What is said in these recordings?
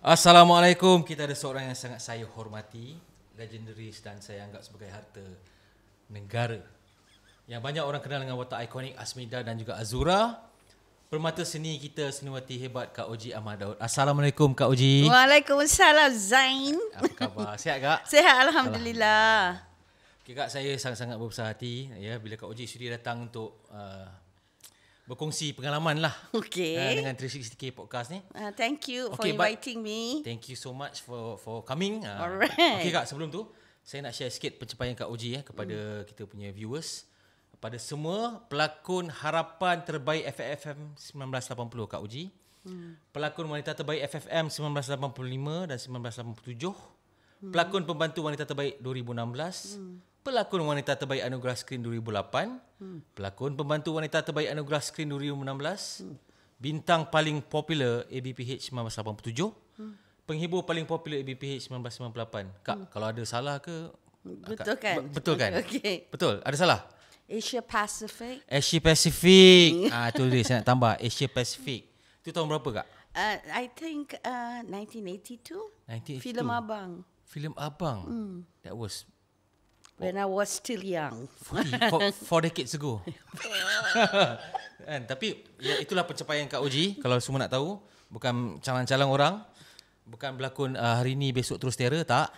Assalamualaikum. Kita ada seorang yang sangat saya hormati, legendary dan saya anggap sebagai harta negara. Yang banyak orang kenal dengan watak ikonik Asmida dan juga Azura. Permata seni kita seniwati hebat Kak Oji Ahmad Daud. Assalamualaikum Kak Oji. Waalaikumsalam Zain. Apa khabar? Sihat Kak? Sihat Alhamdulillah. Okey Kak, saya sangat-sangat berbesar hati ya, bila Kak Oji sudi datang untuk uh, berkongsi pengalaman lah okay. uh, dengan 360K podcast ni. Uh, thank you for okay, inviting me. Thank you so much for for coming. Uh, Alright. Okay kak, sebelum tu saya nak share sikit pencapaian kak Oji eh, kepada mm. kita punya viewers. Pada semua pelakon harapan terbaik FFM 1980 kak Oji. Mm. Pelakon wanita terbaik FFM 1985 dan 1987. Mm. Pelakon pembantu wanita terbaik 2016. Mm pelakon wanita terbaik anugerah skrin 2008, hmm. pelakon pembantu wanita terbaik anugerah skrin 2016, hmm. bintang paling popular ABPH 1987, hmm. penghibur paling popular ABPH 1998. Kak, hmm. kalau ada salah ke? Betul kan? Betul kan? Okay. Betul, ada salah? Asia Pacific. Asia Pacific. Hmm. ah, itu dia saya nak tambah. Asia Pacific. Itu tahun berapa, Kak? Uh, I think uh, 1982. 1982. Film Abang. Film Abang. Mm. That was When I was still young. Four, four decades ago. kan, tapi ya, itulah pencapaian Kak Uji. Kalau semua nak tahu. Bukan calang-calang orang. Bukan berlakon uh, hari ni besok terus terror. Tak.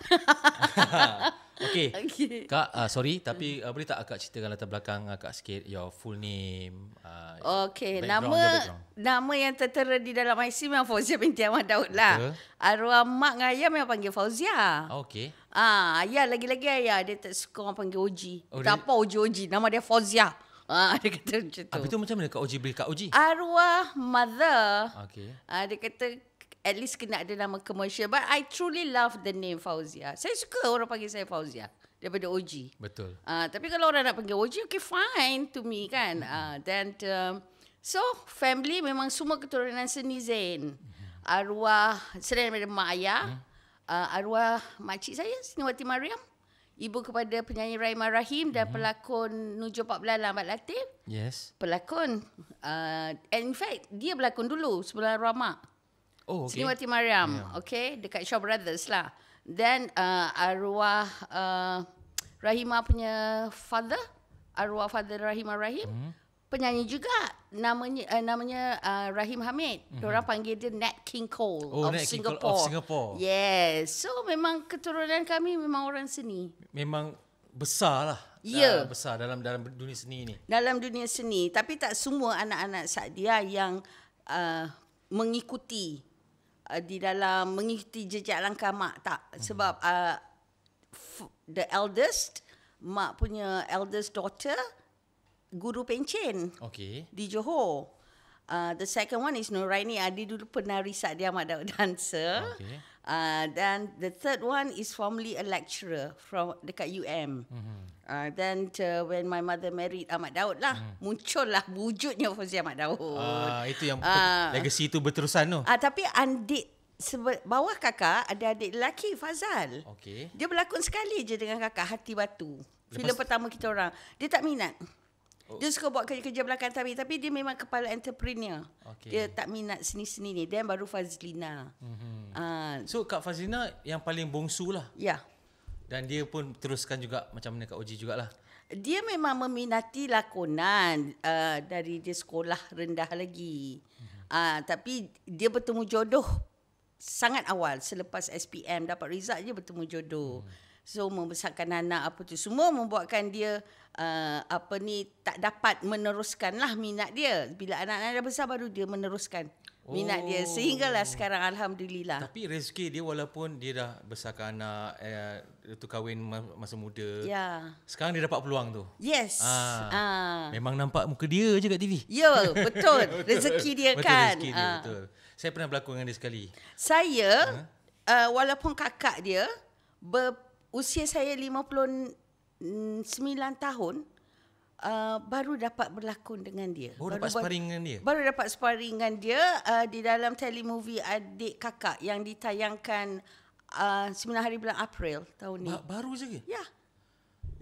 Okay. okay. Kak, uh, sorry. Tapi uh, boleh tak Kak ceritakan latar belakang ah, Kak sikit? Your full name. Uh, okay. Nama nama yang tertera di dalam IC memang Fauzia binti Ahmad Daud lah. Okay. Arwah mak dengan ayah memang panggil Fauzia. Okay. Ah, uh, ayah lagi-lagi ayah. Dia tak suka orang panggil Oji. Oh, tak apa Oji-Oji. Nama dia Fauzia. Ah, dia kata macam tu. Habis tu macam mana Kak Oji beri Kak Oji? Arwah mother. Okay. Ah, dia kata at least kena ada nama commercial. But I truly love the name Fauzia. Saya suka orang panggil saya Fauzia daripada OG. Betul. Uh, tapi kalau orang nak panggil OG, okay fine to me kan. Dan mm-hmm. uh, uh, so family memang semua keturunan seni Zain. Mm-hmm. Arwah selain daripada mak ayah, mm-hmm. uh, arwah makcik saya Siniwati Mariam. Ibu kepada penyanyi Raimah Rahim mm-hmm. dan pelakon Nujo 14 Lambat Latif. Yes. Pelakon. Uh, and in fact, dia pelakon dulu sebelum Ramak. Oh, okay. Siniwati Mariam, yeah. okay, dekat Shaw Brothers lah. Then uh, arwah uh, Rahimah punya father, arwah father Rahimah Rahim, mm-hmm. penyanyi juga. Namanya uh, namanya uh, Rahim Hamid. Mm-hmm. Orang panggil dia Nat King Cole oh, of Nat Singapore. Oh, Singapore. Yes. So memang keturunan kami memang orang seni. Memang besar lah. Ya. Yeah. Besar dalam dalam dunia seni ni. Dalam dunia seni. Tapi tak semua anak-anak Sadia yang uh, mengikuti Uh, di dalam mengikuti jejak langkah mak tak sebab hmm. uh, f- the eldest mak punya eldest daughter guru pencen okey di johor Uh, the second one is Nuraini Adi dulu pernah risak dia amat dancer. Okay. Uh, then the third one is formerly a lecturer from dekat UM. Mm-hmm. Uh, then uh, when my mother married Ahmad Daud lah, mm. muncul lah wujudnya Fauzi Ahmad Daud. Ah, itu yang uh, legacy itu berterusan tu. uh, tapi andik bawah kakak ada adik lelaki Fazal. Okay. Dia berlakon sekali je dengan kakak Hati Batu. Filem pertama kita orang. Dia tak minat. Oh. Dia suka buat kerja-kerja belakang tapi tapi dia memang kepala entrepreneur. Okay. Dia tak minat seni-seni ni. Dan baru Fazlina. Mm-hmm. Uh, so Kak Fazlina yang paling bongsu lah. Ya. Yeah. Dan dia pun teruskan juga macam mana Kak Oji jugalah. Dia memang meminati lakonan uh, dari dia sekolah rendah lagi. Mm-hmm. Uh, tapi dia bertemu jodoh sangat awal selepas SPM dapat result dia bertemu jodoh. Mm. So membesarkan anak apa tu semua membuatkan dia uh, apa ni tak dapat meneruskan lah minat dia. Bila anak-anak dah besar baru dia meneruskan minat oh. dia sehinggalah sekarang alhamdulillah. Tapi rezeki dia walaupun dia dah besarkan anak eh, tu kahwin masa muda. Ya. Sekarang dia dapat peluang tu. Yes. Ah. ah. Memang nampak muka dia je kat TV. Yo, ya, betul. rezeki dia betul, kan. Rezeki dia, ah. Betul. Saya pernah berlakon dengan dia sekali. Saya huh? uh, walaupun kakak dia ber usia saya 59 tahun uh, baru dapat berlakon dengan dia. Baru, baru dapat sparring dengan dia. Baru dapat sparring dengan dia uh, di dalam movie Adik Kakak yang ditayangkan uh, 9 hari bulan April tahun ni. Baru je ke? Ya.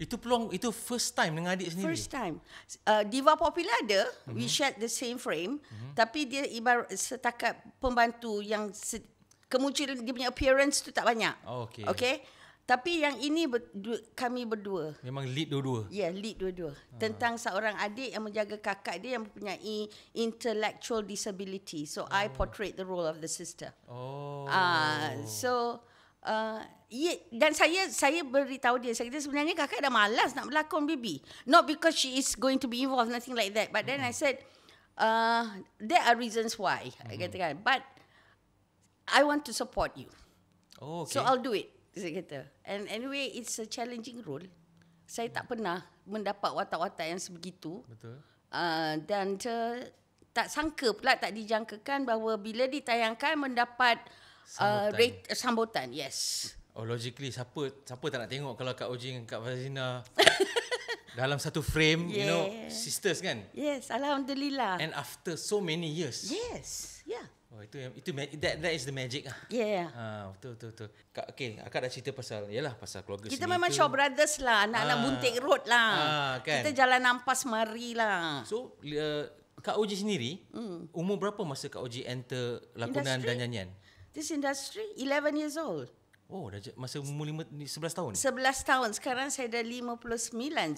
Itu peluang itu first time dengan adik sendiri. First time. Uh, Diva popular ada, mm-hmm. we mhm. shared the same frame, mm-hmm. tapi dia ibarat setakat pembantu yang se- kemunculan dia punya appearance tu tak banyak. Oh, okay. Okay. Tapi yang ini berdua, kami berdua. Memang lead dua-dua. Ya, yeah, lead dua-dua. Ha. Tentang seorang adik yang menjaga kakak dia yang mempunyai intellectual disability. So oh. I portrayed the role of the sister. Oh. Ah, uh, so uh, ah, yeah, dan saya saya beritahu dia saya kata sebenarnya kakak dah malas nak berlakon baby. Not because she is going to be involved nothing like that. But then mm-hmm. I said uh there are reasons why. Mm-hmm. I kata kan. But I want to support you. Oh, okay. So I'll do it. Saya kata And anyway It's a challenging role Saya hmm. tak pernah Mendapat watak-watak yang sebegitu Betul uh, Dan Tak sangka pula Tak dijangkakan Bahawa bila ditayangkan Mendapat ah, Sambutan uh, rate, uh, Sambutan Yes Oh logically Siapa siapa tak nak tengok Kalau Kak Oji dengan Kak Fazina Dalam satu frame yeah. You know Sisters kan Yes Alhamdulillah And after so many years Yes Yeah Oh itu yang itu that that is the magic ah. Yeah. Ha betul betul betul. Kak okey, akak dah cerita pasal yalah pasal keluarga Kita sendiri. Kita memang Shaw Brothers lah, anak-anak ha. Buntik Road lah. Ha, kan. Kita jalan nampas mari lah. So uh, Kak Oji sendiri, mm. umur berapa masa Kak Oji enter lakonan industry? dan nyanyian? This industry 11 years old. Oh, dah j- masa umur lima, 11 tahun? 11 tahun. Sekarang saya dah 59,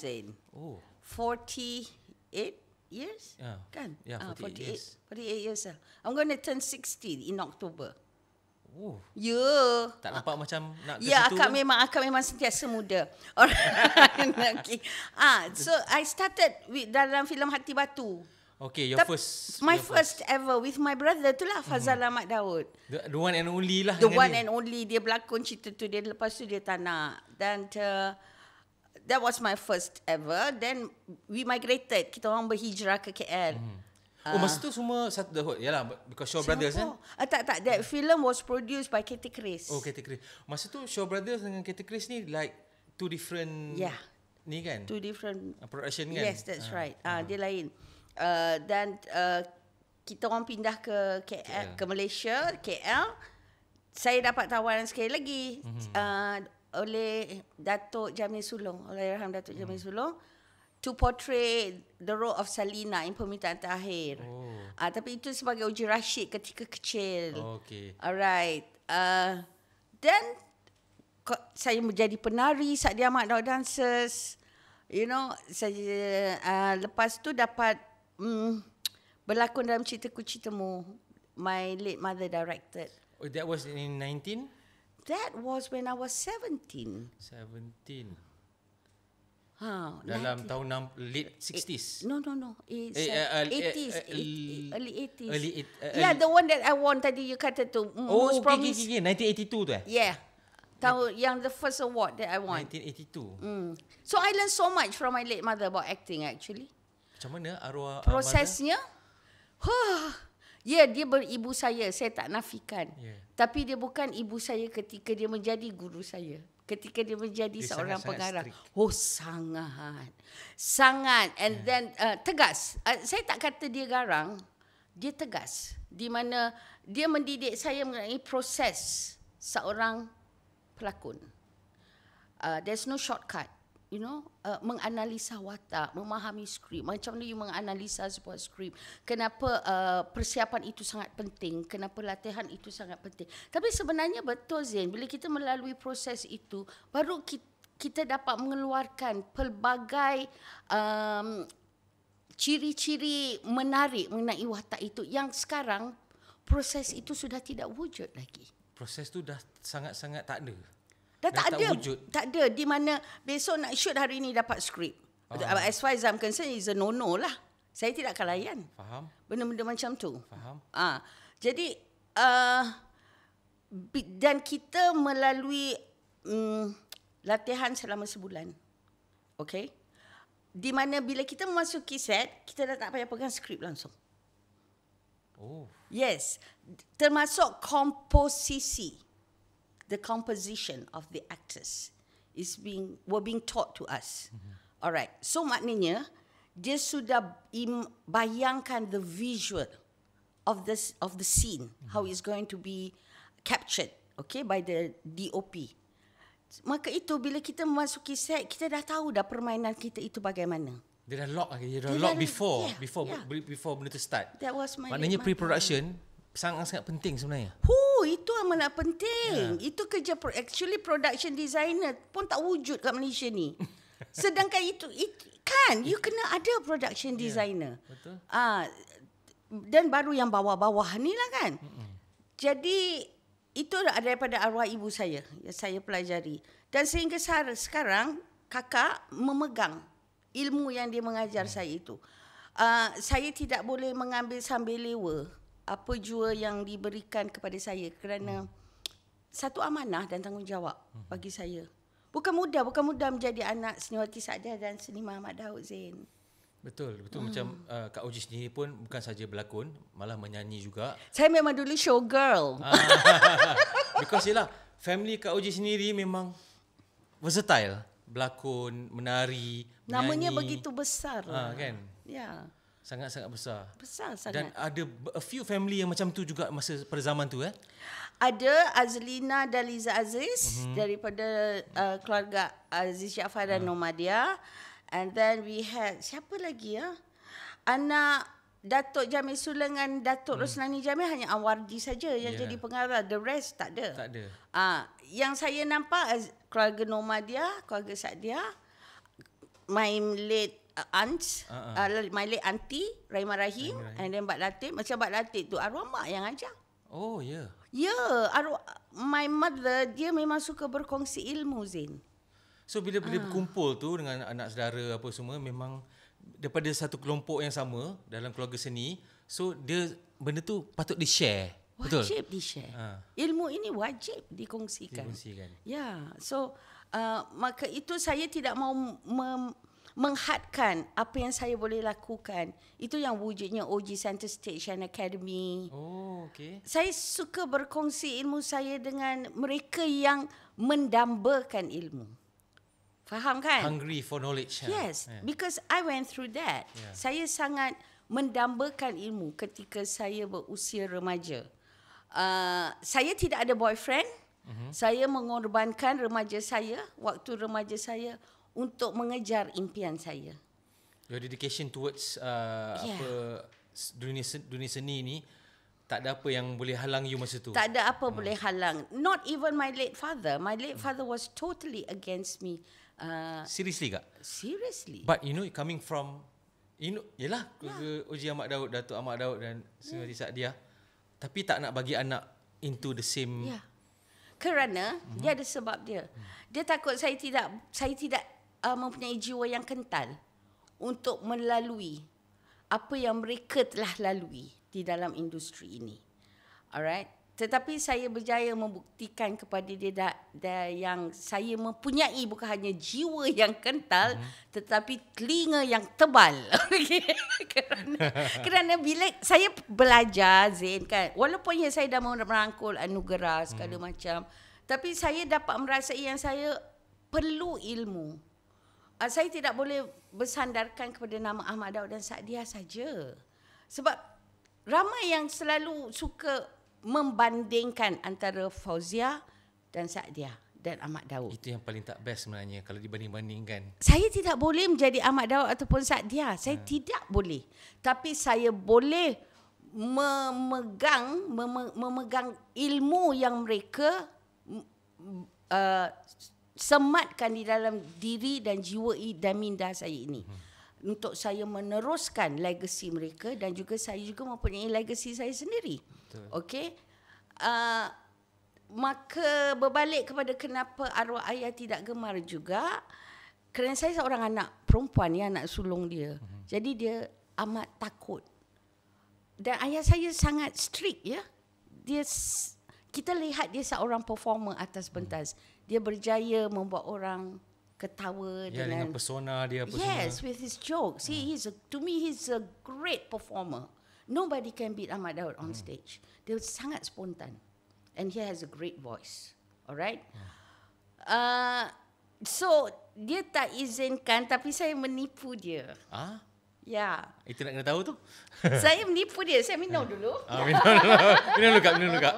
Zain. Oh. 48 48 years? Yeah. Kan? Yeah, 48, uh, 48 years. 48 years lah. I'm going to turn 60 in October. Oh. Ya. Yeah. Tak nampak uh, macam nak ke yeah, situ. akak memang, akak memang sentiasa muda. okay. Ah, so, I started with dalam filem Hati Batu. Okay, your the, first. My your first, first ever with my brother tu lah, Fazal mm. Ahmad Daud. The, the one and only lah. The one dia. and only. Dia berlakon cerita tu. Dia, lepas tu dia tak nak. Dan... Uh, that was my first ever. Then we migrated. Kita orang berhijrah ke KL. Mm. Oh, masa tu semua satu the hood. Yalah, because Shaw Brothers kan? Eh? Uh, tak, tak. That film was produced by Katy Chris. Oh, Katy Chris. Masa tu Shaw Brothers dengan Katy Chris ni like two different... Yeah. Ni kan? Two different... Uh, production kan? Yes, that's uh, right. Ah, uh, uh. Dia lain. Uh, dan uh, uh, kita orang pindah ke KL, KL. ke Malaysia, KL. Saya dapat tawaran sekali lagi. Mm-hmm. Uh, oleh Datuk Jamil Sulong, oleh Rahim Datuk Jamil hmm. Sulong to portray the role of Salina in permintaan terakhir. Oh. Uh, tapi itu sebagai uji Rashid ketika kecil. Oh, okay. Alright. Uh, then saya menjadi penari Sadia Mak Dog Dancers. You know, saya uh, lepas tu dapat mm, berlakon dalam cerita kucitemu, My late mother directed. Oh, that was in 19? That was when I was 17. 17. Ha, dalam 90. tahun 6, late 60s. Eh, no no no. It's eh, eh uh, 80s. Eh, early 80s. Early 80s. Yeah, the one that I want tadi you kata tu. Oh, mm, most okay, okay, okay, 1982 tu eh? Yeah. Tahun yeah. yang the first award that I won. 1982. Mm. So I learned so much from my late mother about acting actually. Macam mana arwah uh, Prosesnya? Huh. Ya, dia beribu saya. Saya tak nafikan. Yeah. Tapi dia bukan ibu saya ketika dia menjadi guru saya. Ketika dia menjadi dia seorang sangat, pengarah. Sangat oh, sangat. Sangat. And yeah. then, uh, tegas. Uh, saya tak kata dia garang. Dia tegas. Di mana dia mendidik saya mengenai proses seorang pelakon. Uh, there's no shortcut you know uh, menganalisa watak memahami skrip macam mana you menganalisa sebuah skrip kenapa uh, persiapan itu sangat penting kenapa latihan itu sangat penting tapi sebenarnya betul Zain bila kita melalui proses itu baru kita, dapat mengeluarkan pelbagai um, ciri-ciri menarik mengenai watak itu yang sekarang proses itu sudah tidak wujud lagi proses itu dah sangat-sangat tak ada dah tak, tak ada wujud. tak ada di mana besok nak shoot hari ini dapat skrip faham. as far as I'm concerned is a no no lah saya tidak akan layan faham benda-benda macam tu faham ah ha. jadi uh, dan kita melalui um, latihan selama sebulan Okay. di mana bila kita memasuki set kita dah tak payah pegang skrip langsung oh yes termasuk komposisi the composition of the actors is being were being taught to us. Mm-hmm. Alright, so maknanya dia sudah im, bayangkan the visual of this of the scene, mm-hmm. how it's going to be captured, okay, by the DOP. Maka itu bila kita memasuki set, kita dah tahu dah permainan kita itu bagaimana. Dia dah lock, dia dah dia lock dah, before, yeah, before, yeah. before benda tu start. That was my Maknanya pre-production, my sangat-sangat penting sebenarnya. Hu, itu amat penting. Yeah. Itu kerja pro, actually production designer pun tak wujud kat Malaysia ni. Sedangkan itu it, kan you kena ada production ya, designer. Yeah. Betul. uh, dan baru yang bawah-bawah ni lah kan. Mm-mm. Jadi itu ada lah daripada arwah ibu saya yang saya pelajari. Dan sehingga sekarang kakak memegang ilmu yang dia mengajar mm. saya itu. Uh, saya tidak boleh mengambil sambil lewa apa jua yang diberikan kepada saya kerana hmm. satu amanah dan tanggungjawab hmm. bagi saya. Bukan mudah, bukan mudah menjadi anak Seniwati Sajah dan Seni Muhammad Daud Zain. Betul, betul hmm. macam uh, Kak Uji sendiri pun bukan saja berlakon, malah menyanyi juga. Saya memang dulu showgirl. Ah. Because yelah, family Kak Uji sendiri memang versatile. Berlakon, menari, Namanya menyanyi. Namanya begitu besar. Ha, kan? Ya. Yeah sangat-sangat besar. Besar sangat. Dan ada a few family yang macam tu juga masa pada zaman tu eh. Ada Azlina Liza Aziz mm-hmm. daripada uh, keluarga Aziz Syafar dan uh Nomadia. And then we had siapa lagi ya? Anak Datuk Jamil Sulengan Datuk hmm. Rosnani Jamil hanya Awardi saja yang yeah. jadi pengarah the rest tak ada. Tak ada. Ah uh, yang saya nampak keluarga Nomadia, keluarga Sadia main late uh, aunts, uh-huh. uh, my late auntie Rahimah Rahim, Rahim and then Bat Latif. Macam Bat Latif tu arwah mak yang ajar. Oh, ya. Yeah. Ya, yeah, arwah my mother dia memang suka berkongsi ilmu Zain. So bila bila uh. Ah. berkumpul tu dengan anak saudara apa semua memang daripada satu kelompok yang sama dalam keluarga seni, so dia benda tu patut di-share. Betul. Wajib di-share. Uh. Ilmu ini wajib dikongsikan. Dikongsikan. Ya, yeah. so Uh, maka itu saya tidak mau mem- menghadkan apa yang saya boleh lakukan. Itu yang wujudnya OG Center Stage and Academy. Oh, okay. Saya suka berkongsi ilmu saya dengan mereka yang mendambakan ilmu. Faham kan? Hungry for knowledge. Ha. Yes, yeah. because I went through that. Yeah. Saya sangat mendambakan ilmu ketika saya berusia remaja. Uh, saya tidak ada boyfriend. Mm-hmm. Saya mengorbankan remaja saya, waktu remaja saya untuk mengejar impian saya. Your dedication towards uh, yeah. apa dunia dunia seni ni tak ada apa yang boleh halang you masa tu. Tak ada apa hmm. boleh halang. Not even my late father. My late hmm. father was totally against me. Uh, seriously kak? Seriously. But you know coming from you know yalah yeah. Uji Ahmad Daud, Datuk Ahmad Daud dan Sri yeah. Sadia. Tapi tak nak bagi anak into the same yeah. Kerana mm-hmm. dia ada sebab dia. Hmm. Dia takut saya tidak saya tidak uh, mempunyai jiwa yang kental untuk melalui apa yang mereka telah lalui di dalam industri ini. Alright. Tetapi saya berjaya membuktikan kepada dia dah, dah yang saya mempunyai bukan hanya jiwa yang kental hmm. tetapi telinga yang tebal. kerana, kerana bila saya belajar Zain kan, walaupun ya saya dah merangkul anugerah segala hmm. macam, tapi saya dapat merasai yang saya perlu ilmu. Ah, saya tidak boleh bersandarkan kepada nama Ahmad Daud dan Sa'diah saja. Sebab ramai yang selalu suka membandingkan antara Fauzia dan Sa'diah dan Ahmad Daud. Itu yang paling tak best sebenarnya kalau dibanding-bandingkan. Saya tidak boleh menjadi Ahmad Daud ataupun Sa'diah. Saya ha. tidak boleh. Tapi saya boleh memegang memegang ilmu yang mereka uh, sematkan di dalam diri dan jiwa dan minda saya ini hmm. untuk saya meneruskan legasi mereka dan juga saya juga mempunyai legasi saya sendiri. Okey. Uh, maka berbalik kepada kenapa arwah ayah tidak gemar juga kerana saya seorang anak perempuan ya anak sulung dia. Hmm. Jadi dia amat takut. Dan ayah saya sangat strict ya. Dia kita lihat dia seorang performer atas pentas. Hmm dia berjaya membuat orang ketawa yeah, dengan, dengan persona dia persona. yes with his jokes he, hmm. he's a, to me he's a great performer nobody can beat Ahmad Daud on hmm. stage dia sangat spontan and he has a great voice alright yeah. Hmm. uh, So dia tak izinkan tapi saya menipu dia. Ah? Ya. Itu nak kena tahu tu. saya menipu dia. Saya minum dulu. Ah, minum dulu. minum dulu Kak, minum dulu Kak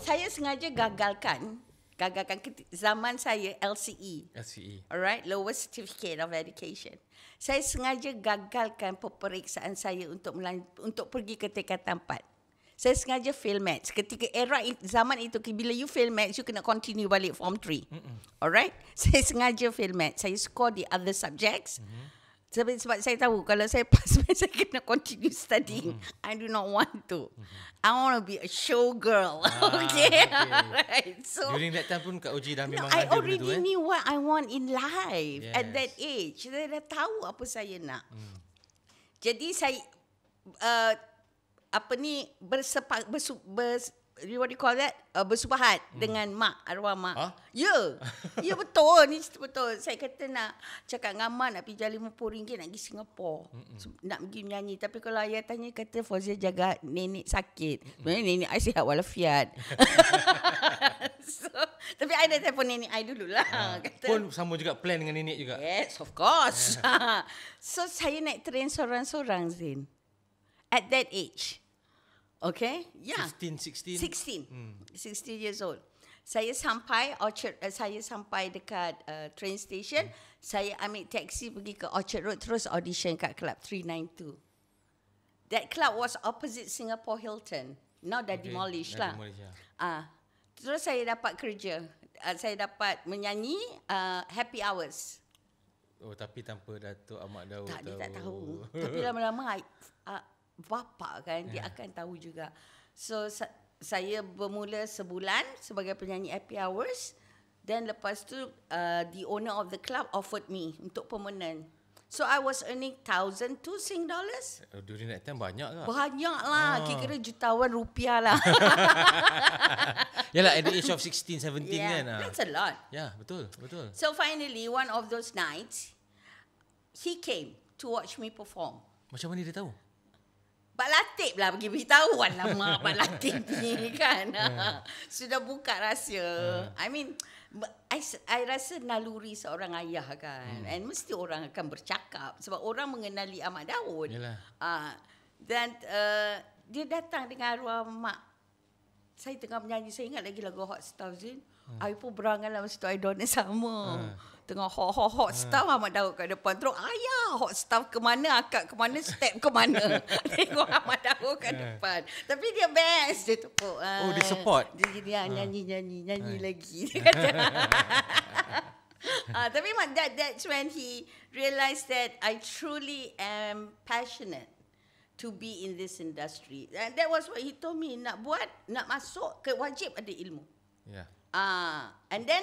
saya sengaja gagalkan gagalkan zaman saya LCE. LCE. Alright, lower certificate of education. Saya sengaja gagalkan peperiksaan saya untuk melan- untuk pergi ke tingkatan tempat. Saya sengaja fail match. Ketika era zaman itu, bila you fail match, you kena continue balik form 3. Alright? Saya sengaja fail match. Saya score di other subjects. Mm-hmm sebab, sebab saya tahu kalau saya pas mic saya kena continue studying. Mm-hmm. I do not want to. Mm-hmm. I want to be a show girl. Ah, okay. okay. right. So during that time pun Kak Uji dah memang no, ada I already eh? knew eh? what I want in life yes. at that age. Saya dah tahu apa saya nak. Mm. Jadi saya uh, apa ni bersepak bersu, bers, you what you call that uh, bersubahat hmm. dengan mak arwah mak. Ya. Huh? Ya yeah. yeah, betul ni betul. Saya kata nak cakap dengan mak nak pinjam RM50 nak pergi Singapura. Mm-mm. Nak pergi menyanyi tapi kalau ayah tanya kata Fozia jaga nenek sakit. Sebenarnya nenek saya sihat walafiat. so, tapi ayah dah telefon nenek ayah dulu lah ah. kata. Pun sama juga plan dengan nenek juga. Yes of course. so saya naik train seorang-seorang Zain. At that age. Okay, yeah. 16, 16. 16, 16 years old. Saya sampai Orchard, uh, saya sampai dekat uh, train station. Hmm. Saya ambil taxi pergi ke Orchard Road terus audition kat Club 392. That club was opposite Singapore Hilton. Now dah okay. demolished lah. Ah, uh, terus saya dapat kerja. Uh, saya dapat menyanyi uh, Happy Hours. Oh, tapi tanpa datuk Ahmad dahulu. tak, dia tak tahu. tapi lama-lama, uh, bapa kan yeah. dia ya. akan tahu juga so sa- saya bermula sebulan sebagai penyanyi happy hours then lepas tu uh, the owner of the club offered me untuk permanent so i was earning thousand 1000 sing dollars eh, during that time banyak lah banyak lah ah. kira jutawan rupiah lah yalah at the age of 16 17 yeah. kan ah. that's a lot yeah betul betul so finally one of those nights he came to watch me perform macam mana dia tahu Pak Latif lah pergi beritahu lah Pak Latif ni kan. Yeah. Hmm. Sudah buka rahsia. Yeah. Hmm. I mean I, I rasa naluri seorang ayah kan. Hmm. And mesti orang akan bercakap sebab orang mengenali Ahmad Daud. Ah, dan uh, uh, dia datang dengan arwah mak. Saya tengah menyanyi saya ingat lagi lagu Hot 1000. Hmm. I pun beranganlah masa tu I donate sama. Hmm tengah hot hot hot staff hmm. Ahmad Daud kat depan terus ayah hot staff ke mana akak ke mana step ke mana tengok Ahmad Daud kat hmm. depan tapi dia best dia tepuk ah. oh dia support dia, dia, ah, dia nyanyi hmm. nyanyi nyanyi hmm. lagi dia ah, tapi memang that, that's when he realised that I truly am passionate to be in this industry. And that was what he told me, nak buat, nak masuk, ke wajib ada ilmu. Yeah. Ah and then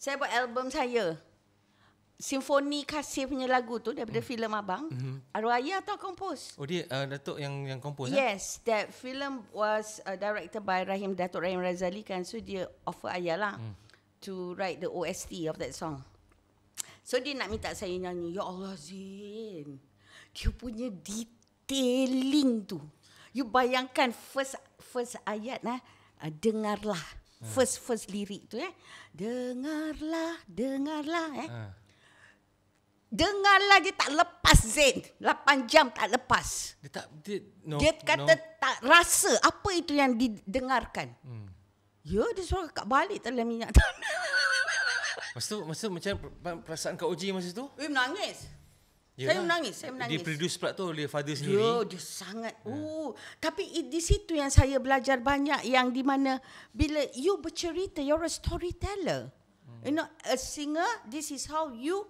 saya buat album saya. Simfoni Kasih punya lagu tu daripada mm. filem abang. Mm-hmm. Arwaya tu kompos. Oh dia uh, Datuk yang yang kompos eh? Yes, ha? that film was uh, directed by Rahim Datuk Rahim Razali kan so dia offer Ayah lah mm. to write the OST of that song. So dia nak minta saya nyanyi. Ya Allah Zin. Dia punya detailing tu. You bayangkan first first ayat nah, uh, dengarlah. Hmm. first first lirik tu eh dengarlah dengarlah eh ha. dengarlah dia tak lepas Zain 8 jam tak lepas dia tak dia, no, dia kata no. tak rasa apa itu yang didengarkan hmm. ya dia suruh kakak balik dalam minyak tanah Masa tu, masa macam perasaan Kak Oji masa tu? Eh, menangis. Yalah. Saya lah. menangis, saya menangis. Dia produce pula tu oleh father ya, sendiri. Yo, dia sangat. Hmm. Oh, tapi di situ yang saya belajar banyak yang di mana bila you bercerita, you're a storyteller. Hmm. You know, a singer, this is how you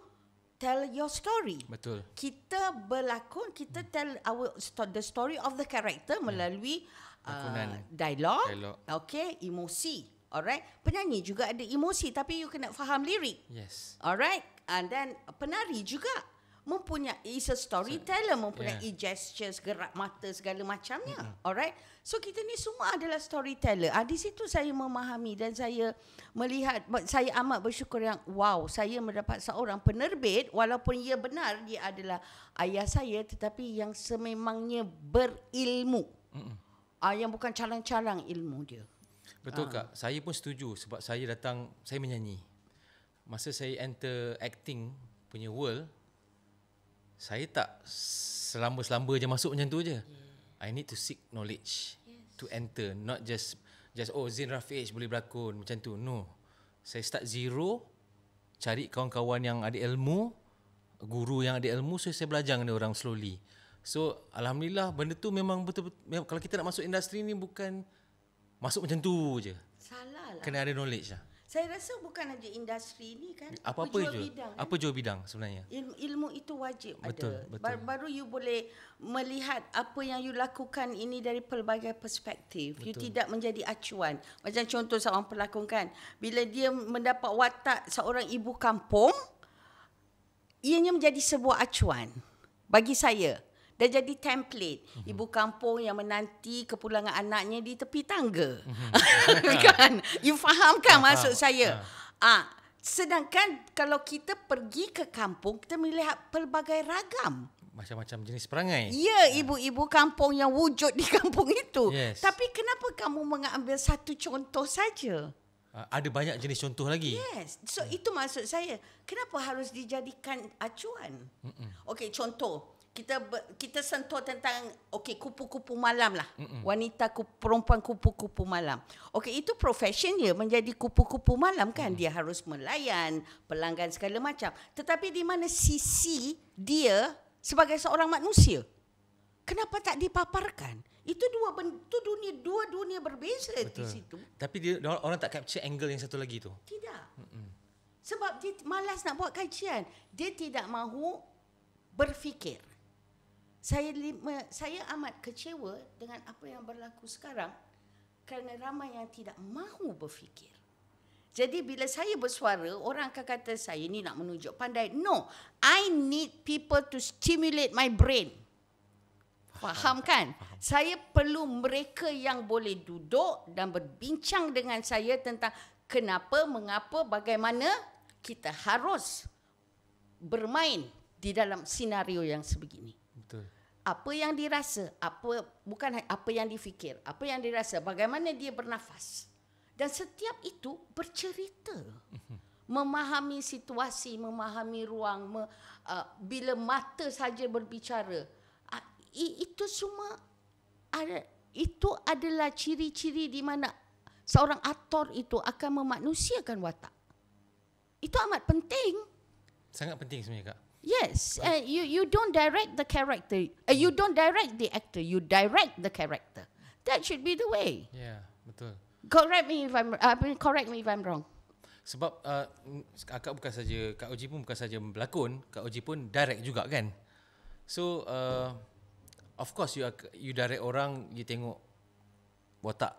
tell your story. Betul. Kita berlakon, kita hmm. tell our sto- the story of the character ya. melalui hmm. uh, dialog, okay, emosi. Alright, penyanyi juga ada emosi tapi you kena faham lirik. Yes. Alright, and then penari juga mempunyai is a storyteller mempunyai yeah. gestures gerak mata segala macamnya mm-hmm. alright so kita ni semua adalah storyteller ah di situ saya memahami dan saya melihat saya amat bersyukur yang wow saya mendapat seorang penerbit walaupun ia benar dia adalah ayah saya tetapi yang sememangnya berilmu mm-hmm. ah yang bukan calang-calang ilmu dia betul ah. kak saya pun setuju sebab saya datang saya menyanyi masa saya enter acting punya world saya tak selamba-selamba je masuk macam tu je. Yeah. I need to seek knowledge yes. to enter not just just oh Zin Rafiq boleh berlakon macam tu. No. Saya start zero cari kawan-kawan yang ada ilmu, guru yang ada ilmu so saya belajar dengan orang slowly. So alhamdulillah benda tu memang betul, -betul kalau kita nak masuk industri ni bukan masuk macam tu je. Salah lah. Kena ada knowledge lah. Saya rasa bukan saja industri ni kan. Apa-apa apa jual bidang. Kan. Apa jual bidang sebenarnya? Ilmu, ilmu itu wajib betul, ada. Betul. Baru, baru you boleh melihat apa yang you lakukan ini dari pelbagai perspektif. Betul. You tidak menjadi acuan. Macam contoh seorang pelakon kan. Bila dia mendapat watak seorang ibu kampung, ianya menjadi sebuah acuan bagi saya dah jadi template uh-huh. ibu kampung yang menanti kepulangan anaknya di tepi tangga uh-huh. kan you faham kan maksud saya ha. ah uh sedangkan kalau kita pergi ke kampung kita melihat pelbagai ragam macam-macam jenis perangai. Ya, ibu-ibu ha. kampung yang wujud di kampung itu. Yes. Tapi kenapa kamu mengambil satu contoh saja? Ah, ada banyak jenis contoh lagi. Yes. So hmm. itu maksud saya. Kenapa harus dijadikan acuan? Okey, contoh kita kita sentuh tentang okey kupu-kupu malam lah Mm-mm. wanita kupu, perempuan kupu-kupu malam okey itu profession dia menjadi kupu-kupu malam kan mm. dia harus melayan pelanggan segala macam tetapi di mana sisi dia sebagai seorang manusia kenapa tak dipaparkan itu dua itu dunia dua dunia berbeza Betul. di situ tapi dia orang tak capture angle yang satu lagi tu tidak Mm-mm. sebab dia malas nak buat kajian dia tidak mahu berfikir saya lima, saya amat kecewa dengan apa yang berlaku sekarang kerana ramai yang tidak mahu berfikir. Jadi bila saya bersuara, orang akan kata saya ni nak menunjuk pandai. No, I need people to stimulate my brain. Faham kan? Saya perlu mereka yang boleh duduk dan berbincang dengan saya tentang kenapa, mengapa, bagaimana kita harus bermain di dalam senario yang sebegini. Betul. Apa yang dirasa, apa bukan apa yang difikir, apa yang dirasa, bagaimana dia bernafas. Dan setiap itu bercerita. Mhm. Memahami situasi, memahami ruang, me, uh, bila mata saja berbicara. Uh, itu semua ada itu adalah ciri-ciri di mana seorang aktor itu akan memanusiakan watak. Itu amat penting. Sangat penting sebenarnya, Kak. Yes, uh, you you don't direct the character. Uh, you mm. don't direct the actor. You direct the character. That should be the way. Yeah, betul. Correct me if I'm. Uh, correct me if I'm wrong. Sebab uh, akak bukan saja Kak Oji pun bukan saja berlakon, Kak Oji pun direct juga kan. So uh, of course you are, you direct orang you tengok watak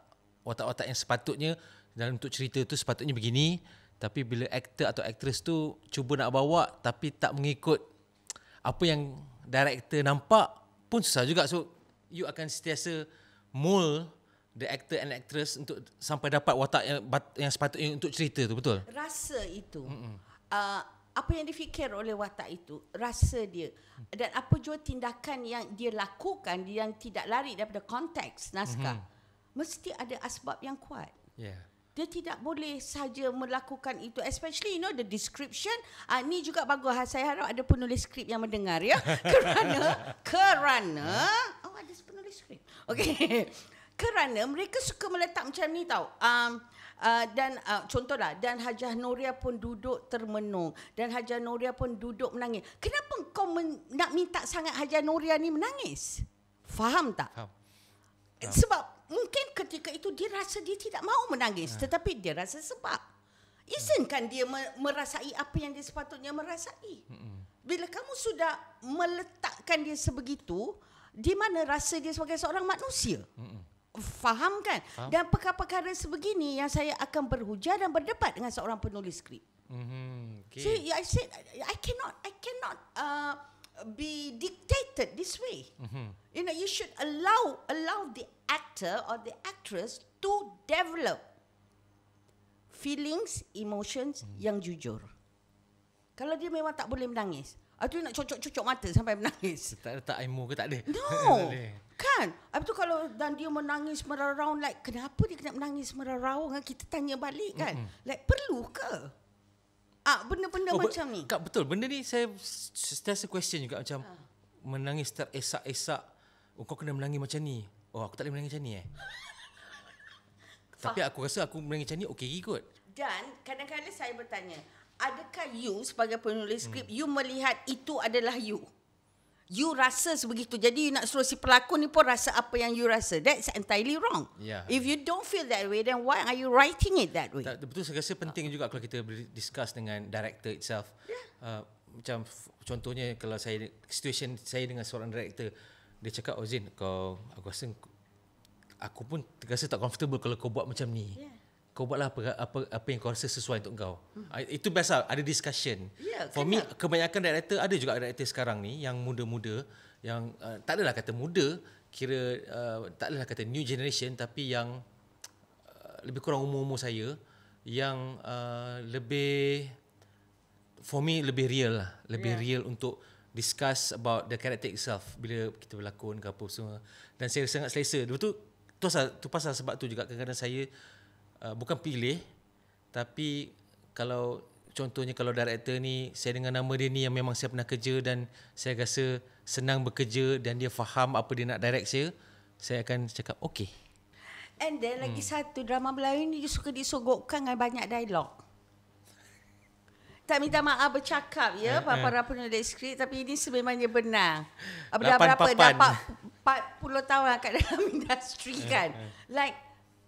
watak-watak yang sepatutnya dalam untuk cerita tu sepatutnya begini. Tapi bila actor atau aktris tu cuba nak bawa tapi tak mengikut apa yang director nampak pun susah juga. So you akan sentiasa mold the actor and actress untuk sampai dapat watak yang, yang sepatutnya untuk cerita tu, betul? Rasa itu. Uh, apa yang difikir oleh watak itu, rasa dia dan apa juga tindakan yang dia lakukan yang tidak lari daripada konteks naskah. Mm-hmm. Mesti ada asbab yang kuat. Yeah dia tidak boleh saja melakukan itu especially you know the description uh, ni juga bagus ah, saya harap ada penulis skrip yang mendengar ya kerana kerana oh ada penulis skrip okey kerana mereka suka meletak macam ni tau um Uh, dan uh, contohlah dan Hajah Noria pun duduk termenung dan Hajah Noria pun duduk menangis kenapa kau men- nak minta sangat Hajah Noria ni menangis faham tak faham, faham. sebab mungkin ketika itu dia rasa dia tidak mahu menangis ha. tetapi dia rasa sebab izinkan kan dia merasai apa yang dia sepatutnya merasai bila kamu sudah meletakkan dia sebegitu di mana rasa dia sebagai seorang manusia faham kan dan perkara-perkara sebegini yang saya akan berhujah dan berdebat dengan seorang penulis skrip mm okay. see i said i cannot i cannot uh, be dictated this way. Mm-hmm. You know, you should allow allow the actor or the actress to develop feelings, emotions mm. yang jujur. Kalau dia memang tak boleh menangis, atau nak cocok-cocok mata sampai menangis. Tak ada tak aimu ke tak ada? No. kan? Habis tu kalau dan dia menangis meraung like kenapa dia kena menangis meraung kan kita tanya balik kan? Mm-hmm. Like perlu ke? ah, benda-benda oh, macam ni. Kak betul, benda ni saya sentiasa question juga macam ha. menangis teresak-esak. Oh, kau kena menangis macam ni. Oh, aku tak boleh menangis macam ni eh. Tapi aku rasa aku menangis macam ni okey kot. Dan kadang-kadang saya bertanya, adakah you sebagai penulis skrip hmm. you melihat itu adalah you? you rasa sebegitu jadi you nak suruh si pelakon ni pun rasa apa yang you rasa that's entirely wrong yeah. if ya. you don't feel that way then why are you writing it that way tak, betul saya rasa penting juga kalau kita discuss dengan director itself yeah. uh, macam contohnya kalau saya situation saya dengan seorang director dia cakap Ozin oh, kau aku rasa aku pun rasa tak comfortable kalau kau buat macam ni yeah kau buatlah apa, apa apa yang kau rasa sesuai untuk kau. Hmm. Ah, itu biasa lah. ada discussion. Yeah, For kenapa? me kebanyakan director ada juga director sekarang ni yang muda-muda yang uh, tak adalah kata muda kira uh, tak adalah kata new generation tapi yang uh, lebih kurang umur-umur saya yang uh, lebih for me lebih real lah lebih yeah. real untuk discuss about the character itself bila kita berlakon ke apa semua dan saya sangat selesa betul tu pasal tu pasal sebab tu juga kadang-kadang saya uh, bukan pilih tapi kalau contohnya kalau director ni saya dengan nama dia ni yang memang saya pernah kerja dan saya rasa senang bekerja dan dia faham apa dia nak direct saya saya akan cakap okey And then hmm. lagi satu drama Melayu ni suka disogokkan dengan banyak dialog. Tak minta maaf bercakap ya, eh, apa-apa eh. penulis skrip tapi ini sebenarnya benar. Apa berapa papan. dah 40 tahun kat dalam industri eh, kan. Eh. eh. Like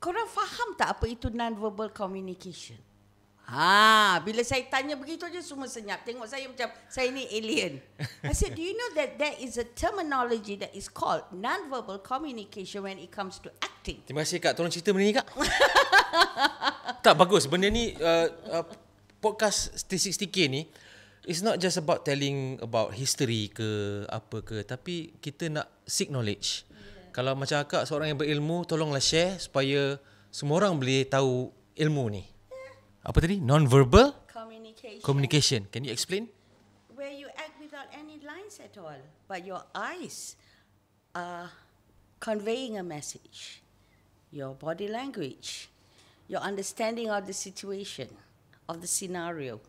korang faham tak apa itu non-verbal communication? Ha, bila saya tanya begitu saja, semua senyap. Tengok saya macam saya ni alien. I said, do you know that there is a terminology that is called non-verbal communication when it comes to acting? Terima kasih kak, tolong cerita benda ni kak. tak bagus, benda ni uh, uh, podcast 360K ni It's not just about telling about history ke apa ke tapi kita nak seek knowledge. Kalau macam akak seorang yang berilmu, tolonglah share supaya semua orang boleh tahu ilmu ni. Apa tadi? Non-verbal communication. communication. Can you explain? Where you act without any lines at all, but your eyes are conveying a message. Your body language, your understanding of the situation, of the scenario,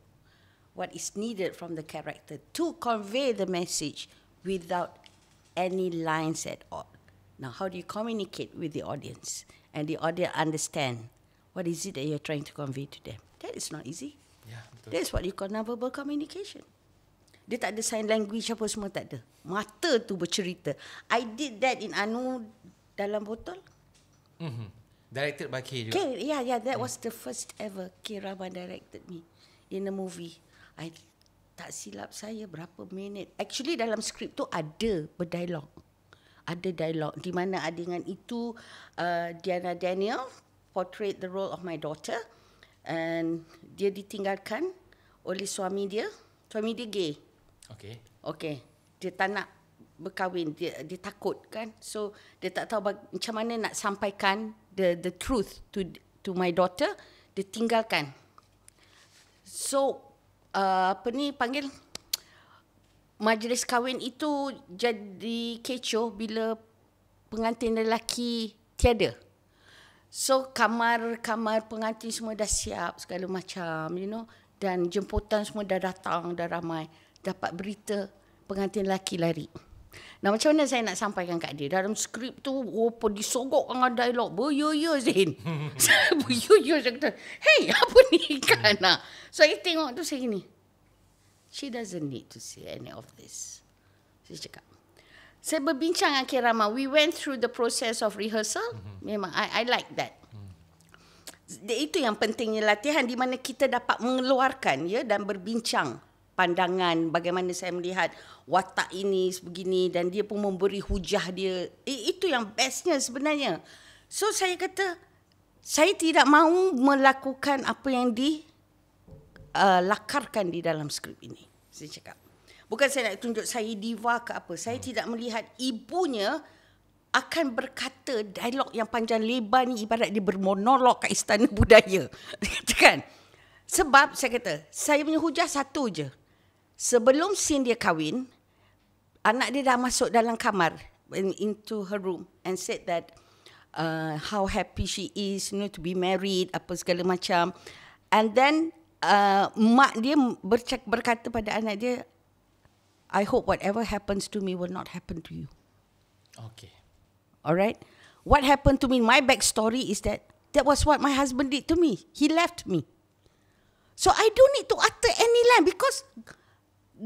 what is needed from the character to convey the message without any lines at all. Now, how do you communicate with the audience and the audience understand what is it that you're trying to convey to them? That is not easy. Yeah, That's what you call nonverbal communication. Dia tak ada sign language apa semua tak ada. Mata tu bercerita. I did that in Anu dalam botol. Mm-hmm. Directed by K juga. K, yeah, yeah. That yeah. Mm. was the first ever K Rahman directed me in a movie. I tak silap saya berapa minit. Actually dalam skrip tu ada berdialog ada dialog di mana adegan itu uh, Diana Daniel portrayed the role of my daughter and dia ditinggalkan oleh suami dia suami dia gay okay okay dia tak nak berkahwin dia dia takut kan so dia tak tahu bag- macam mana nak sampaikan the the truth to to my daughter dia tinggalkan so uh, apa ni panggil majlis kahwin itu jadi kecoh bila pengantin lelaki tiada. So kamar-kamar pengantin semua dah siap segala macam you know dan jemputan semua dah datang dah ramai dapat berita pengantin lelaki lari. Nah macam mana saya nak sampaikan kat dia dalam skrip tu rupa oh, disogok dengan dialog zin, Zain. beyoyo saya kata, "Hey, apa ni kan?" Saya tengok tu saya ni. She doesn't need to see any of this. Saya cakap. Saya berbincang dengan Kerama. We went through the process of rehearsal. Mm-hmm. Memang, I, I like that. Mm. Itu yang pentingnya latihan di mana kita dapat mengeluarkan ya dan berbincang pandangan bagaimana saya melihat watak ini sebegini dan dia pun memberi hujah dia. Eh, itu yang bestnya sebenarnya. So saya kata, saya tidak mahu melakukan apa yang di uh, lakarkan di dalam skrip ini. Saya cakap. Bukan saya nak tunjuk saya diva ke apa. Saya hmm. tidak melihat ibunya akan berkata dialog yang panjang lebar ni ibarat dia bermonolog kat istana budaya. kan? Sebab saya kata, saya punya hujah satu je. Sebelum sin dia kahwin, anak dia dah masuk dalam kamar into her room and said that uh, how happy she is you know, to be married apa segala macam and then Uh, mak dia bercak, berkata pada anak dia, I hope whatever happens to me will not happen to you. Okay. Alright. What happened to me, my back story is that that was what my husband did to me. He left me. So I don't need to utter any line because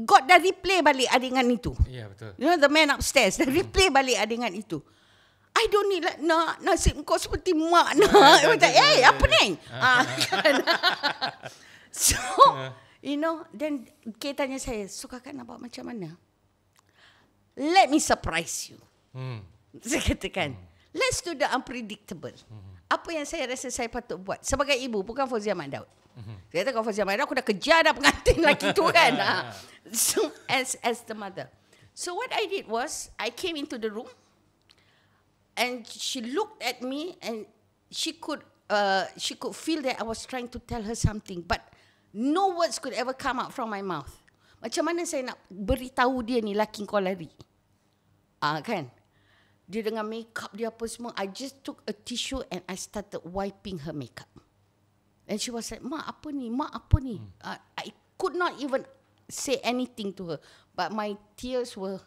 God dah replay balik adegan itu. Yeah, betul. You know, the man upstairs dah replay mm. balik adegan itu. I don't need like, nak nasib kau seperti mak nak. Eh, apa ni? So, yeah. you know, then K tanya saya, so kakak nak buat macam mana? Let me surprise you. Hmm. Saya katakan, hmm. let's do the unpredictable. Hmm. Apa yang saya rasa saya patut buat sebagai ibu, bukan Fauzia Mandaud. Hmm. Saya kata kalau Fauzia Mandaud, aku dah kejar dah pengantin lelaki tu kan. ha. So, as, as the mother. So, what I did was, I came into the room. And she looked at me and she could uh, she could feel that I was trying to tell her something, but No words could ever come out from my mouth. Macam mana saya nak beritahu dia ni laki kau lari? Ah uh, kan? Dia dengan makeup dia apa semua. I just took a tissue and I started wiping her makeup. And she was like, Ma apa ni? Ma apa ni? Uh, I could not even say anything to her. But my tears were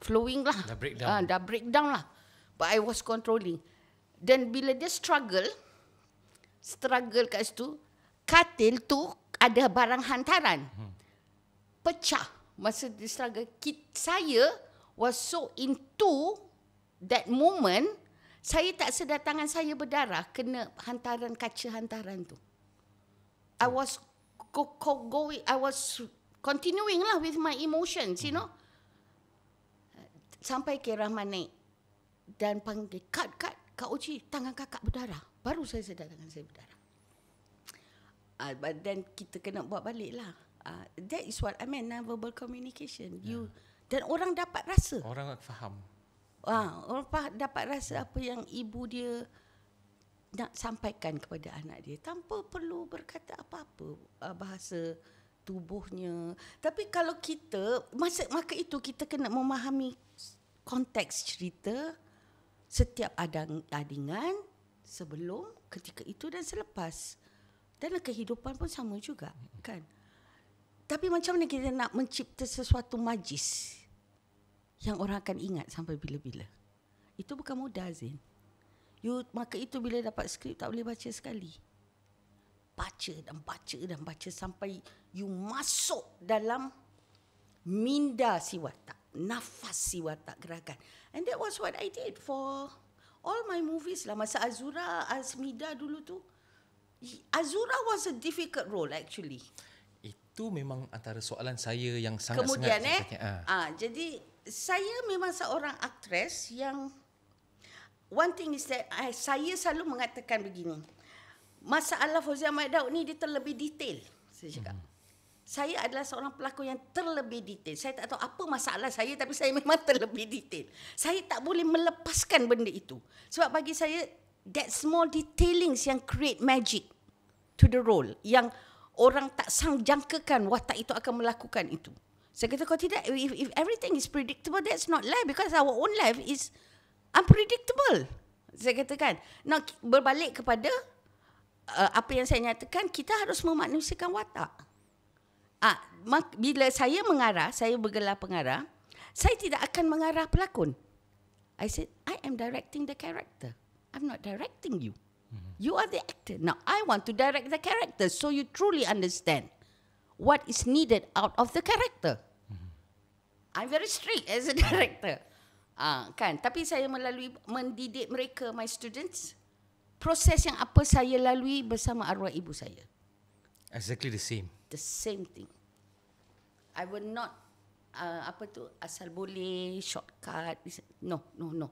flowing lah. Dah break down. Uh, dah break down lah. But I was controlling. Then bila dia struggle, struggle kat situ, katil tu ada barang hantaran. Hmm. Pecah masa struggle kit saya was so into that moment saya tak sedar tangan saya berdarah kena hantaran kaca hantaran tu. I hmm. was go, go, going I was continuing lah with my emotions you hmm. know. Sampai ke Rahman naik dan panggil kat kat Kak Uci tangan kakak berdarah. Baru saya sedar tangan saya berdarah. Uh, but then kita kena buat balik lah. Uh, that is what I mean, non-verbal communication. Yeah. You dan orang dapat rasa. Orang nak faham. Ah, uh, orang faham, dapat rasa apa yang ibu dia nak sampaikan kepada anak dia tanpa perlu berkata apa-apa uh, bahasa tubuhnya. Tapi kalau kita masa maka itu kita kena memahami konteks cerita setiap adang adingan sebelum ketika itu dan selepas. Dalam kehidupan pun sama juga kan. Tapi macam mana kita nak mencipta sesuatu majis yang orang akan ingat sampai bila-bila? Itu bukan mudah Zain. You maka itu bila dapat skrip tak boleh baca sekali. Baca dan baca dan baca sampai you masuk dalam minda si watak, nafas si watak gerakan. And that was what I did for all my movies lah masa Azura, Azmida dulu tu. Azura was a difficult role actually. Itu memang antara soalan saya yang sangat sangat. Kemudian eh, ha. ah jadi saya memang seorang aktris yang one thing is that I, saya selalu mengatakan begini. Masalah Fauzia Mai Daud ni dia terlebih detail. Saya cakap. Hmm. Saya adalah seorang pelakon yang terlebih detail. Saya tak tahu apa masalah saya tapi saya memang terlebih detail. Saya tak boleh melepaskan benda itu. Sebab bagi saya that small detailings yang create magic to the role yang orang tak sang watak itu akan melakukan itu. Saya kata kau tidak if, if everything is predictable that's not life because our own life is unpredictable. Saya katakan. Now berbalik kepada uh, apa yang saya nyatakan kita harus memanusiakan watak. Ah mak, bila saya mengarah, saya bergelar pengarah, saya tidak akan mengarah pelakon. I said I am directing the character. I'm not directing you. Mm-hmm. You are the actor. Now I want to direct the character so you truly understand what is needed out of the character. Mm-hmm. I'm very strict as a director. Ah, uh, kan? Tapi saya melalui mendidik mereka my students proses yang apa saya lalui bersama arwah ibu saya. Exactly the same. The same thing. I will not uh, apa tu asal boleh shortcut no no no.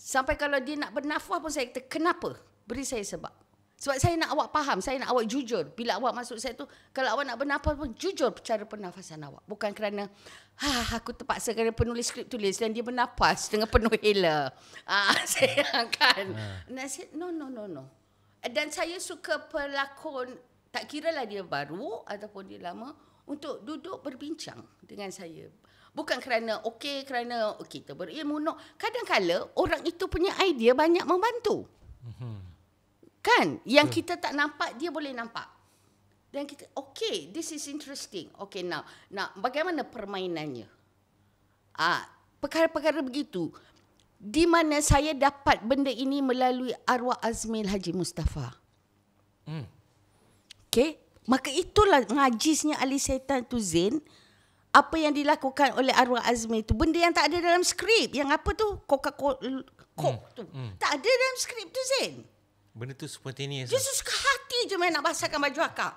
Sampai kalau dia nak bernafas pun saya kata, kenapa? Beri saya sebab. Sebab saya nak awak faham, saya nak awak jujur. Bila awak masuk saya tu, kalau awak nak bernafas pun jujur cara pernafasan awak. Bukan kerana, ah aku terpaksa kerana penulis skrip tulis dan dia bernafas dengan penuh hela. ah saya akan. Ha. Dan saya, no, no, no, no. Dan saya suka pelakon, tak kiralah dia baru ataupun dia lama, untuk duduk berbincang dengan saya. Bukan kerana okey, kerana kita berilmu. No. Kadang-kadang orang itu punya idea banyak membantu. Mhm. Kan? Yang hmm. kita tak nampak, dia boleh nampak. Dan kita, okay, this is interesting. Okay, now, now bagaimana permainannya? Ah, perkara-perkara begitu. Di mana saya dapat benda ini melalui arwah Azmil Haji Mustafa. Hmm. Okay, maka itulah ngajisnya Ali Syaitan tu Zain. Hmm apa yang dilakukan oleh arwah Azmi itu benda yang tak ada dalam skrip yang apa tu Coca Cola Coke hmm. tu hmm. tak ada dalam skrip tu Zain benda tu seperti ini dia so. suka hati je main nak basahkan baju akak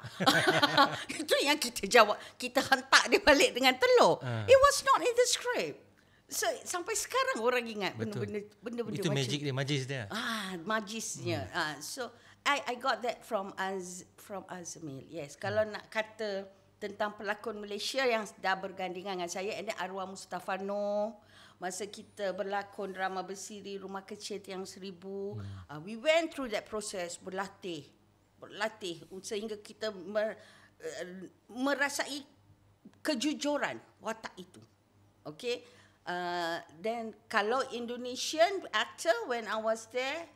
itu yang kita jawab kita hantar dia balik dengan telur hmm. it was not in the script So, sampai sekarang orang ingat Betul. benda-benda benda-benda itu magic dia majis dia ah majisnya hmm. ah, so i i got that from az from azmil yes hmm. kalau nak kata tentang pelakon Malaysia yang dah bergandingan dengan saya ini arwah Mustafa Noor masa kita berlakon drama bersiri Rumah Kecil Tiang Seribu hmm. uh, we went through that process berlatih berlatih sehingga kita mer, uh, merasai kejujuran watak itu okay uh, then kalau Indonesian actor when I was there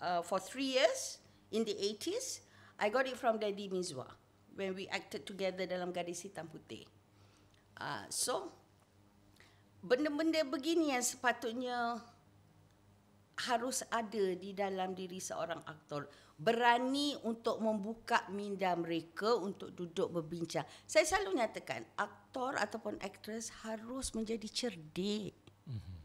uh, for three years in the 80s I got it from Daddy Mizwa. Hmm when we acted together dalam Gadis Hitam Putih. Uh, so, benda-benda begini yang sepatutnya harus ada di dalam diri seorang aktor. Berani untuk membuka minda mereka untuk duduk berbincang. Saya selalu nyatakan, aktor ataupun aktris harus menjadi cerdik. Mm-hmm.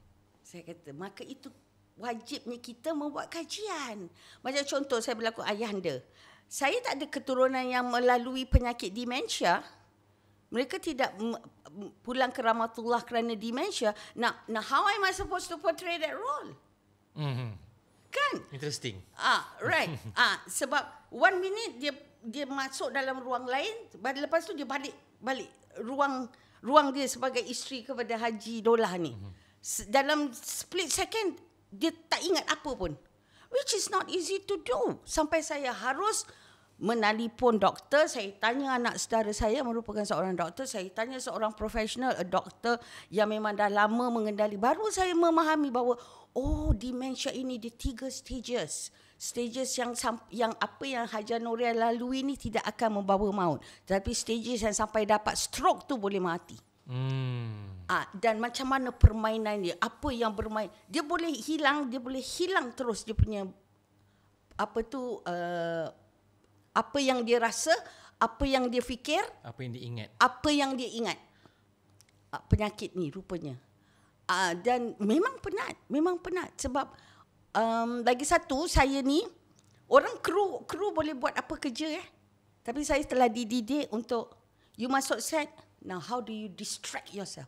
Saya kata, maka itu wajibnya kita membuat kajian. Macam contoh saya berlaku Ayahanda saya tak ada keturunan yang melalui penyakit demensia mereka tidak pulang ke rahmatullah kerana demensia now, now how am i supposed to portray that role mm-hmm. kan interesting ah right ah sebab one minute dia dia masuk dalam ruang lain lepas tu dia balik balik ruang ruang dia sebagai isteri kepada haji dolah ni mm-hmm. dalam split second dia tak ingat apa pun which is not easy to do sampai saya harus menelpon doktor saya tanya anak saudara saya merupakan seorang doktor saya tanya seorang profesional a doktor yang memang dah lama mengendali baru saya memahami bahawa oh dementia ini di tiga stages stages yang yang apa yang Haja Nuria lalui ini tidak akan membawa maut tapi stages yang sampai dapat stroke tu boleh mati hmm ha, dan macam mana permainan dia? Apa yang bermain? Dia boleh hilang, dia boleh hilang terus dia punya apa tu uh, apa yang dia rasa, apa yang dia fikir, apa yang dia ingat. Apa yang dia ingat? Ha, penyakit ni rupanya. ha, dan memang penat, memang penat sebab um, lagi satu saya ni orang kru kru boleh buat apa kerja eh. Tapi saya telah dididik untuk you masuk set. Now how do you distract yourself?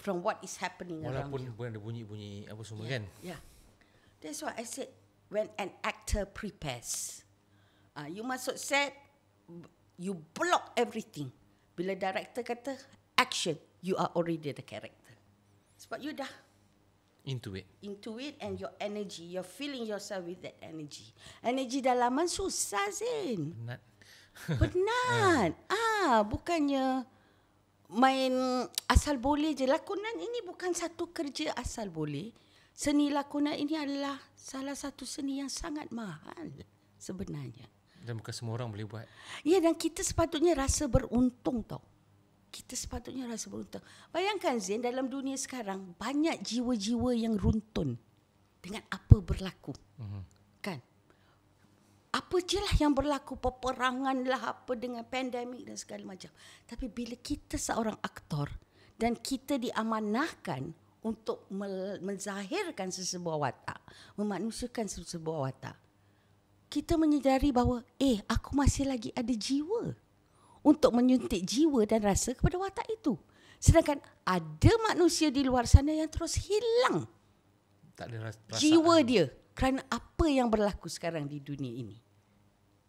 from what is happening Walaupun around you. Walaupun ada bunyi-bunyi apa semua yeah. kan? Yeah. That's why I said when an actor prepares, uh, you masuk set, you block everything. Bila director kata action, you are already the character. Sebab you dah into it. Into it and your energy, you're feeling yourself with that energy. Energy dalaman susah Zain. Penat. Penat. ah, bukannya main asal boleh je. Lakonan ini bukan satu kerja asal boleh. Seni lakonan ini adalah salah satu seni yang sangat mahal sebenarnya. Dan bukan semua orang boleh buat. Ya, dan kita sepatutnya rasa beruntung tau. Kita sepatutnya rasa beruntung. Bayangkan Zain, dalam dunia sekarang, banyak jiwa-jiwa yang runtun dengan apa berlaku. Mm-hmm apa je lah yang berlaku, peperangan lah apa dengan pandemik dan segala macam. Tapi bila kita seorang aktor dan kita diamanahkan untuk menzahirkan sesebuah watak, memanusiakan sesebuah watak, kita menyedari bahawa, eh aku masih lagi ada jiwa untuk menyuntik jiwa dan rasa kepada watak itu. Sedangkan ada manusia di luar sana yang terus hilang tak ada jiwa dia kerana apa yang berlaku sekarang di dunia ini.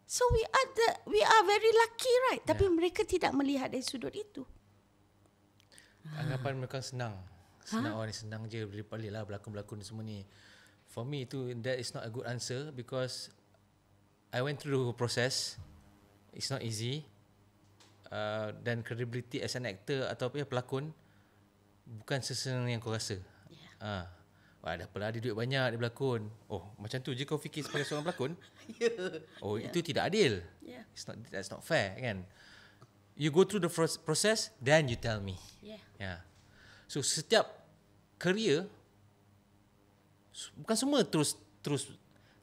So we are the, we are very lucky right tapi mereka tidak melihat dari sudut itu. Anggapan ha. mereka senang. Senang ha? orang ni senang je berlipat-lipatlah berlakon-berlakon ni semua ni. For me itu that is not a good answer because I went through a process. It's not easy. Uh, dan uh, credibility as an actor atau ya, pelakon bukan sesenang yang kau rasa. Yeah. Ha. Wah, dah pernah ada duit banyak di pelakon. Oh, macam tu je kau fikir sebagai seorang pelakon? yeah. Oh, yeah. itu tidak adil. Yeah. It's not that's not fair, kan? You go through the process then you tell me. Yeah. Yeah. So setiap career bukan semua terus terus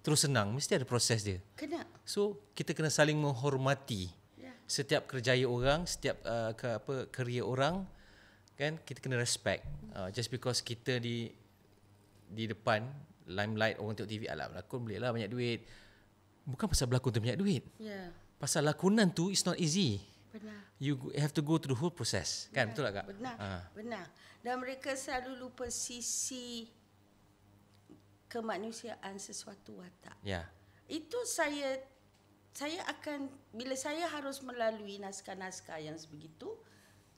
terus senang, mesti ada proses dia. Kena. So kita kena saling menghormati. Yeah. Setiap kerjaya orang, setiap uh, ke, apa career orang kan kita kena respect. Uh, just because kita di di depan limelight orang tengok TV ala berlakon boleh lah banyak duit. Bukan pasal berlakon tu banyak duit. Yeah. Pasal lakonan tu it's not easy. Benar. You have to go through the whole process. Kan? Benar. Kan betul tak kak? Benar. Ha. Benar. Dan mereka selalu lupa sisi kemanusiaan sesuatu watak. Ya. Yeah. Itu saya saya akan bila saya harus melalui naskah-naskah yang sebegitu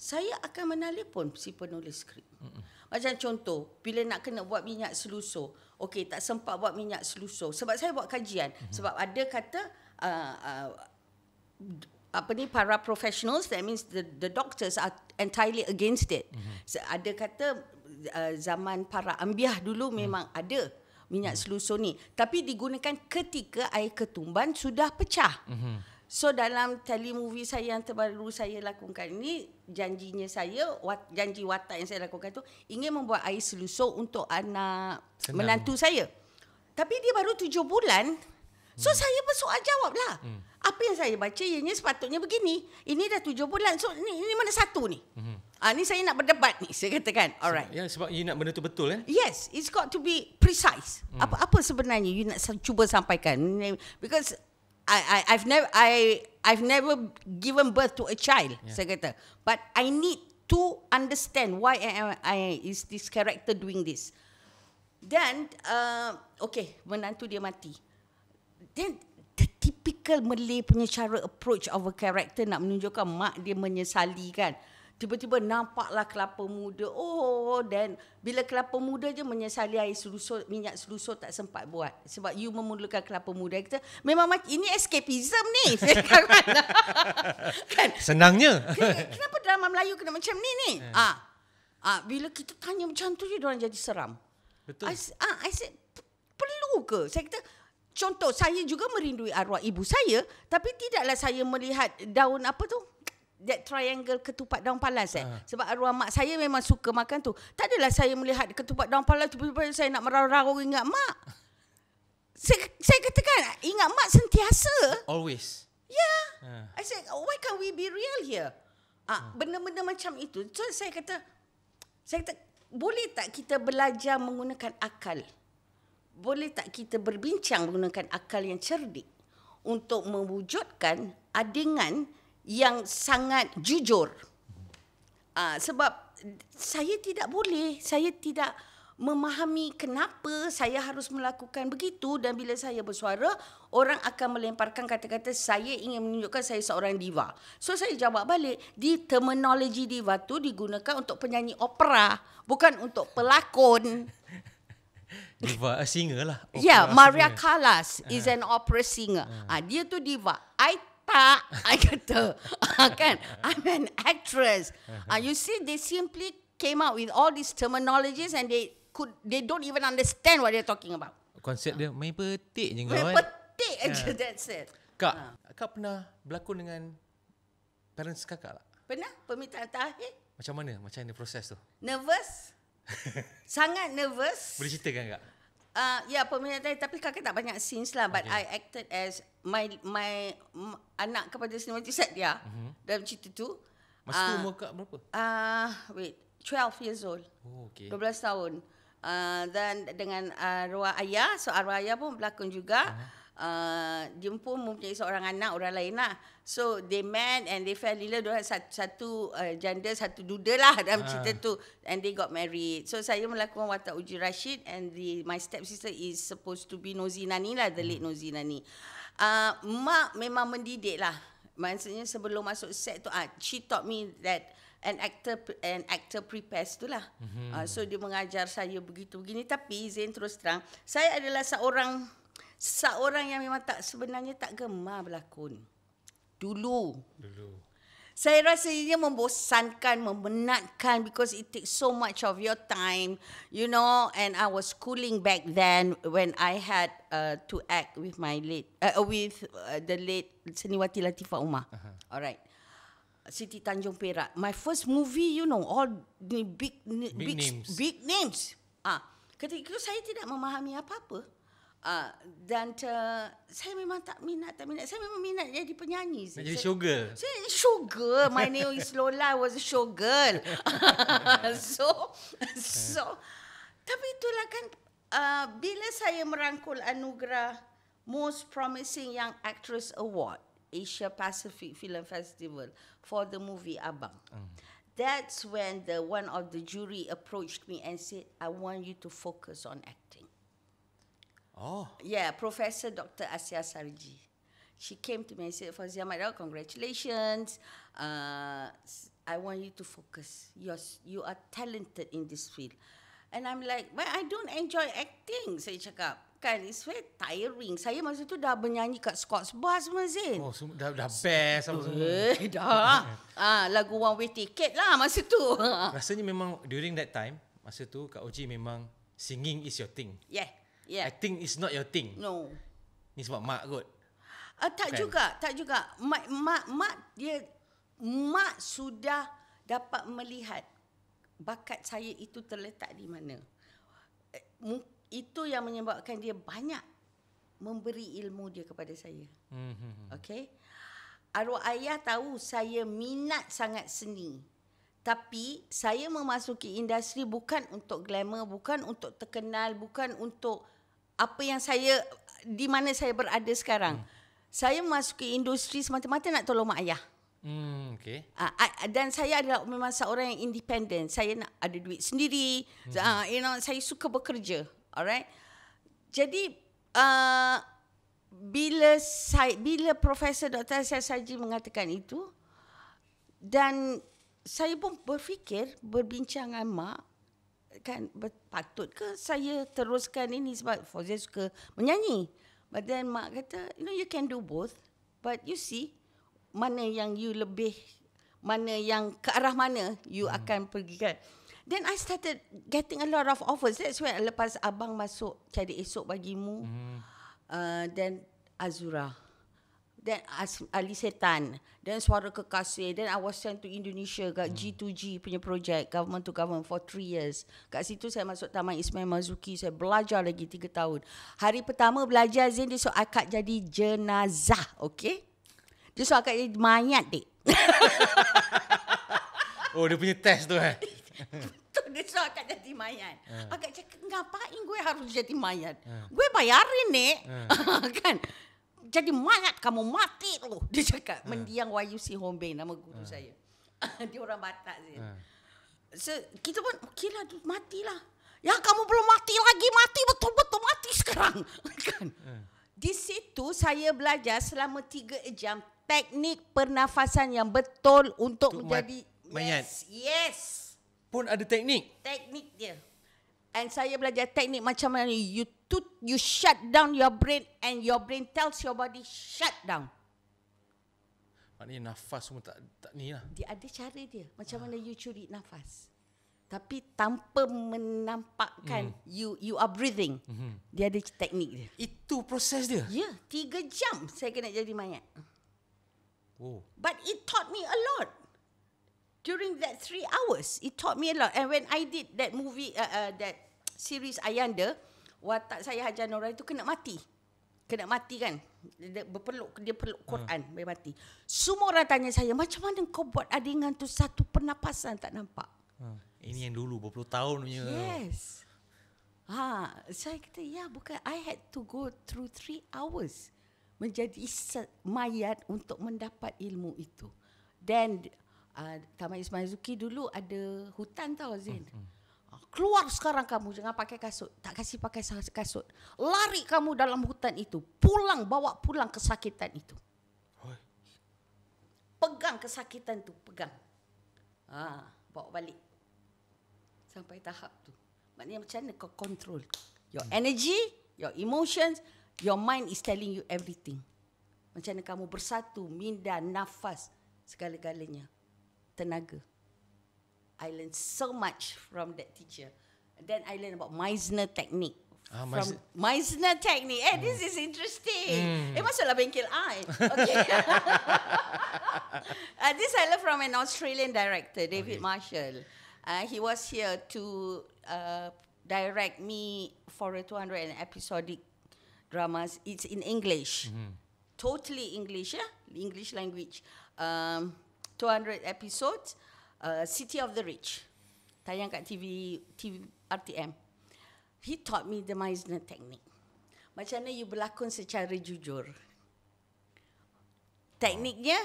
saya akan menalipun si penulis skrip. Hmm. Macam contoh, bila nak kena buat minyak selusuh, okey tak sempat buat minyak selusuh. Sebab saya buat kajian, mm-hmm. sebab ada kata uh, uh, apa ni para professionals that means the the doctors are entirely against it. Mm-hmm. Ada kata uh, zaman para ambiah dulu mm-hmm. memang ada minyak mhm. selusuh ni, tapi digunakan ketika air ketumban sudah pecah. Mm-hmm. So dalam tali movie saya yang terbaru saya lakukan ini janjinya saya wat, janji watak yang saya lakukan tu ingin membuat air selusuh untuk anak Senang. menantu saya. Tapi dia baru tujuh bulan. So hmm. saya bersoal jawab lah. Hmm. Apa yang saya baca ianya sepatutnya begini. Ini dah tujuh bulan. So ni, ini mana satu ni? Hmm. Ah ni saya nak berdebat ni saya katakan. Alright. Ya sebab you nak benda tu betul eh. Yes, it's got to be precise. Hmm. Apa apa sebenarnya you nak cuba sampaikan? Because I, I I've never I I've never given birth to a child. Yeah. Saya kata, but I need to understand why I, I is this character doing this. Then uh, okay, menantu dia mati. Then the typical Malay punya cara approach of a character nak menunjukkan mak dia menyesali kan. Uh, tiba-tiba nampaklah kelapa muda. Oh, dan bila kelapa muda je menyesali air selusur, minyak selusur tak sempat buat. Sebab you memerlukan kelapa muda. Kita, memang ini escapism ni. kan? Senangnya. Kenapa drama Melayu kena macam ni ni? Eh. Ah, eh. ah, bila kita tanya macam tu je, orang jadi seram. Betul. I, ah, I said, perlu ke? Saya kata, contoh saya juga merindui arwah ibu saya. Tapi tidaklah saya melihat daun apa tu? that triangle ketupat daun palas eh. Uh. Sebab arwah mak saya memang suka makan tu. Tak adalah saya melihat ketupat daun palas tiba saya nak merau-rau ingat mak. Saya, saya katakan ingat mak sentiasa. Always. Yeah. Ya. Uh. I said why can't we be real here? Ah, uh, uh. macam itu. So saya kata saya kata boleh tak kita belajar menggunakan akal? Boleh tak kita berbincang menggunakan akal yang cerdik untuk mewujudkan adingan yang sangat jujur. Uh, sebab saya tidak boleh, saya tidak memahami kenapa saya harus melakukan begitu dan bila saya bersuara orang akan melemparkan kata-kata saya ingin menunjukkan saya seorang diva. So saya jawab balik, di terminologi diva tu digunakan untuk penyanyi opera, bukan untuk pelakon. Diva eh, singer lah. Ya, yeah, Maria Callas is ah. an opera singer. Uh. Uh, dia tu diva. I tak. I kata, ah, kan? I'm an actress. Uh, you see, they simply came out with all these terminologies and they could, they don't even understand what they're talking about. Konsep uh. dia main petik je Main petik yeah. je, that's it. Kak, uh. kak pernah berlakon dengan parents kakak tak? Pernah, permintaan terakhir. Macam mana? Macam mana proses tu? Nervous. Sangat nervous. Boleh ceritakan kak? Uh, ya peminat tadi tapi kakak tak banyak scenes lah but okay. I acted as my my, anak kepada Sinemati Set dia ya. mm-hmm. dalam cerita tu. Masa uh, tu ah, umur kak berapa? Ah uh, wait, 12 years old. Oh okey. 12 tahun. Uh, dan dengan uh, arwah ayah, so arwah ayah pun berlakon juga. Uh-huh uh, dia pun mempunyai seorang anak orang lain lah. So they met and they fell in love. Dua satu, satu uh, janda satu duda lah dalam uh. cerita ah. tu. And they got married. So saya melakukan watak uji Rashid and the my sister is supposed to be Nozi Nani lah, the late hmm. Nozi Nani. Uh, mak memang mendidik lah. Maksudnya sebelum masuk set tu, uh, she taught me that an actor an actor prepares tu lah. Mm-hmm. Uh, so dia mengajar saya begitu begini. Tapi Zain terus terang, saya adalah seorang seorang yang memang tak sebenarnya tak gemar berlakon. Dulu. Dulu. Saya rasa ia membosankan, memenatkan because it takes so much of your time, you know. And I was schooling back then when I had uh, to act with my late, uh, with uh, the late Seniwati Latifah Uma. Uh-huh. Alright, Siti Tanjung Perak. My first movie, you know, all the big, big, big names. Big names. Ah, ketika itu saya tidak memahami apa-apa. Uh, dan uh, saya memang tak minat, tak minat. Saya memang minat jadi penyanyi. Nak jadi showgirl. Saya showgirl. My name is Lola. I was a showgirl. so, so. Tapi itulah kan, uh, bila saya merangkul anugerah Most Promising Young Actress Award, Asia Pacific Film Festival, for the movie Abang. Mm. That's when the one of the jury approached me and said, I want you to focus on acting. Oh. Yeah, Professor Dr. Asya Sarji. She came to me and said, Fazia Madal, congratulations. Uh, I want you to focus. You're, you are talented in this field. And I'm like, well, I don't enjoy acting, saya cakap. Kan, it's very tiring. Saya masa tu dah bernyanyi kat Scots Bar semua, Zain. Oh, semua, dah, dah best sama semua. Eh, dah. ah, lagu One Way Ticket lah masa tu. Rasanya memang during that time, masa tu Kak Oji memang singing is your thing. Yeah. Yeah. I think it's not your thing. No. Ni sebab mak kot. Uh, tak kan? juga, tak juga. Mak, mak mak dia mak sudah dapat melihat bakat saya itu terletak di mana. Eh, itu yang menyebabkan dia banyak memberi ilmu dia kepada saya. Mhm. Okey. Arwah ayah tahu saya minat sangat seni. Tapi saya memasuki industri bukan untuk glamour, bukan untuk terkenal, bukan untuk apa yang saya di mana saya berada sekarang. Hmm. Saya masuk ke industri semata-mata nak tolong mak ayah. Hmm, okay. Uh, ah, ah, dan saya adalah memang seorang yang independen. Saya nak ada duit sendiri. Hmm. Uh, you know, saya suka bekerja. Alright. Jadi uh, bila saya bila Profesor Dr. Syed Saji mengatakan itu dan saya pun berfikir berbincang dengan mak kan patut ke saya teruskan ini sebab Fauzia suka menyanyi. But then mak kata, you know you can do both. But you see mana yang you lebih mana yang ke arah mana you hmm. akan pergi kan. Then I started getting a lot of offers. That's why lepas abang masuk cari esok bagimu. Hmm. Uh, then Azura. Then as, Ali Setan Then Suara Kekasih Then I was sent to Indonesia Kat hmm. G2G punya project Government to government For three years Kat situ saya masuk Taman Ismail Marzuki Saya belajar lagi Tiga tahun Hari pertama belajar Zain dia suruh akad Jadi jenazah Okay Dia suruh akad jadi mayat dek Oh dia punya test tu eh Dia suruh akak jadi mayat uh. Akak cakap Ngapain gue harus jadi mayat uh. Gue bayarin ni ha. uh. Kan jadi mayat kamu mati tu. Dia cakap, hmm. mendiang YUC Hombe nama guru hmm. saya. dia orang Batak je. Hmm. So, kita pun, okeylah, matilah. Ya kamu belum mati lagi, mati betul-betul mati sekarang. kan? Di situ saya belajar selama tiga jam teknik pernafasan yang betul untuk, untuk menjadi mayat. Yes, yes. Pun ada teknik? Teknik dia. And saya belajar teknik macam mana you to you shut down your brain and your brain tells your body shut down. ini nafas semua tak tak ni lah. Dia ada cara dia. Macam mana you curi nafas. Tapi tanpa menampakkan mm. you you are breathing. Mm-hmm. Dia ada teknik dia. Itu proses dia? Ya. Yeah, tiga jam saya kena jadi mayat. Oh. But it taught me a lot. During that three hours, it taught me a lot. And when I did that movie, uh, uh, that series Ayanda, mm watak saya Hajar Nora itu kena mati. Kena mati kan. Dia berpeluk, dia peluk Quran, hmm. boleh mati. Semua orang tanya saya, macam mana kau buat adingan tu satu pernafasan tak nampak? Hmm. Ini yang dulu, berpuluh tahun punya. Yes. Ha, saya kata, ya bukan. I had to go through three hours menjadi mayat untuk mendapat ilmu itu. Then, uh, Taman Ismail Zuki dulu ada hutan tau Zain. Hmm. hmm. Keluar sekarang kamu jangan pakai kasut. Tak kasih pakai kasut. Lari kamu dalam hutan itu. Pulang bawa pulang kesakitan itu. Pegang kesakitan itu. Pegang. Ha, bawa balik. Sampai tahap tu. Maknanya macam mana kau control. Your hmm. energy, your emotions, your mind is telling you everything. Macam mana kamu bersatu, minda, nafas, segala-galanya. Tenaga. I learned so much from that teacher. then I learned about Meisner technique. Ah, from Meisner, Meisner technique. Eh, mm. this is interesting. Mm. Eh, masuklah bengkel I. Okay. uh, this I learned from an Australian director, David okay. Marshall. Uh, he was here to uh, direct me for a 200 episodic dramas. It's in English. Mm. Totally English, yeah? English language. Um, 200 episodes. uh, City of the Rich tayang kat TV TV RTM. He taught me the Meisner technique. Macam mana you berlakon secara jujur. Tekniknya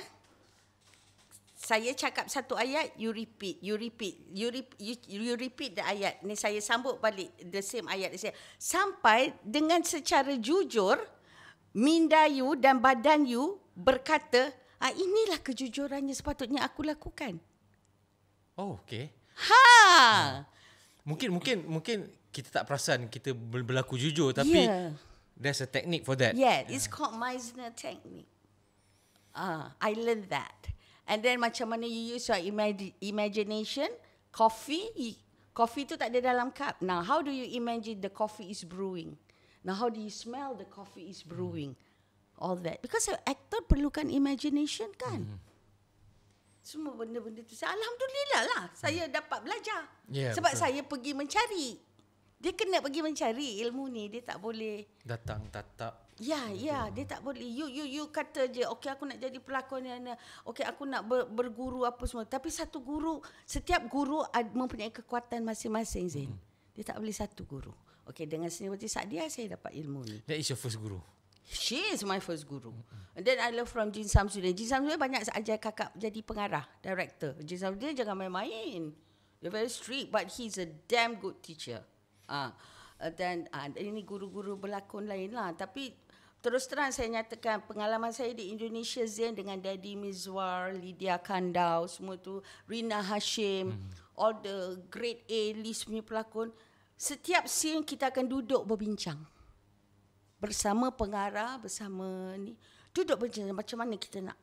saya cakap satu ayat, you repeat, you repeat, you repeat, you, you repeat the ayat. Ni saya sambut balik the same ayat saya. Sampai dengan secara jujur, minda you dan badan you berkata, ah, inilah kejujurannya sepatutnya aku lakukan. Oh, okay. Ha. Ah. Mungkin mungkin mungkin kita tak perasan kita berlaku jujur tapi yeah. there's a technique for that. Yeah, ah. it's called Meisner technique. Ah, uh, I learned that. And then macam mana you use your imagi- imagination, coffee, coffee tu tak ada dalam cup. Now, how do you imagine the coffee is brewing? Now, how do you smell the coffee is brewing? Hmm. All that. Because actor perlukan imagination kan? Hmm semua benda-benda tu saya alhamdulillah lah saya hmm. dapat belajar yeah, sebab betul. saya pergi mencari dia kena pergi mencari ilmu ni dia tak boleh datang tatap Ya, ya, dia tak boleh. You, you, you kata je. Okay, aku nak jadi pelakon ni. Okay, aku nak ber, berguru apa semua. Tapi satu guru, setiap guru ad, mempunyai kekuatan masing-masing. Zain. Hmm. Dia tak boleh satu guru. Okay, dengan seni berarti saat dia saya dapat ilmu ni. That is your first guru. She is my first guru. And then I learn from Jin Samsudin. Jin Samsudin banyak ajar kakak jadi pengarah, director. Jin Samsudin jangan main-main. Dia very strict but he's a damn good teacher. Ah, uh, Then uh, ini guru-guru berlakon lain lah. Tapi terus terang saya nyatakan pengalaman saya di Indonesia Zen dengan Daddy Mizwar, Lydia Kandau, semua tu, Rina Hashim, hmm. all the great A-list punya pelakon. Setiap scene kita akan duduk berbincang bersama pengarah bersama ni duduk bercerita macam mana kita nak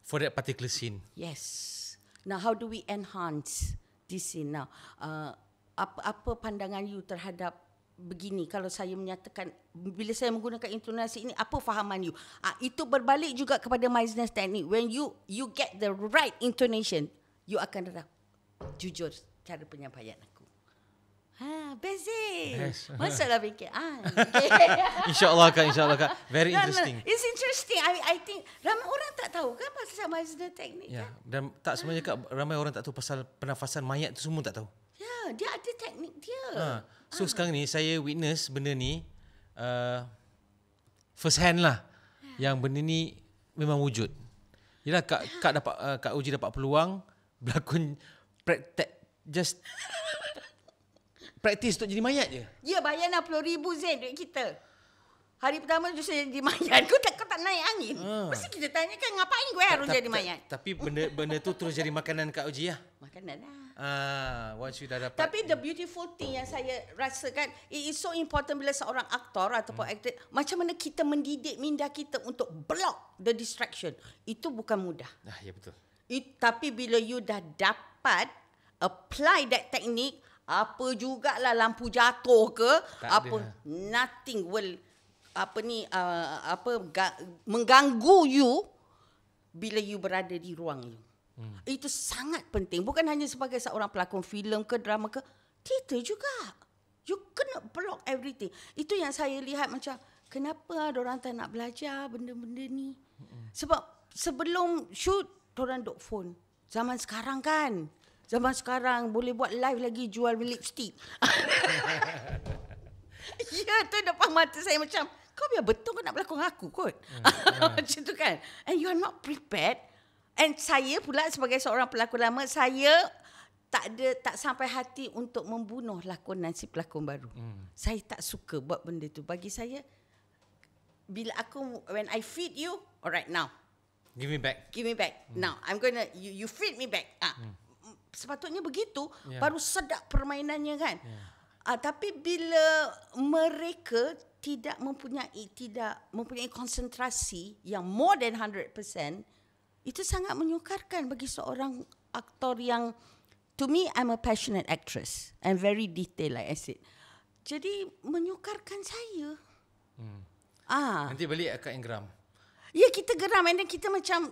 for that particular scene yes now how do we enhance this scene now uh, apa, apa pandangan you terhadap begini kalau saya menyatakan bila saya menggunakan intonasi ini apa fahaman you uh, itu berbalik juga kepada mindfulness technique when you you get the right intonation you akan dapat jujur cara penyampaian Ha, best eh. Yes. Masuklah fikir. Ha, ah, okay. InsyaAllah kan, insyaAllah kan. Very interesting. It's interesting. I I think ramai orang tak tahu kan pasal sama the yeah. kan. Dan tak ah. semuanya kak, ramai orang tak tahu pasal pernafasan mayat tu semua tak tahu. Ya, yeah, dia ada teknik dia. Ha. So ha. sekarang ni saya witness benda ni uh, first hand lah. Yeah. Yang benda ni memang wujud. Yalah kak, yeah. kak dapat uh, kak Uji dapat peluang berlakon praktek just Praktis untuk jadi mayat je? Ya, bayar RM60,000 Zain duit kita. Hari pertama tu saya jadi mayat. Kau tak, kau tak naik angin. Ha. Mesti kita tanya kan, kenapa ni, gue harus jadi mayat? Tapi benda benda tu terus jadi makanan Kak Uji lah. Makanan lah. Ah, once you dah dapat. Tapi the beautiful thing yang saya rasakan, it is so important bila seorang aktor ataupun hmm. aktor, macam mana kita mendidik minda kita untuk block the distraction. Itu bukan mudah. Ah, ya betul. It, tapi bila you dah dapat apply that technique, apa jugalah lampu jatuh ke tak apa ada. nothing will apa ni uh, apa ga, mengganggu you bila you berada di ruang you. Hmm. Itu sangat penting bukan hanya sebagai seorang pelakon filem ke drama ke kita juga. You kena block everything. Itu yang saya lihat macam kenapa orang tak nak belajar benda-benda ni? Hmm. Sebab sebelum shoot orang dok phone. Zaman sekarang kan. Zaman sekarang boleh buat live lagi jual lipstick. ya tu depan mata saya macam kau biar betul kau nak berlakon aku kot. Hmm, hmm. macam tu kan. And you are not prepared. And saya pula sebagai seorang pelakon lama saya tak ada tak sampai hati untuk membunuh lakonan si pelakon baru. Hmm. Saya tak suka buat benda tu. Bagi saya bila aku when I feed you alright now. Give me back. Give me back. Hmm. Now I'm going to you, you feed me back. Ah. Hmm sepatutnya begitu yeah. baru sedap permainannya kan yeah. Ya. uh, tapi bila mereka tidak mempunyai tidak mempunyai konsentrasi yang more than 100% itu sangat menyukarkan bagi seorang aktor yang to me I'm a passionate actress and very detailed like I said jadi menyukarkan saya hmm. ah nanti beli akak Ingram Ya kita geram dan kita macam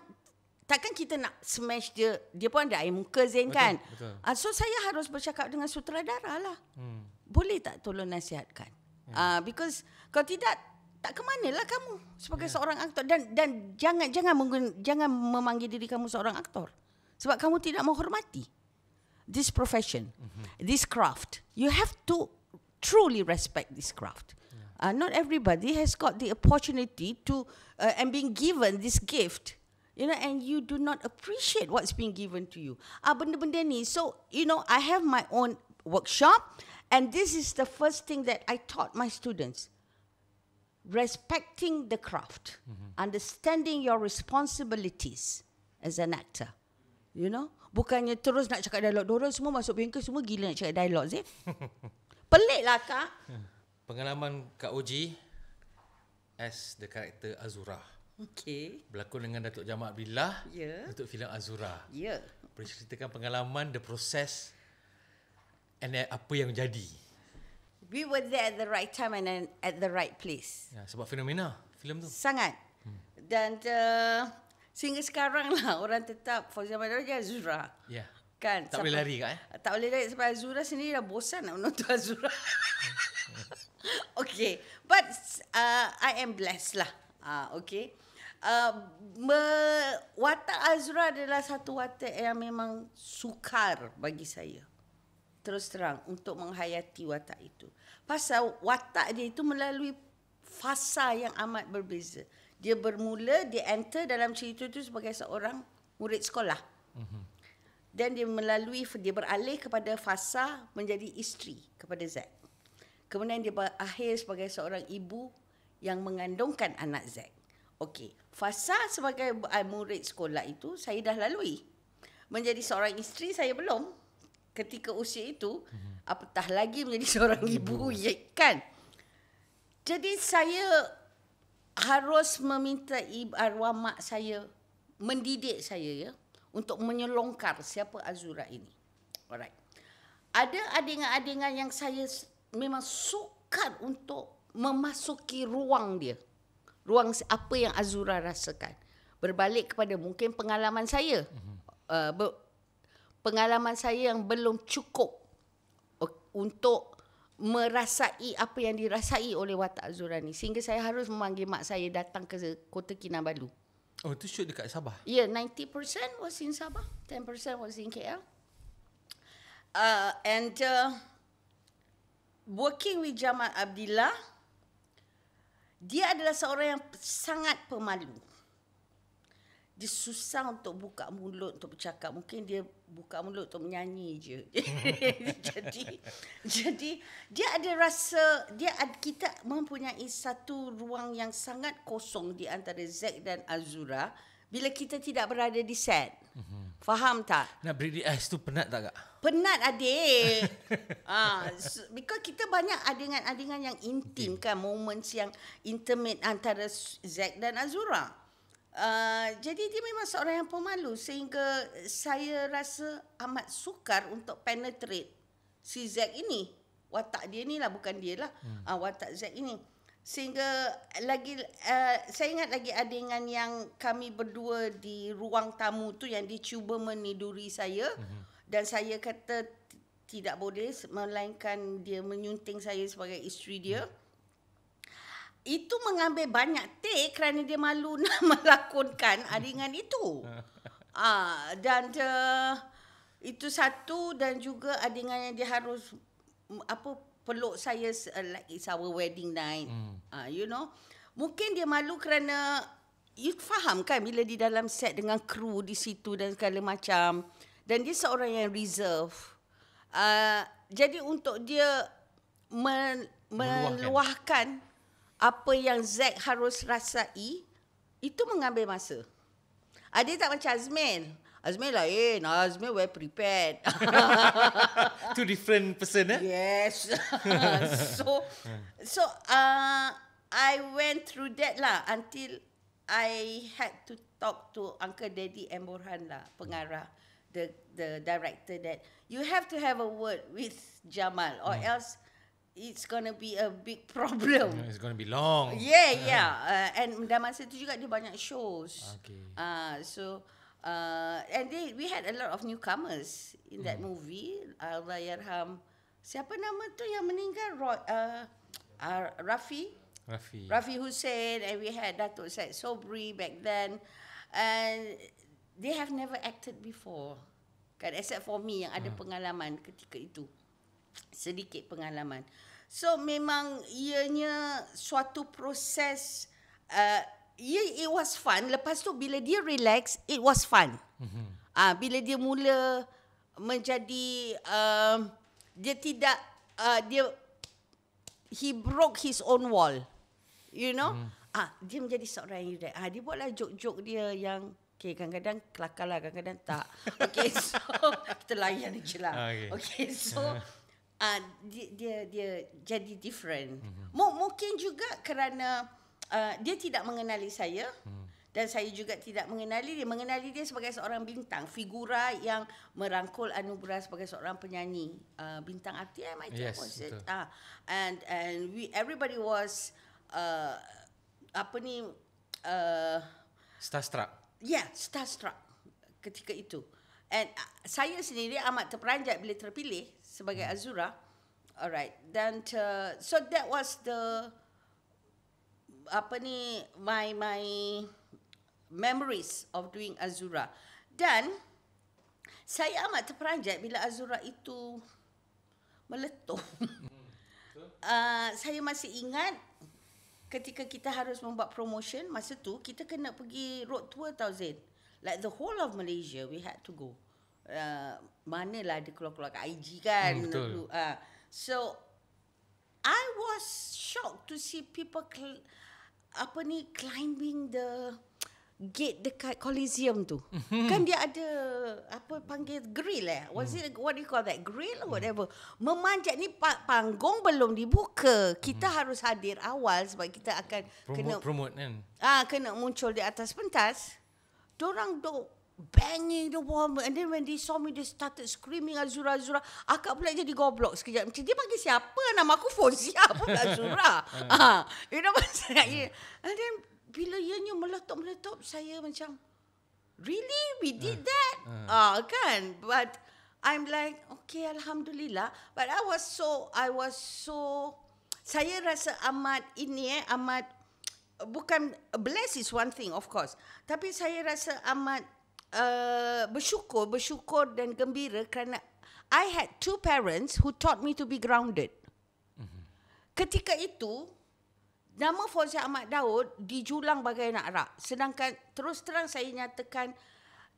takkan kita nak smash dia dia pun ada air muka Zain betul, kan betul. Uh, so saya harus bercakap dengan sutradara lah hmm. boleh tak tolong nasihatkan yeah. Ya. uh, because kalau tidak tak ke lah kamu sebagai yeah. seorang aktor dan dan jangan jangan menggun, jangan memanggil diri kamu seorang aktor sebab kamu tidak menghormati this profession mm-hmm. this craft you have to truly respect this craft yeah. Ya. uh, not everybody has got the opportunity to uh, and being given this gift you know and you do not appreciate what's being given to you ah benda-benda ni so you know i have my own workshop and this is the first thing that i taught my students respecting the craft mm-hmm. understanding your responsibilities as an actor you know bukannya terus nak cakap dialog dorang semua masuk bingkai semua gila nak cakap dialog sih lah kak pengalaman kak Oji as the character azurah Okey. Berlakon dengan Datuk Jamal Abdillah ya. untuk filem Azura. Ya. Boleh ceritakan pengalaman the process and apa yang jadi? We were there at the right time and then at the right place. Ya, sebab fenomena filem tu. Sangat. Hmm. Dan uh, sehingga sekarang lah orang tetap for example dia Azura. Ya. Yeah. Kan, tak sampai, boleh lari kan? Eh? Tak boleh lari sebab Azura sendiri dah bosan nak menonton Azura. okay. But uh, I am blessed lah. Uh, ah, okay uh, watak Azra adalah satu watak yang memang sukar bagi saya terus terang untuk menghayati watak itu pasal watak dia itu melalui fasa yang amat berbeza dia bermula dia enter dalam cerita itu sebagai seorang murid sekolah mhm. dan dia melalui dia beralih kepada fasa menjadi isteri kepada Z kemudian dia berakhir sebagai seorang ibu yang mengandungkan anak Zack Okey, fasa sebagai eh, murid sekolah itu saya dah lalui. Menjadi seorang isteri saya belum. Ketika usia itu, mm-hmm. apatah lagi menjadi seorang ibu, ya kan? Jadi saya harus meminta ibu eh, arwah mak saya mendidik saya ya untuk menyelongkar siapa Azura ini. Alright. Ada adingan-adingan yang saya memang sukar untuk memasuki ruang dia ruang apa yang Azura rasakan. Berbalik kepada mungkin pengalaman saya. Mm-hmm. Uh, pengalaman saya yang belum cukup untuk merasai apa yang dirasai oleh watak Azura ni. Sehingga saya harus memanggil mak saya datang ke Kota Kinabalu. Oh, tu shoot dekat Sabah? Ya, yeah, 90% was in Sabah. 10% was in KL. Uh, and uh, working with Jamal Abdillah, dia adalah seorang yang sangat pemalu. Dia susah untuk buka mulut untuk bercakap. Mungkin dia buka mulut untuk menyanyi je. jadi jadi dia ada rasa dia kita mempunyai satu ruang yang sangat kosong di antara Zack dan Azura bila kita tidak berada di set. Mm-hmm. Faham tak? Nak break the ice tu penat tak kak? Penat adik. ha, ah, so, because kita banyak adingan-adingan yang intim okay. kan. Moments yang intimate antara Zack dan Azura. Uh, jadi dia memang seorang yang pemalu. Sehingga saya rasa amat sukar untuk penetrate si Zack ini. Watak dia ni lah bukan dia lah. Hmm. Uh, watak Zack ini sehingga lagi uh, saya ingat lagi adegan yang kami berdua di ruang tamu tu yang dicuba meniduri saya mm-hmm. dan saya kata tidak boleh melainkan dia menyunting saya sebagai isteri dia mm-hmm. Itu mengambil banyak take kerana dia malu nak melakonkan adegan itu. Uh, dan uh, itu satu dan juga adegan yang dia harus apa peluk saya uh, like it's our wedding night. Mm. Uh, you know. Mungkin dia malu kerana you faham kan bila di dalam set dengan kru di situ dan segala macam dan dia seorang yang reserve. Uh, jadi untuk dia me- meluahkan apa yang Zack harus rasai itu mengambil masa. Ada ah, uh, tak macam Azmin? Azmi lain, Azmi well prepared. Two different person eh? Yes. so so uh, I went through that lah until I had to talk to Uncle Daddy Emborhan lah, pengarah, the the director that you have to have a word with Jamal or hmm. else it's going to be a big problem. It's going to be long. Yeah, yeah. Uh, and dalam masa tu juga dia banyak shows. Okay. Uh, so, uh, and they we had a lot of newcomers in that mm. movie Allah yarham siapa nama tu yang meninggal Ro, uh, uh, Rafi Rafi Rafi Hussein and we had Datuk Said Sobri back then and they have never acted before kan except for me yang ada mm. pengalaman ketika itu sedikit pengalaman so memang ianya suatu proses uh, Ya, it was fun. Lepas tu bila dia relax, it was fun. Mm-hmm. Ah, bila dia mula menjadi um, dia tidak uh, dia he broke his own wall, you know. Mm. Ah, dia menjadi seorang yang relax. Ah, dia buatlah joke-joke dia yang Okay, kadang-kadang kelakar lah, kadang-kadang tak. Okay, so kita layan je lah. Ah, okay, okay so uh, ah, dia, dia, dia jadi different. Mm-hmm. mungkin juga kerana uh, dia tidak mengenali saya hmm. dan saya juga tidak mengenali dia mengenali dia sebagai seorang bintang figura yang merangkul anugerah sebagai seorang penyanyi uh, bintang arti I eh, macam yes, was it uh, and and we everybody was uh, apa ni uh, starstruck yeah starstruck ketika itu and uh, saya sendiri amat terperanjat bila terpilih sebagai hmm. Azura alright dan uh, so that was the apa ni my my memories of doing Azura dan saya amat terperanjat bila Azura itu meletup. Hmm, uh, saya masih ingat ketika kita harus membuat promotion masa tu kita kena pergi road tour tau Zain. Like the whole of Malaysia we had to go. Uh, ah, lah ada keluar-keluar kat IG kan. Hmm, betul. Uh, so I was shocked to see people apa ni climbing the gate dekat Coliseum tu. Mm-hmm. Kan dia ada apa panggil grill eh. Was mm. it what do you call that grill or whatever. Memanjat ni panggung belum dibuka. Kita mm. harus hadir awal sebab kita akan promote, kena promote kan. Ah kena muncul di atas pentas. Dorang dok banging the woman and then when they saw me they started screaming Azura Azura akak pula jadi goblok sekejap macam dia panggil siapa nama aku Fozia pula Azura uh, ah, you know what I'm saying hmm. and then bila ianya meletup-meletup saya macam really we did hmm. that hmm. ah uh, kan but I'm like okay Alhamdulillah but I was so I was so saya rasa amat ini eh amat bukan bless is one thing of course tapi saya rasa amat Uh, bersyukur, bersyukur dan gembira kerana I had two parents who taught me to be grounded. Ketika itu, nama Fauzia Ahmad Daud dijulang bagai anak rak. Sedangkan terus terang saya nyatakan,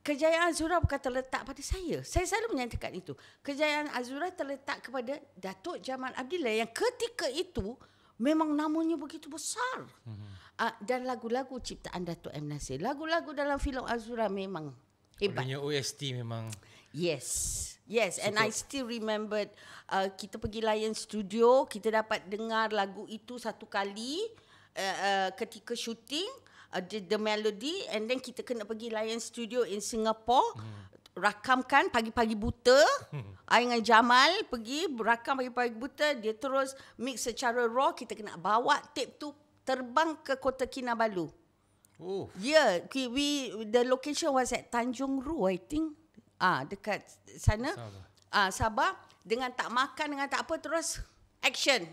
kejayaan Azura bukan terletak pada saya. Saya selalu menyatakan itu. Kejayaan Azura terletak kepada Datuk Jamal Abdillah yang ketika itu memang namanya begitu besar. Mm-hmm uh, dan lagu-lagu ciptaan Datuk M Nasir. Lagu-lagu dalam filem Azura memang hebat. Punya OST memang. Yes. Yes, and I still remembered uh, kita pergi Lion Studio, kita dapat dengar lagu itu satu kali uh, uh, ketika shooting, uh, the, the melody and then kita kena pergi Lion Studio in Singapore. Hmm rakamkan pagi-pagi buta hmm. I dengan Jamal pergi rakam pagi-pagi buta dia terus mix secara raw kita kena bawa tape tu terbang ke Kota Kinabalu. Oh. Yeah, we, the location was at Tanjung Ru I think. Ah uh, dekat sana. Ah uh, Sabah dengan tak makan dengan tak apa terus action.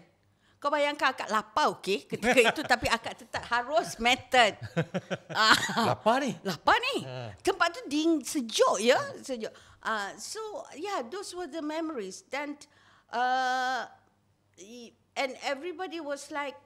Kau bayangkan akak lapar okey ketika itu tapi akak tetap harus method. Ah lapar ni. Lapar ni. Ah. Tempat tu ding sejuk ya, sejuk. Ah uh, so yeah, those were the memories. Then uh and everybody was like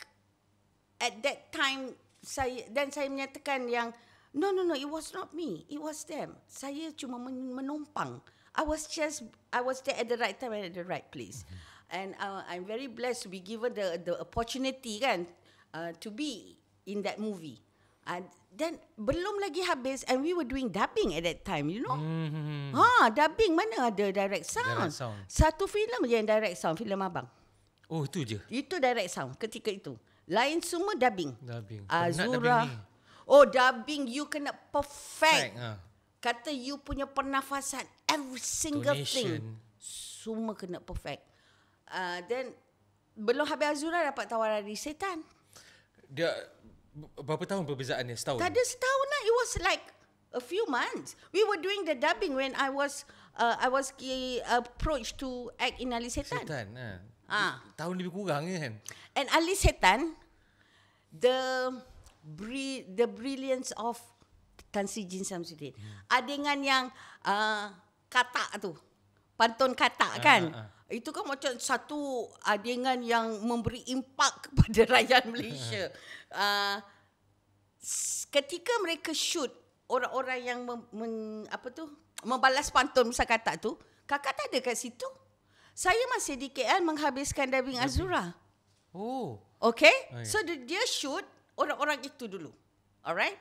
at that time saya dan saya menyatakan yang no no no it was not me it was them saya cuma menumpang i was just i was there at the right time and at the right place mm-hmm. and uh, i'm very blessed to be given the the opportunity kan uh, to be in that movie and then belum lagi habis and we were doing dubbing at that time you know mm-hmm. ha dubbing mana ada direct sound, direct sound. satu filem je yang direct sound filem abang oh tu je itu direct sound ketika itu lain semua dubbing. Dubbing. Azura. Ah, dubbing oh, dubbing you kena perfect. Fact, uh. Ah. Kata you punya pernafasan every single Donation. thing. Semua kena perfect. Uh, then belum habis Azura dapat tawaran dari setan. Dia berapa tahun perbezaan dia? Setahun. Tak ada setahun lah. It was like a few months. We were doing the dubbing when I was uh, I was approached to act in Ali Setan. Setan. Uh. Ha. Tahun lebih kurang kan. And Ali Setan, the bri- the brilliance of Tan si Jin Samsudin. Hmm. Adengan yang uh, katak tu. Pantun katak ah, kan. Ha, ha, Itu kan macam satu adengan uh, yang memberi impak kepada rakyat Malaysia. Uh, ketika mereka shoot orang-orang yang mem, mem, apa tu membalas pantun musa kata tu kakak tak ada kat situ saya masih di KL kan menghabiskan Diving Azura. Oh. Okay. Oh, ya. So dia shoot orang-orang itu dulu. Alright.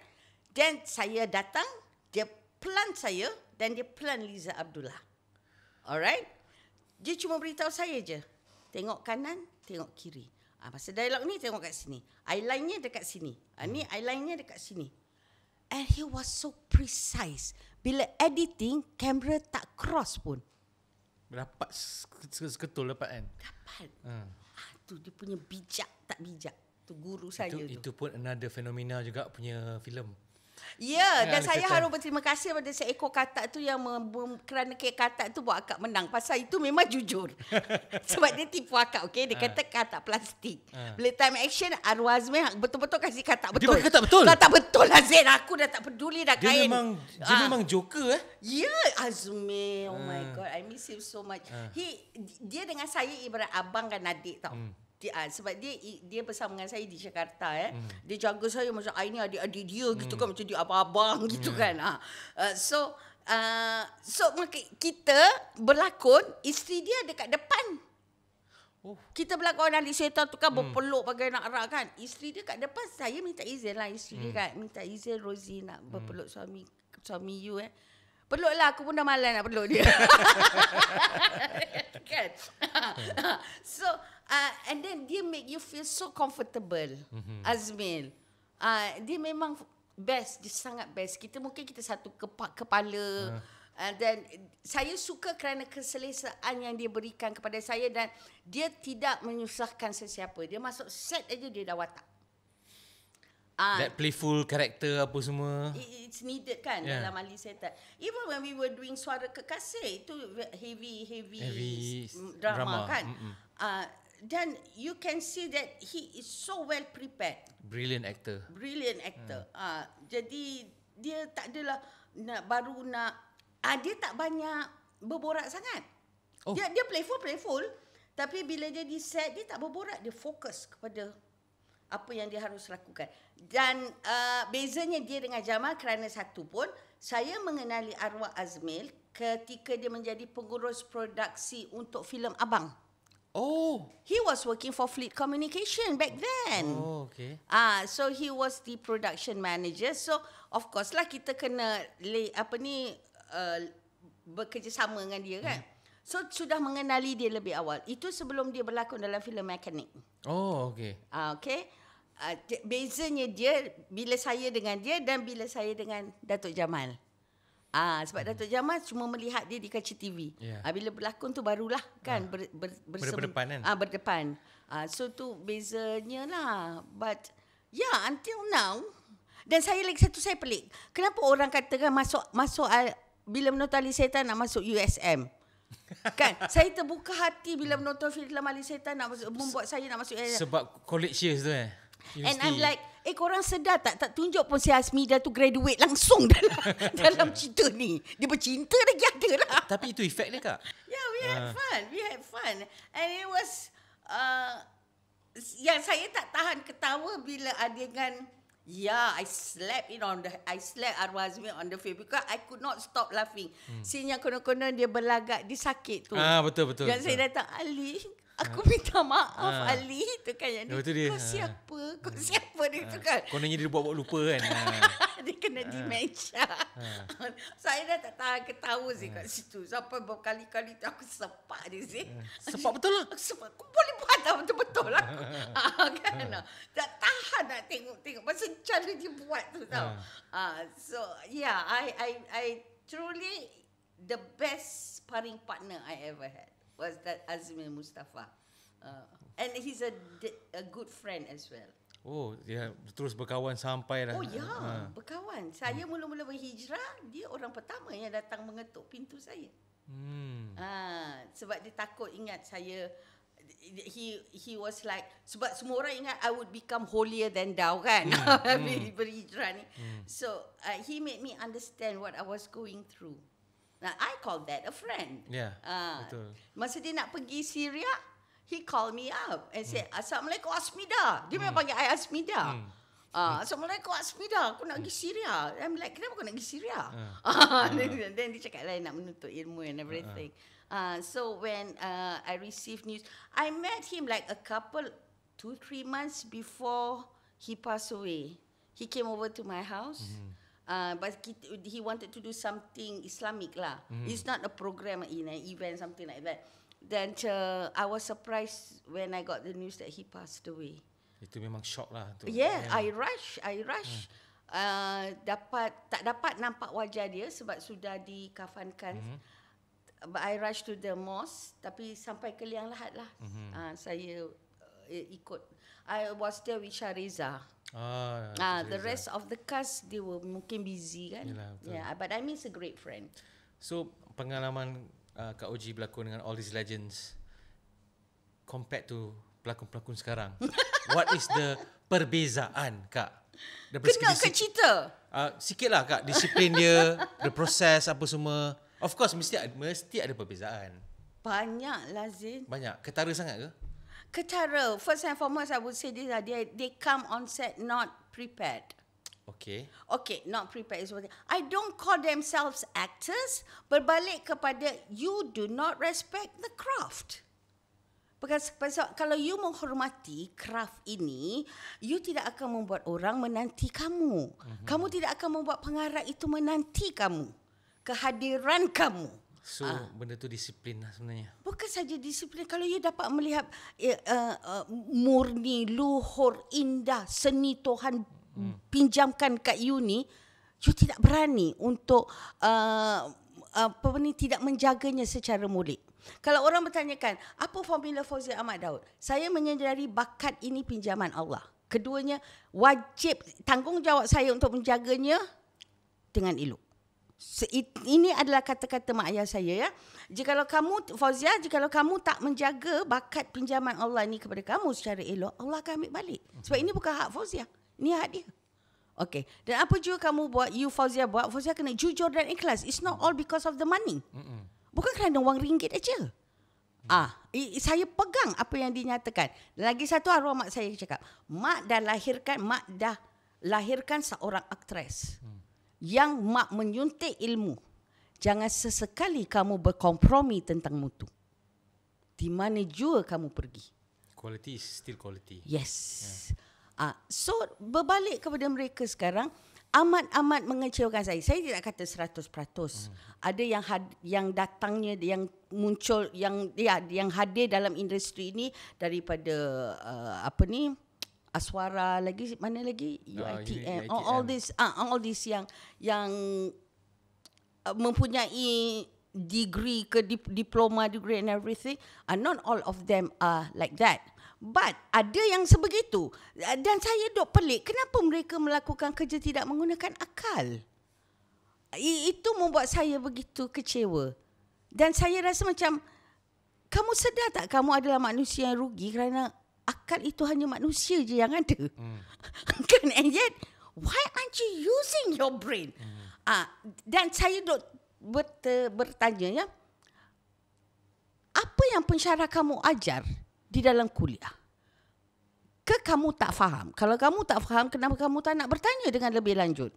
Then saya datang, dia plan saya dan dia plan Liza Abdullah. Alright. Dia cuma beritahu saya je. Tengok kanan, tengok kiri. Ah, ha, masa dialog ni tengok kat sini. Eyeline-nya dekat sini. Ha, ni hmm. eyeline-nya dekat sini. And he was so precise. Bila editing, kamera tak cross pun. Rapat seketul dapat kan Dapat hmm. ah, tu dia punya bijak tak bijak Tu guru saya itu, tu Itu pun another fenomena juga punya filem. Ya, ya dan saya harus berterima kasih pada seekor katak tu yang kerana kek katak tu buat akak menang. Pasal itu memang jujur. Sebab dia tipu akak, okey? Dia ah. kata katak plastik. Ah. Bila time action, Arwah betul-betul kasih katak betul. Dia katak betul? Katak betul lah, Zain. Aku dah tak peduli dah dia kain. Memang, dia ha. memang joker, eh? Ya, Azmi. Oh ha. my God, I miss him so much. Ha. He, dia dengan saya ibarat abang dan adik tau. Hmm dia, uh, sebab dia dia bersama dengan saya di Jakarta eh. Mm. Dia jaga saya macam ah, ni adik-adik dia mm. gitu kan macam dia abang-abang gitu hmm. kan. Ha. Uh, so uh, so maka kita berlakon isteri dia dekat depan. Oh. Kita berlakon ahli syaitan tu kan hmm. berpeluk bagai nak arah kan. Isteri dia kat depan saya minta izin lah isteri mm. dia kan. Minta izin Rosie nak berpeluk suami suami you eh. Peluklah aku pun dah malas nak peluk dia. kan? so, uh, and then dia make you feel so comfortable mm-hmm. Azmil uh, dia memang best dia sangat best kita mungkin kita satu kepak kepala uh. Ah. and then saya suka kerana keselesaan yang dia berikan kepada saya dan dia tidak menyusahkan sesiapa dia masuk set aja dia dah watak That playful character apa semua. It's needed kan yeah. dalam Ali Setan. Even when we were doing Suara Kekasih, itu heavy, heavy, heavy drama, drama kan. Uh, dan you can see that he is so well prepared. Brilliant actor. Brilliant actor. Hmm. Uh, jadi dia tak adalah nak baru nak uh, dia tak banyak berborak sangat. Oh. Dia dia playful playful tapi bila dia di set dia tak berborak dia fokus kepada apa yang dia harus lakukan. Dan uh, bezanya dia dengan Jamal kerana satu pun saya mengenali arwah Azmil ketika dia menjadi pengurus produksi untuk filem Abang. Oh. He was working for Fleet Communication back then. Oh, okay. Ah, uh, so he was the production manager. So of course lah kita kena lay, apa ni uh, bekerjasama dengan dia kan. Hmm. So sudah mengenali dia lebih awal. Itu sebelum dia berlakon dalam filem Mechanic. Oh, okay. Ah, uh, okay. Uh, bezanya dia bila saya dengan dia dan bila saya dengan Datuk Jamal. Ah, sebab Datuk Jamal cuma melihat dia di kaca TV. Yeah. Ya. bila berlakon tu barulah kan ah. ber, ber, bersem- berdepan kan? Ah, berdepan. Ah, so tu bezanya lah. But yeah, until now dan saya lagi satu saya pelik. Kenapa orang kata kan masuk masuk ah, bila menonton Ali Setan nak masuk USM? kan saya terbuka hati bila menonton filem Ali Setan nak masuk, membuat saya nak masuk sebab college years tu eh. And I'm like Eh korang sedar tak Tak tunjuk pun si Hasmida tu Graduate langsung Dalam dalam cerita ni Dia bercinta lagi ada lah Tapi itu efek dia kak Yeah we had uh. fun We had fun And it was uh, Yang saya tak tahan ketawa Bila ada adegan Yeah I slap it on the I slap Arwazmi on the face Because I could not stop laughing hmm. Scene yang kena-kena Dia berlagak Dia sakit tu Ah Betul-betul Dan betul. saya datang Ali Aku minta maaf ha. Ali tu kan yang ya, dia, dia. Kau siapa? Ha. Kau siapa dia ha. tu kan? Kau nanya dia buat-buat lupa kan? Ha. dia kena ha. dementia. Ha. Saya dah tak tahan ketawa sih ha. kat situ. Sampai berkali-kali tu aku sepak dia sih. Ha. Sepak betul lah. Aku sepak. Aku boleh buat betul-betul lah. Ha. Ha. Ha. Kan? Ha. Tak tahan nak tengok-tengok. Masa cara dia buat tu tau. Ha. Ha. So yeah, I, I, I truly the best sparring partner I ever had was that Azmi Mustafa. Uh, and he's a a good friend as well. Oh, dia terus berkawan sampai dah. Oh ya, ha. berkawan. Hmm. Saya mula-mula berhijrah, dia orang pertama yang datang mengetuk pintu saya. Hmm. Ah, ha, sebab dia takut ingat saya he he was like sebab semua orang ingat I would become holier than thou kan hmm. hmm. berhijrah ni. Hmm. So, uh, he made me understand what I was going through. Nah, I call that a friend. Yeah. Uh, betul. Masa dia nak pergi Syria, he call me up and say, hmm. Assalamualaikum Asmida. Dia hmm. memang panggil I Asmida. Hmm. Uh, Assalamualaikum Asmida, aku nak pergi hmm. Syria. I'm like, kenapa aku nak pergi Syria? Uh. Ah. then, then dia cakap lain nak menuntut ilmu and everything. Uh. Uh, so when uh, I received news, I met him like a couple, two, three months before he passed away. He came over to my house. Mm-hmm. Uh, but he, he wanted to do something Islamic lah. Mm. It's not a program in an event something like that. Then uh, I was surprised when I got the news that he passed away. Itu memang shock lah. Tu. Yeah, yeah, I rush, I rush. Mm. Uh, dapat tak dapat nampak wajah dia sebab sudah dikafankan. Mm. But I rush to the mosque. Tapi sampai ke liang lahat lah. Mm-hmm. Uh, saya uh, ikut. I was there with Shariza. Ah, ah the rest of the cast they were mungkin busy kan. Yelah, yeah, but I miss a great friend. So pengalaman uh, Kak Oji berlakon dengan all these legends compared to pelakon-pelakon sekarang. what is the perbezaan Kak? Kenal ke disi- cerita? Uh, sikit lah Kak, disiplin dia, the process apa semua. Of course mesti ada, mesti ada perbezaan. Banyak lah Zin. Banyak? Ketara sangat ke? Ketara. First and foremost, I would say this. Uh, they, they come on set not prepared. Okay. Okay, not prepared. is what. I don't call themselves actors. Berbalik kepada, you do not respect the craft. Because kalau you menghormati craft ini, you tidak akan membuat orang menanti kamu. Mm-hmm. Kamu tidak akan membuat pengarah itu menanti kamu. Kehadiran kamu. So uh, benda tu disiplin lah sebenarnya Bukan saja disiplin Kalau you dapat melihat uh, uh, Murni, luhur, indah Seni Tuhan hmm. pinjamkan kat you ni You tidak berani untuk uh, uh, Tidak menjaganya secara mulik kalau orang bertanyakan, apa formula Fauzi Ahmad Daud? Saya menyedari bakat ini pinjaman Allah. Keduanya, wajib tanggungjawab saya untuk menjaganya dengan elok ini adalah kata-kata mak ayah saya ya. Jikalau kamu Fauzia, jikalau kamu tak menjaga bakat pinjaman Allah ni kepada kamu secara elok, Allah akan ambil balik. Sebab ini bukan hak Fauzia. Ini hak dia. Okey. Dan apa juga kamu buat, you Fauzia buat, Fauzia kena jujur dan ikhlas. It's not all because of the money. Bukan kerana wang ringgit aja. Ah, saya pegang apa yang dinyatakan. lagi satu arwah mak saya cakap, mak dah lahirkan, mak dah lahirkan seorang aktris. Hmm yang mak menyuntik ilmu. Jangan sesekali kamu berkompromi tentang mutu. Di mana jua kamu pergi. Quality is still quality. Yes. Yeah. Uh, so, berbalik kepada mereka sekarang, amat-amat mengecewakan saya. Saya tidak kata 100%. Hmm. Ada yang had, yang datangnya yang muncul yang ya yang hadir dalam industri ini daripada uh, apa ni? Aswara lagi mana lagi UITM, uh, UITM. all this uh, ah, all this yang yang uh, mempunyai degree ke dip, diploma degree and everything uh, not all of them are like that but ada yang sebegitu uh, dan saya dok pelik kenapa mereka melakukan kerja tidak menggunakan akal I, itu membuat saya begitu kecewa dan saya rasa macam kamu sedar tak kamu adalah manusia yang rugi kerana akal itu hanya manusia je yang ada. Hmm. Kan hmm. and yet why aren't you using your brain? Hmm. Uh, dan saya dok berter, bertanya ya. Apa yang pensyarah kamu ajar di dalam kuliah? Ke kamu tak faham? Kalau kamu tak faham kenapa kamu tak nak bertanya dengan lebih lanjut?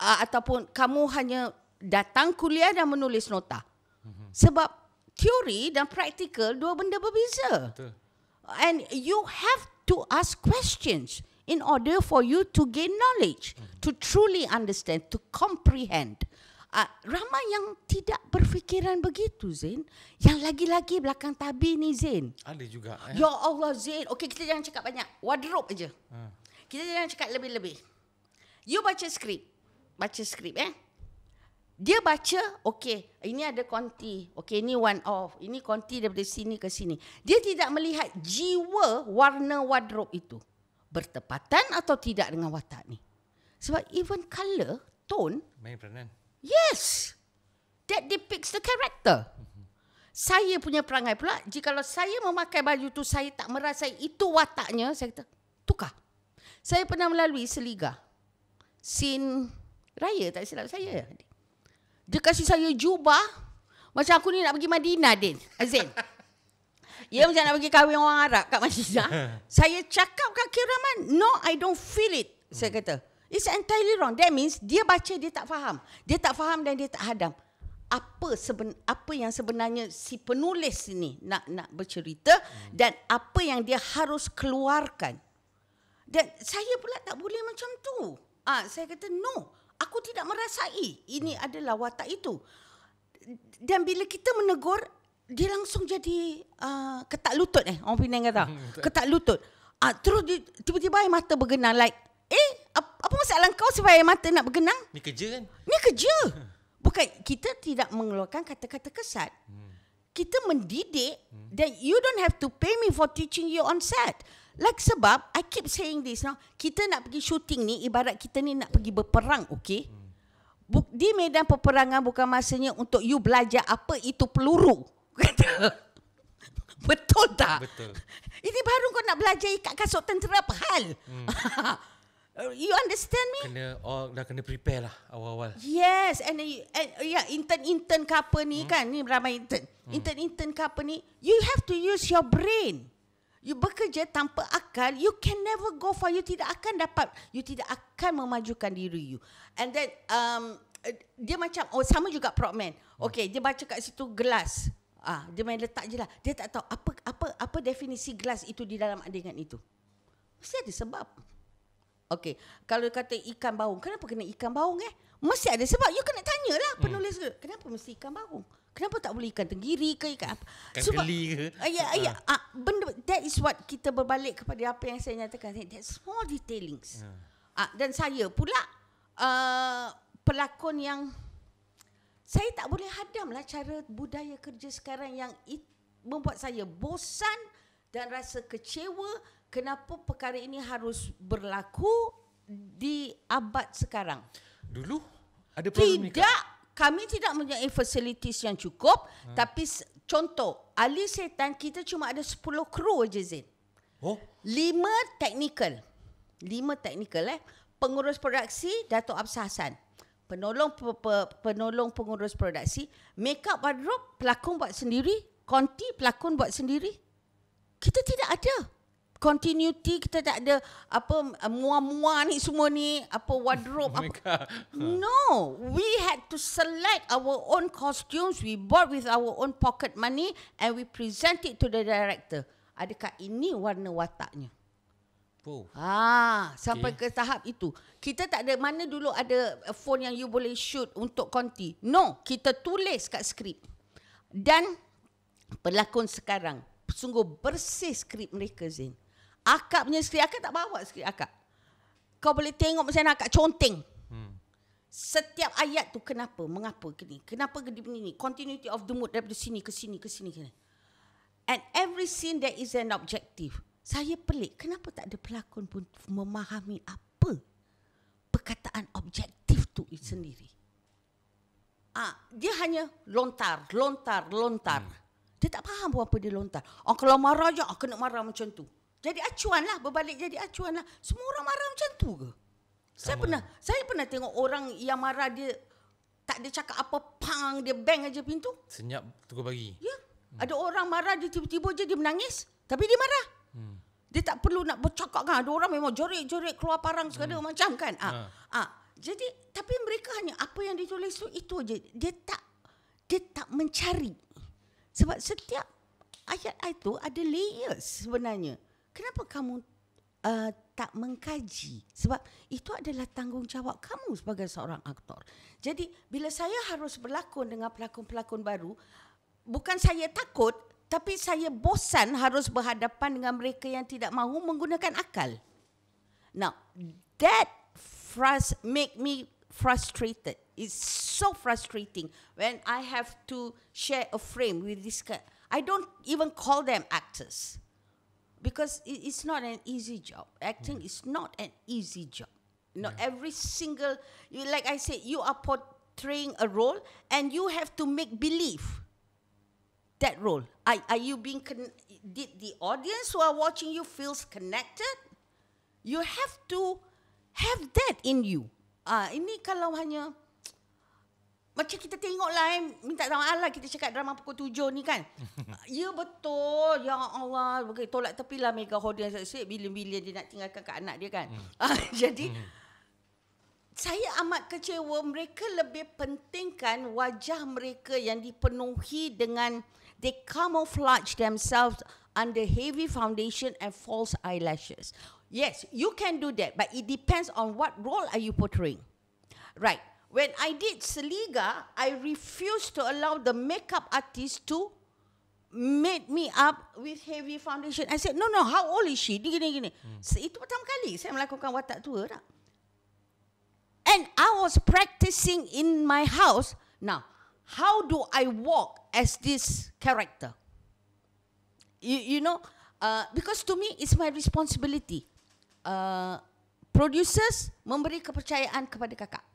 Uh, ataupun kamu hanya datang kuliah dan menulis nota? Hmm. Sebab teori dan praktikal dua benda berbeza. Betul and you have to ask questions in order for you to gain knowledge mm-hmm. to truly understand to comprehend uh, ramai yang tidak berfikiran begitu Zain yang lagi-lagi belakang tabi ni Zain ada juga eh? ya Allah Zain okey kita jangan cakap banyak wardrobe aja hmm. kita jangan cakap lebih-lebih you baca skrip baca skrip eh dia baca, okey, ini ada konti. Okey, ini one off. Ini konti daripada sini ke sini. Dia tidak melihat jiwa warna wardrobe itu. Bertepatan atau tidak dengan watak ni. Sebab even color, tone. Main peranan. Yes. That depicts the character. Saya punya perangai pula, jika saya memakai baju tu saya tak merasai itu wataknya, saya kata, tukar. Saya pernah melalui seliga. Scene raya tak silap saya. ya. Dia kasih saya jubah Macam aku ni nak pergi Madinah Din Azin Ya macam nak pergi kahwin orang Arab kat Madinah Saya cakap kat Kiraman No I don't feel it hmm. Saya kata It's entirely wrong That means dia baca dia tak faham Dia tak faham dan dia tak hadam apa seben, apa yang sebenarnya si penulis ini nak nak bercerita hmm. dan apa yang dia harus keluarkan dan saya pula tak boleh macam tu ah ha, saya kata no aku tidak merasai ini adalah watak itu. Dan bila kita menegur, dia langsung jadi uh, ketak lutut eh. Orang Penang kata. Hmm, ketak lutut. Uh, terus tiba-tiba air mata bergenang. Like, eh apa masalah kau supaya air mata nak bergenang? Ni kerja kan? Ni kerja. Bukan, kita tidak mengeluarkan kata-kata kesat. Hmm. Kita mendidik hmm. that you don't have to pay me for teaching you on set. Like sebab I keep saying this now, kita nak pergi shooting ni ibarat kita ni nak pergi berperang, okay? Buk, di medan peperangan bukan masanya untuk you belajar apa itu peluru. Kata. Betul tak? Betul. Ini baru kau nak belajar ikat kasut tentera apa hal? Hmm. Uh, you understand me? Kena oh, dah kena prepare lah awal-awal. Yes, and, uh, and uh, yeah, intern-intern ke apa ni hmm? kan? Ni ramai intern. Hmm. Intern-intern ke apa ni? You have to use your brain you bekerja tanpa akal, you can never go far. You tidak akan dapat, you tidak akan memajukan diri you. And then, um, dia macam, oh sama juga prokman hmm. Okay, dia baca kat situ gelas. Ah, dia main letak je lah. Dia tak tahu apa apa apa definisi gelas itu di dalam adegan itu. Mesti ada sebab. Okay, kalau kata ikan baung, kenapa kena ikan baung eh? Mesti ada sebab. You kena tanya lah hmm. penulis. Hmm. Kenapa mesti ikan baung? Kenapa tak boleh ikan tenggiri ke ikan apa? Ikan Sebab, keli ke? Ah, ya, ya, ha. uh, benda, that is what kita berbalik kepada apa yang saya nyatakan. That small detailings. Ha. Uh, dan saya pula uh, pelakon yang saya tak boleh hadamlah cara budaya kerja sekarang yang it, membuat saya bosan dan rasa kecewa kenapa perkara ini harus berlaku di abad sekarang. Dulu ada problem Tidak ni, kami tidak mempunyai facilities yang cukup hmm. tapi contoh ahli setan kita cuma ada 10 kru aja Zain. Oh. 5 technical. 5 technical eh. Pengurus produksi Datuk Absah Hasan. Penolong penolong pengurus produksi, makeup wardrobe pelakon buat sendiri, konti pelakon buat sendiri. Kita tidak ada continuity kita tak ada apa eh, mua-mua ni semua ni apa wardrobe oh apa no we had to select our own costumes we bought with our own pocket money and we present it to the director adakah ini warna wataknya Oh. Ah, sampai okay. ke tahap itu. Kita tak ada mana dulu ada eh, phone yang you boleh shoot untuk konti. No, kita tulis kat skrip. Dan pelakon sekarang sungguh bersih skrip mereka zin. Akak punya skrip Akak tak bawa skrip akak Kau boleh tengok macam mana akak conteng hmm. Setiap ayat tu kenapa Mengapa kini Kenapa kini ini Continuity of the mood dari sini ke sini ke sini, ke sini. And every scene there is an objective Saya pelik Kenapa tak ada pelakon pun Memahami apa Perkataan objektif tu itu sendiri Ah, dia hanya lontar, lontar, lontar. Hmm. Dia tak faham apa dia lontar. Oh, kalau marah je, oh, kena marah macam tu jadi acuan lah berbalik jadi acuan lah semua orang marah macam tu ke Sama. saya pernah saya pernah tengok orang yang marah dia tak dia cakap apa pang dia bang aja pintu senyap tunggu pagi ya hmm. ada orang marah dia tiba-tiba je dia menangis tapi dia marah hmm. dia tak perlu nak bercakap kan ada orang memang jerit-jerit keluar parang segala hmm. macam kan ah ha. ah ha. jadi tapi mereka hanya apa yang ditulis tu itu aja dia tak dia tak mencari sebab setiap ayat itu ada layers sebenarnya kenapa kamu uh, tak mengkaji? Sebab itu adalah tanggungjawab kamu sebagai seorang aktor. Jadi bila saya harus berlakon dengan pelakon-pelakon baru, bukan saya takut, tapi saya bosan harus berhadapan dengan mereka yang tidak mahu menggunakan akal. Now, that frust make me frustrated. It's so frustrating when I have to share a frame with this guy. I don't even call them actors because it, it's not an easy job. Acting mm. is not an easy job. You know, yeah. every single you, like I said, you are portraying a role, and you have to make believe that role. Are, are you being con- did the audience who are watching you feels connected? You have to have that in you. Ah, uh, ini kalau hanya macam kita tengok lah eh. Minta tahu Allah kita cakap drama pukul tujuh ni kan. ya betul. Ya Allah. Okay, tolak tepi lah mega hoarding. Saya bilion-bilion dia nak tinggalkan ke anak dia kan. Hmm. Ah, jadi... Hmm. saya amat kecewa mereka lebih pentingkan wajah mereka yang dipenuhi dengan they camouflage themselves under heavy foundation and false eyelashes. Yes, you can do that but it depends on what role are you portraying. Right. When I did Seliga, I refused to allow the makeup artist to make me up with heavy foundation. I said, no, no, how old is she? Gini, gini. Hmm. Itu pertama kali saya melakukan watak tua tak? And I was practicing in my house. Now, how do I walk as this character? You, you know, uh, because to me, it's my responsibility. Uh, producers memberi kepercayaan kepada kakak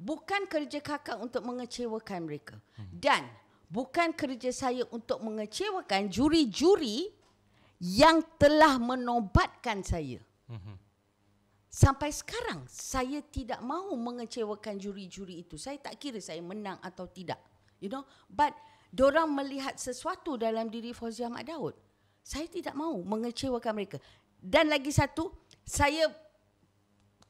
bukan kerja kakak untuk mengecewakan mereka hmm. dan bukan kerja saya untuk mengecewakan juri-juri yang telah menobatkan saya. Hmm. Sampai sekarang saya tidak mahu mengecewakan juri-juri itu. Saya tak kira saya menang atau tidak. You know, but dorang melihat sesuatu dalam diri Fauzi Ahmad Daud. Saya tidak mahu mengecewakan mereka. Dan lagi satu, saya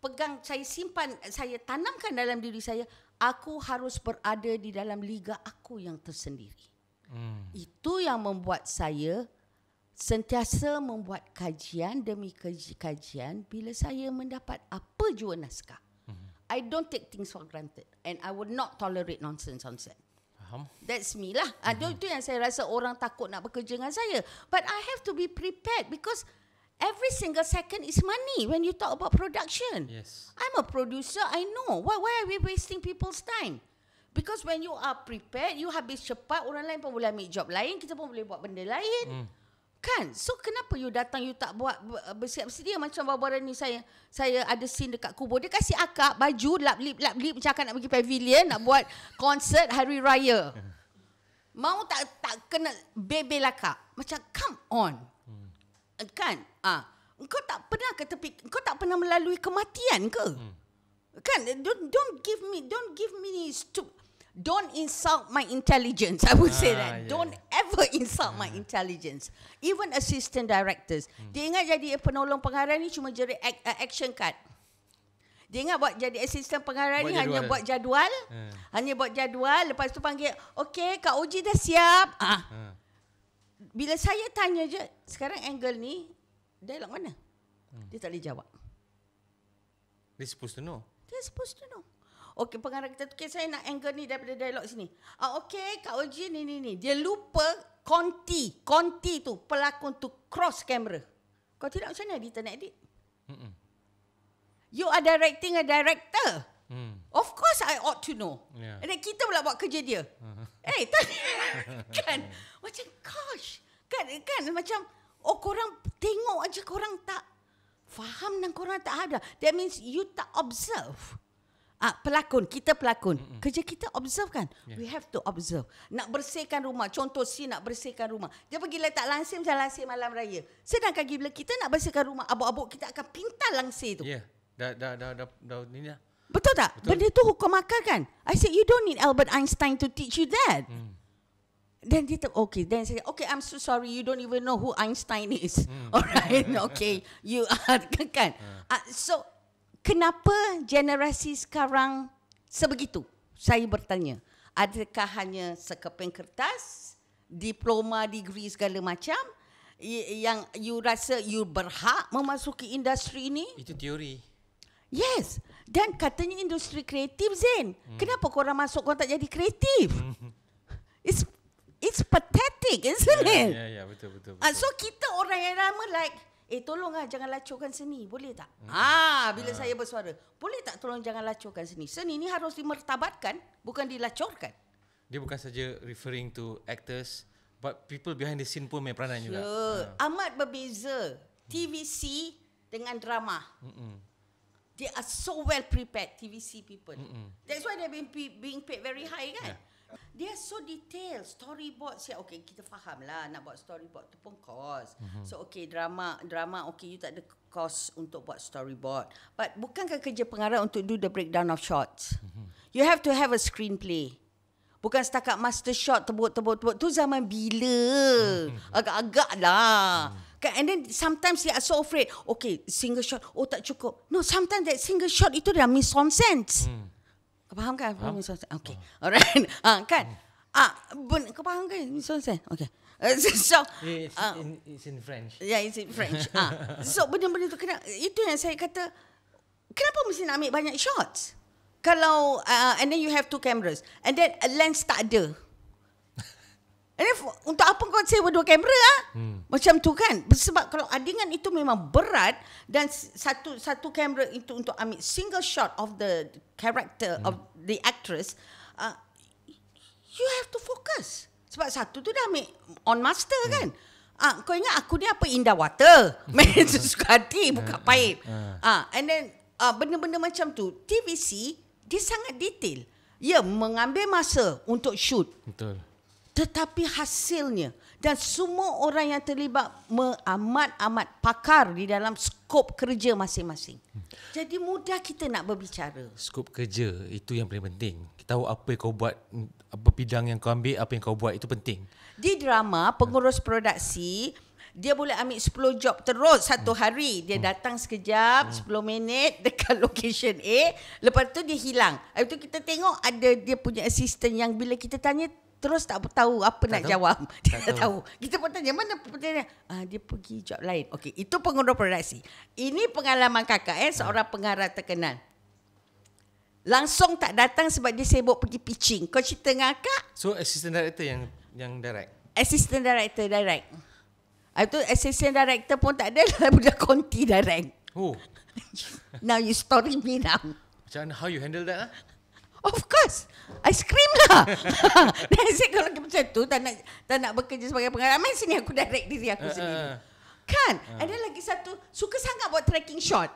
pegang saya simpan saya tanamkan dalam diri saya aku harus berada di dalam liga aku yang tersendiri. Hmm. Itu yang membuat saya sentiasa membuat kajian demi kajian bila saya mendapat apa jua naskah. Hmm. I don't take things for granted and I would not tolerate nonsense on set. That's me lah. Ah, hmm. Itu yang saya rasa orang takut nak bekerja dengan saya. But I have to be prepared because every single second is money when you talk about production. Yes. I'm a producer, I know. Why, why are we wasting people's time? Because when you are prepared, you habis cepat, orang lain pun boleh ambil job lain, kita pun boleh buat benda lain. Mm. Kan? So kenapa you datang, you tak buat uh, bersiap sedia macam bawa Barbara ni saya saya ada scene dekat kubur. Dia kasih akak baju, lap lip, lap lip macam akak nak pergi pavilion, nak buat konsert hari raya. Mau tak tak kena bebel akak. Macam come on. Mm. Kan? Ah, engkau tak pernah ke tepi, engkau tak pernah melalui kematian ke? Hmm. Kan eh, don't don't give me don't give me stu- don't insult my intelligence. I would ah, say that. Yeah. Don't ever insult yeah. my intelligence. Even assistant directors. Hmm. Dia ingat jadi penolong pengarah ni cuma jadi uh, action card. Dia ingat buat jadi assistant pengarah ni hanya buat jadual. Hmm. Hanya buat jadual lepas tu panggil, "Okey, Kak Uji dah siap." Ah. Hmm. Bila saya tanya je, sekarang angle ni Dialog mana? Hmm. Dia tak boleh jawab. Dia supposed to know. Dia supposed to know. Okay, pengarah kita tu. Okay, saya nak angle ni daripada dialog sini. Ah, okay, Kak Oji ni, ni, ni. Dia lupa konti. Konti tu. Pelakon tu cross camera. Kau tidak macam mana editor nak edit? Mm-mm. You are directing a director. Mm. Of course I ought to know. Yeah. And then kita pula buat kerja dia. Eh, uh kan? macam, gosh. Kan, kan? Macam, oh korang tengok aja korang tak faham dan korang tak ada. That means you tak observe. Ah, pelakon, kita pelakon. Mm-mm. Kerja kita observe kan? Yeah. We have to observe. Nak bersihkan rumah. Contoh si nak bersihkan rumah. Dia pergi letak langsir macam langsir malam raya. Sedangkan bila kita nak bersihkan rumah, abuk-abuk kita akan pintar langsir itu. Ya. Yeah. Dah, dah, dah, dah, dah, ni dah. Betul tak? Betul. Benda tu hukum akal kan? I said you don't need Albert Einstein to teach you that. Mm. Then dia tak okay. Then saya okay. I'm so sorry. You don't even know who Einstein is. Hmm. Alright. Okay. You are kan. Uh, so kenapa generasi sekarang sebegitu? Saya bertanya. Adakah hanya sekeping kertas, diploma, degree segala macam yang you rasa you berhak memasuki industri ini? Itu teori. Yes. Dan katanya industri kreatif Zain. Hmm. Kenapa korang masuk korang tak jadi kreatif? Hmm. It's It's pathetic, isn't yeah, it? Ya, yeah, yeah, betul, betul. Ah, betul. Uh, so, kita orang yang lama like, eh tolonglah jangan lacukkan seni, boleh tak? Hmm. Ah, bila ha. saya bersuara, boleh tak tolong jangan lacukkan seni? Seni ini harus dimertabatkan, bukan dilacurkan. Dia bukan saja referring to actors, but people behind the scene pun main peranan sure. juga. ha. amat berbeza hmm. TVC dengan drama. Hmm-mm. They are so well prepared, TVC people. Mm-mm. That's why they've been being paid very high, kan? Yeah. Dia so detail storyboard siap okay kita faham lah nak buat storyboard tu pun cost. Mm-hmm. So okay drama drama okay you tak ada cost untuk buat storyboard. But bukankah kerja pengarah untuk do the breakdown of shots? Mm-hmm. You have to have a screenplay. Bukan setakat master shot tebut-tebut-tebut tu zaman bila. Mhm. Agak-agak lah. Mm-hmm. Kan, and then sometimes you are so afraid. Okay single shot oh tak cukup. No sometimes that single shot itu dah mis sense. mm kau faham kan? Faham Okay. Huh. Hmm. Alright. Ha, uh, kan? Ah, uh, bun, kau faham kan? So, okay. Okay. Uh, so, uh, it's in French. Yeah, it's in French. Ah, uh, so benda-benda tu kena. Itu yang saya kata. Kenapa mesti nak ambil banyak shots? Kalau uh, and then you have two cameras and then a lens tak ada. Ini untuk apa kau sewa dua kamera ah? Hmm. Macam tu kan. Sebab kalau adingan itu memang berat dan satu satu kamera itu untuk ambil single shot of the character hmm. of the actress uh, you have to focus. Sebab satu tu dah ambil on master hmm. kan. Ah, kau ingat aku ni apa indah wata? Main suka hati buka hmm. paip. Hmm. Hmm. Ah, and then uh, benda-benda macam tu TVC dia sangat detail. Ya, mengambil masa untuk shoot. Betul tetapi hasilnya dan semua orang yang terlibat amat-amat pakar di dalam skop kerja masing-masing. Jadi mudah kita nak berbicara. Skop kerja itu yang paling penting. Kita tahu apa yang kau buat, apa bidang yang kau ambil, apa yang kau buat itu penting. Di drama, pengurus produksi dia boleh ambil 10 job terus satu hari. Dia hmm. datang sekejap, 10 hmm. minit dekat lokasi A. Lepas tu dia hilang. Lepas tu kita tengok ada dia punya assistant yang bila kita tanya, terus tak tahu apa tak nak tahu. jawab. Dia tak, tak tahu. tahu. Kita pun tanya, mana pertanyaan? Ah, dia pergi job lain. Okey, itu pengurus produksi. Ini pengalaman kakak, eh, seorang ha. pengarah terkenal. Langsung tak datang sebab dia sibuk pergi pitching. Kau cerita dengan kak? So, assistant director yang yang direct? Assistant director direct. Itu ah, assistant director pun tak ada lah. Budak konti direct. Oh. now you story me now. Macam how you handle that? Lah? Of course. Ice cream lah. Dan saya kalau macam tu tak nak tak nak bekerja sebagai pengarah. Main sini aku direct diri aku uh, sendiri. Ah. Kan? Uh. Ada lagi satu suka sangat buat tracking shot.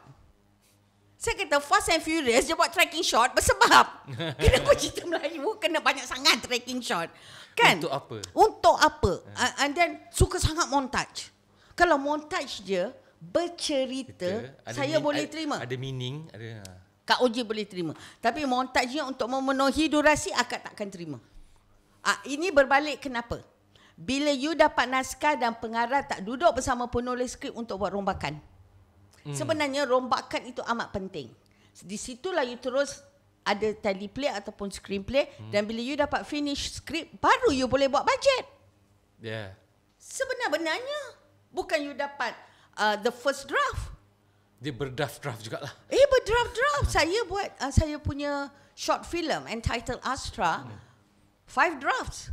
Saya kata Fast and Furious dia buat tracking shot bersebab. Kenapa cerita Melayu kena banyak sangat tracking shot. Kan? Untuk apa? Untuk apa? Uh. And then suka sangat montage. Kalau montage dia bercerita, saya boleh terima. Ada meaning, ada Kak Oji boleh terima. Tapi montajnya untuk memenuhi durasi, akak takkan terima. Ah, ini berbalik kenapa? Bila you dapat naskah dan pengarah tak duduk bersama penulis skrip untuk buat rombakan. Hmm. Sebenarnya rombakan itu amat penting. Di situlah you terus ada teleplay ataupun screenplay hmm. dan bila you dapat finish skrip baru you boleh buat bajet. Yeah. Sebenarnya bukan you dapat uh, the first draft dia berdraft-draft juga lah. Eh berdraft-draft. saya buat uh, saya punya short film entitled Astra. Five drafts.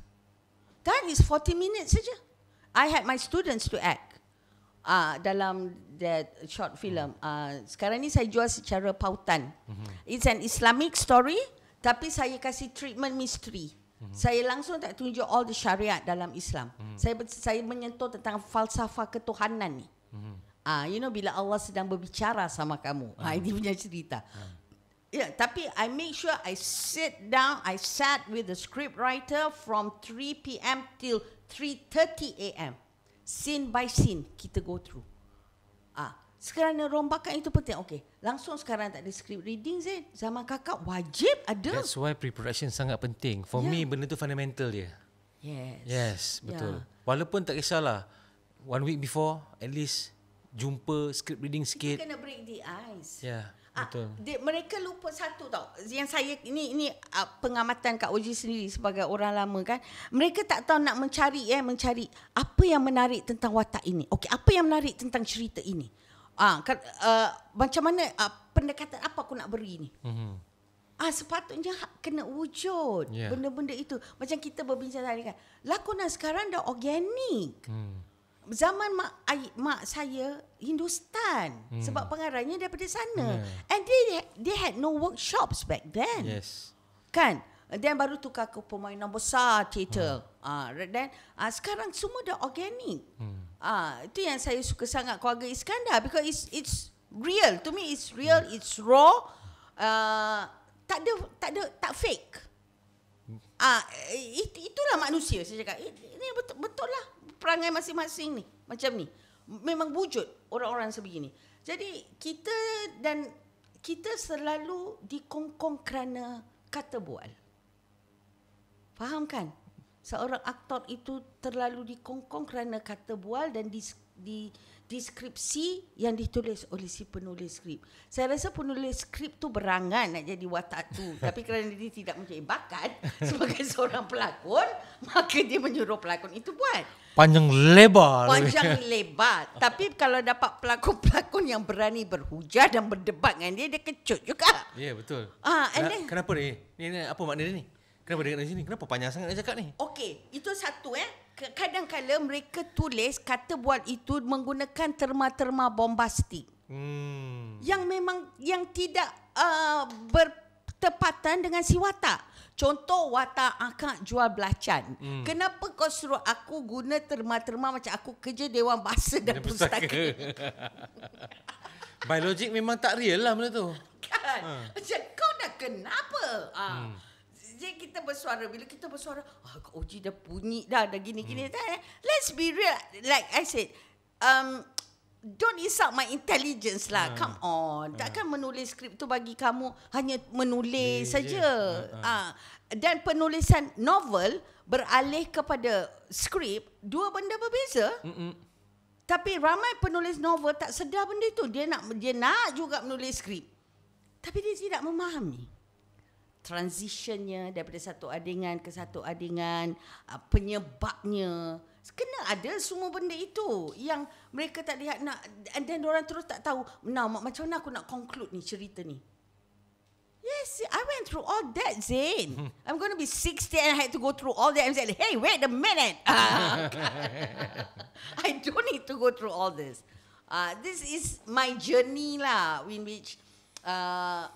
That is 40 minutes saja. I had my students to act uh, dalam that short film. Hmm. Uh, sekarang ni saya jual secara pautan. Mm-hmm. It's an Islamic story tapi saya kasih treatment mystery. Mm-hmm. Saya langsung tak tunjuk all the syariat dalam Islam. Mm-hmm. Saya saya menyentuh tentang falsafah ketuhanan ni. Mm-hmm. Ah, you know bila Allah sedang berbicara sama kamu. Ha ah. Hmm. ini punya cerita. Ah. Hmm. Yeah, tapi I make sure I sit down, I sat with the script writer from 3 p.m. till 3:30 a.m. scene by scene kita go through. Ah, sekarang ni rombakan itu penting. Okey, langsung sekarang tak ada script reading Zain. Zaman kakak wajib ada. That's why preparation sangat penting. For yeah. me, ya. benda tu fundamental dia. Yes. Yes, betul. Yeah. Walaupun tak kisahlah. One week before, at least jumpa script reading sikit. Kita kena break the ice. Ya. Yeah. Ah, dia, mereka lupa satu tau. Yang saya ini ini uh, pengamatan Kak Oji sendiri sebagai orang lama kan. Mereka tak tahu nak mencari eh mencari apa yang menarik tentang watak ini. Okay apa yang menarik tentang cerita ini? Ah, kan, uh, macam mana uh, pendekatan apa aku nak beri ni? Mm-hmm. Ah, sepatutnya kena wujud yeah. benda-benda itu. Macam kita berbincang tadi kan. Lakonan sekarang dah organik. Mm zaman mak ayah, mak saya Hindustan hmm. sebab pengarangnya daripada sana yeah. and they they had no workshops back then yes kan then baru tukar ke pemain besar teater hmm. ah hmm. uh, then uh, sekarang semua dah organik hmm. uh, itu yang saya suka sangat keluarga Iskandar because it's it's real to me it's real yeah. Hmm. it's raw uh, tak ada tak ada tak fake uh, it, itulah manusia saya cakap ini betul, betul lah perangai masing-masing ni macam ni memang wujud orang-orang sebegini jadi kita dan kita selalu dikongkong kerana kata bual faham kan seorang aktor itu terlalu dikongkong kerana kata bual dan di, di deskripsi yang ditulis oleh si penulis skrip. Saya rasa penulis skrip tu berangan nak jadi watak tu. Tapi kerana dia tidak mempunyai bakat sebagai seorang pelakon, maka dia menyuruh pelakon itu buat panjang lebar. Panjang lebar. Tapi kalau dapat pelakon-pelakon yang berani berhujah dan berdebat dengan dia, dia kecut juga. Ya, yeah, betul. Ah, and then, kenapa ni? Ni, ni? apa makna dia ni? Kenapa dia kat sini? Kenapa panjang sangat dia cakap ni? Okey, itu satu eh. Kadang-kadang mereka tulis kata buat itu menggunakan terma-terma bombastik. Hmm. Yang memang, yang tidak uh, ber, ketepatan dengan si watak. Contoh watak akak jual belacan. Hmm. Kenapa kau suruh aku guna terma-terma macam aku kerja Dewan Bahasa dan Bina Pustaka? pustaka. Biologik memang tak real lah benda tu. Kan? Ha. Macam kau dah kenapa? Ha. Hmm. Jadi kita bersuara. Bila kita bersuara, oh, Kak Oji dah bunyi dah, dah gini-gini. Hmm. Let's be real. Like I said, um, don't insult my intelligence lah. Uh, Come on. Uh, Takkan ah. menulis skrip tu bagi kamu hanya menulis yeah, saja. Ah. Uh, uh. Dan penulisan novel beralih kepada skrip, dua benda berbeza. Mm-mm. Tapi ramai penulis novel tak sedar benda itu. Dia nak dia nak juga menulis skrip. Tapi dia tidak memahami transitionnya daripada satu adingan ke satu adingan, penyebabnya. Kena ada semua benda itu yang mereka tak lihat nak and then orang terus tak tahu nah mak, macam mana aku nak conclude ni cerita ni yes i went through all that zain hmm. i'm going to be 60 and i had to go through all that i'm saying hey wait a minute i don't need to go through all this uh, this is my journey lah in which uh,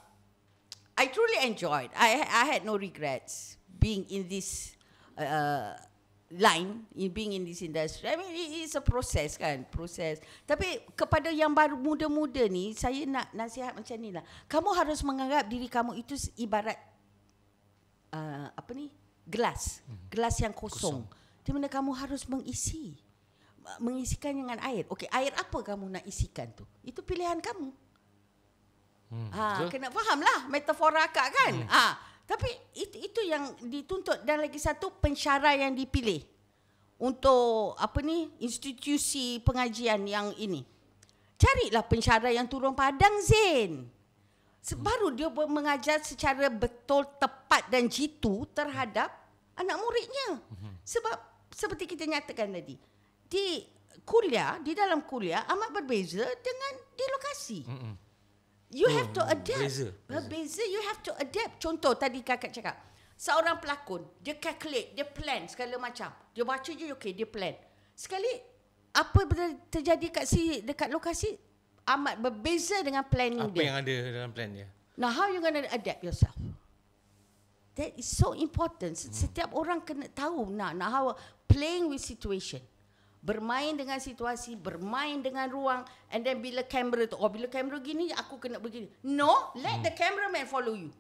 i truly enjoyed i i had no regrets being in this uh, line in being in this industry. I mean, it is a process kan, proses. Tapi kepada yang baru muda-muda ni, saya nak nasihat macam ni lah. Kamu harus menganggap diri kamu itu ibarat uh, apa ni? Gelas, hmm. gelas yang kosong. kosong. Di mana kamu harus mengisi, mengisikan dengan air. Okey, air apa kamu nak isikan tu? Itu pilihan kamu. Hmm, ha, kena faham lah metafora kak kan. Hmm. Ha, tapi itu, itu yang dituntut dan lagi satu pensyara yang dipilih untuk apa ni institusi pengajian yang ini. Carilah pensyara yang turun padang Zain. sebaru hmm. dia mengajar secara betul, tepat dan jitu terhadap anak muridnya. Hmm. Sebab seperti kita nyatakan tadi, di kuliah, di dalam kuliah amat berbeza dengan di lokasi. Mm-hmm. You hmm, have to adapt. Beza. Beza. Beza, you have to adapt. Contoh tadi kakak cakap. Seorang pelakon, dia calculate, dia plan segala macam. Dia baca je, okay, dia plan. Sekali, apa benda terjadi kat si, dekat lokasi, amat berbeza dengan planning apa dia. Apa yang ada dalam plan dia? Now, how you going to adapt yourself? That is so important. Hmm. Setiap hmm. orang kena tahu Nah, nah, how playing with situation bermain dengan situasi, bermain dengan ruang and then bila kamera tu, oh bila kamera gini aku kena begini. No, let hmm. the cameraman follow you.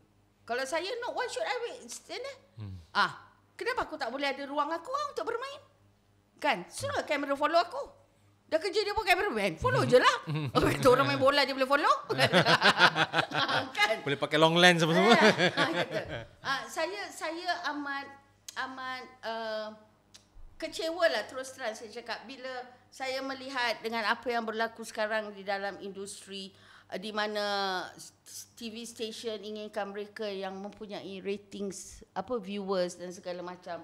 Kalau saya no, why should I wait? Stand Hmm. Ah, kenapa aku tak boleh ada ruang aku lah untuk bermain? Kan? Suruh kamera follow aku. Dah kerja dia pun cameraman. Follow je lah. Oh, orang main bola dia boleh follow. kan? Boleh pakai long lens semua-semua. Ah, ah, saya saya amat amat uh, kecewa lah terus terang saya cakap bila saya melihat dengan apa yang berlaku sekarang di dalam industri uh, di mana TV station inginkan mereka yang mempunyai ratings apa viewers dan segala macam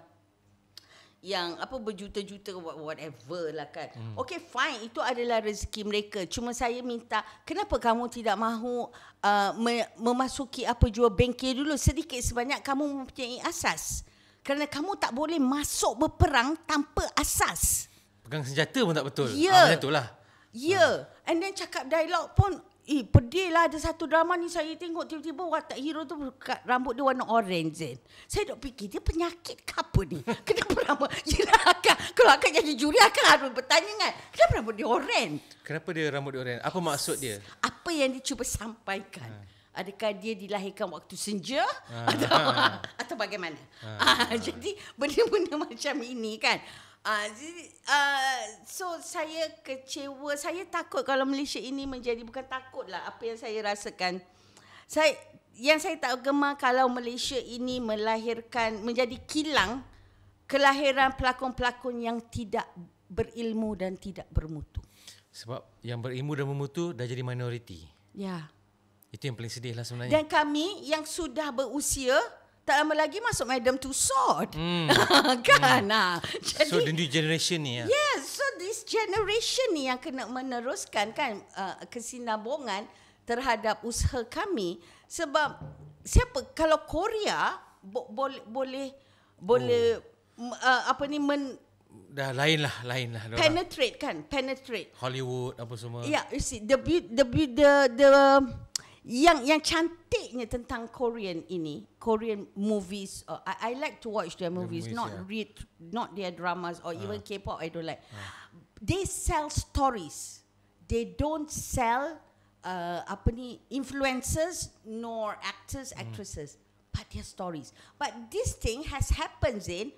yang apa berjuta-juta whatever lah kan. Hmm. Okay fine itu adalah rezeki mereka. Cuma saya minta kenapa kamu tidak mahu uh, me- memasuki apa jual bengkel dulu sedikit sebanyak kamu mempunyai asas kerana kamu tak boleh masuk berperang tanpa asas. Pegang senjata pun tak betul. Ya. Ah, macam itulah. Ya. Ah. And then cakap dialog pun, eh pedih lah ada satu drama ni saya tengok tiba-tiba watak hero tu rambut dia warna orange. Eh. Saya dok fikir dia penyakit ke apa ni? Kenapa rambut? Yelah akan, kalau akan jadi juri akan harus bertanya kan? Kenapa rambut dia orange? Kenapa dia rambut dia orange? Apa maksud dia? Apa yang dia cuba sampaikan? Ah adakah dia dilahirkan waktu senja ha. atau ha. atau bagaimana ha. Ha. Ha. jadi benda-benda macam ini kan Uh, uh, so saya kecewa Saya takut kalau Malaysia ini menjadi Bukan takut lah apa yang saya rasakan saya, Yang saya tak gemar Kalau Malaysia ini melahirkan Menjadi kilang Kelahiran pelakon-pelakon yang Tidak berilmu dan tidak bermutu Sebab yang berilmu dan bermutu Dah jadi minoriti Ya yeah. Itu yang paling sedih lah sebenarnya. Dan kami yang sudah berusia, tak lama lagi masuk Madam Tussaud. Hmm. kan? Hmm. Ha. Jadi, so the new generation ni ya? Yes, so this generation ni yang kena meneruskan kan uh, kesinambungan terhadap usaha kami. Sebab siapa, kalau Korea bo- boleh, boleh, boleh oh. uh, apa ni, men, dah lain lah lain lah penetrate kan penetrate Hollywood apa semua yeah you see the the the the, the yang yang cantiknya tentang Korean ini, Korean movies. Uh, I, I like to watch their movies, the movies not yeah. read not their dramas or uh. even ah. K-pop. I don't like. Uh. They sell stories. They don't sell uh, apa ni influencers nor actors hmm. actresses, but their stories. But this thing has happened in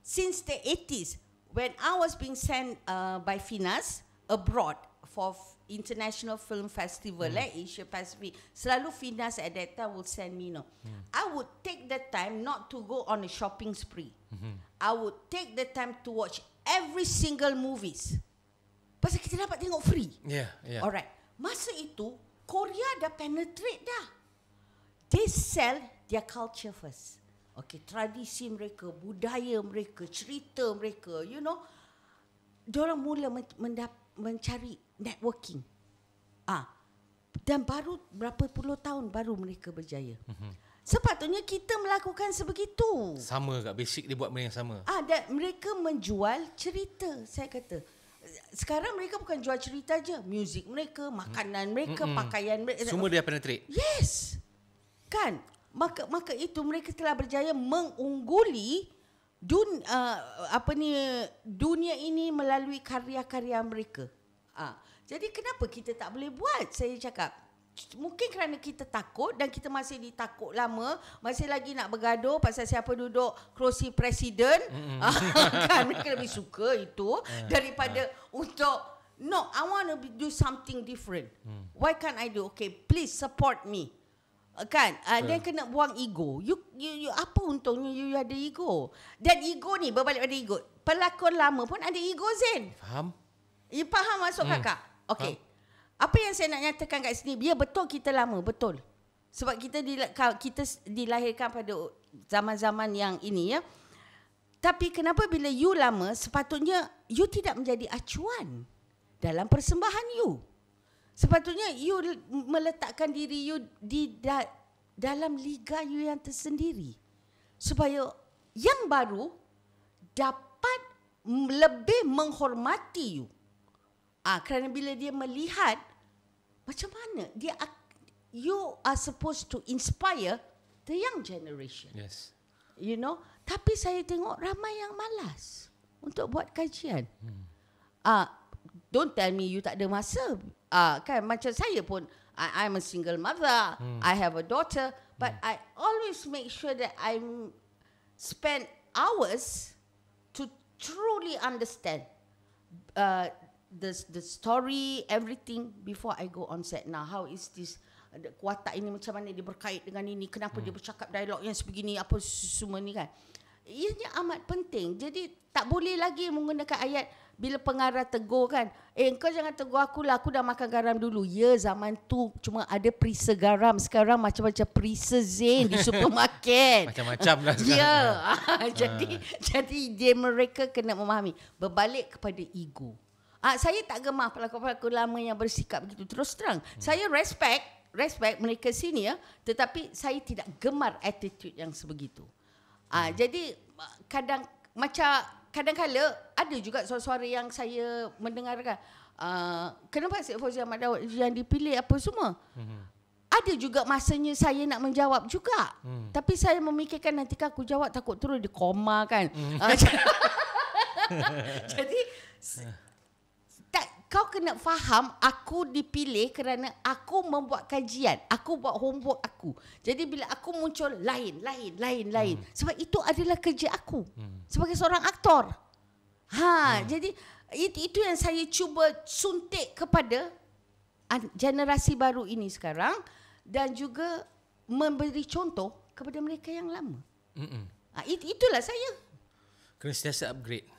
since the 80s when I was being sent uh, by Finas abroad for. International Film Festival hmm. eh, Asia Pacific Selalu Finas at that time Will send me no. hmm. I would take the time Not to go on a shopping spree hmm. I would take the time To watch every single movies Pasal kita dapat tengok free Yeah, yeah. Alright Masa itu Korea dah penetrate dah They sell their culture first Okay, tradisi mereka, budaya mereka, cerita mereka, you know. Diorang mula mendap, mencari networking. Ah. Dan baru berapa puluh tahun baru mereka berjaya. Mhm. Sepatutnya kita melakukan sebegitu. Sama kat basic dia buat benda yang sama. Ah, dan mereka menjual cerita, saya kata. Sekarang mereka bukan jual cerita aja, Muzik mereka, hmm. makanan mereka, Mm-mm. pakaian mereka. Semua dia penetrate. Yes. Kan? Maka maka itu mereka telah berjaya mengungguli dun uh, apa ni dunia ini melalui karya-karya mereka. Ah. Jadi kenapa kita tak boleh buat? Saya cakap mungkin kerana kita takut dan kita masih ditakut lama masih lagi nak bergaduh pasal siapa duduk kerusi presiden mm. kan mereka lebih suka itu uh, daripada uh. untuk no i want to do something different mm. why can't i do okay please support me eh, kan ada ah, uh, uh. kena buang ego you, you you apa untungnya you ada ego dan ego ni berbalik pada ego pelakon lama pun ada ego zen faham you faham masuk mm. kakak Okay. Apa yang saya nak nyatakan kat sini, dia ya, betul kita lama, betul. Sebab kita di, kita dilahirkan pada zaman-zaman yang ini ya. Tapi kenapa bila you lama, sepatutnya you tidak menjadi acuan dalam persembahan you. Sepatutnya you meletakkan diri you di da, dalam liga you yang tersendiri. Supaya yang baru dapat lebih menghormati you. Ah, kerana bila dia melihat macam mana dia you are supposed to inspire the young generation. Yes. You know, tapi saya tengok ramai yang malas untuk buat kajian. Hmm. Ah, don't tell me you tak ada masa. Ah, kan macam saya pun I I'm a single mother. Hmm. I have a daughter, but hmm. I always make sure that I spend hours to truly understand uh the the story everything before I go on set. Now how is this kuatak ini macam mana dia berkait dengan ini? Kenapa hmm. dia bercakap dialog yang sebegini apa semua ni kan? Ianya amat penting. Jadi tak boleh lagi menggunakan ayat bila pengarah tegur kan. Eh kau jangan tegur aku lah. Aku dah makan garam dulu. Ya zaman tu cuma ada perisa garam. Sekarang macam-macam perisa zen di supermarket. macam-macam lah Ya. jadi, ah. jadi dia mereka kena memahami. Berbalik kepada ego. Ah saya tak gemar pelakon-pelakon lama yang bersikap begitu terus terang. Hmm. Saya respect respect mereka sini ya, tetapi saya tidak gemar attitude yang sebegitu. Ah hmm. jadi ah, kadang macam kadang kadang ada juga suara-suara yang saya mendengarkan Uh, kenapa Syed Fauzi Ahmad Dawud yang dipilih apa semua hmm. Ada juga masanya saya nak menjawab juga hmm. Tapi saya memikirkan nanti kan aku jawab takut terus dia kan hmm. uh, Jadi kau kena faham aku dipilih kerana aku membuat kajian. Aku buat homework aku. Jadi bila aku muncul lain, lain, lain, lain. Hmm. Sebab itu adalah kerja aku. Hmm. Sebagai seorang aktor. Ha, hmm. Jadi itu, itu yang saya cuba suntik kepada generasi baru ini sekarang. Dan juga memberi contoh kepada mereka yang lama. Hmm. Ha, it, itulah saya. Kena sentiasa upgrade.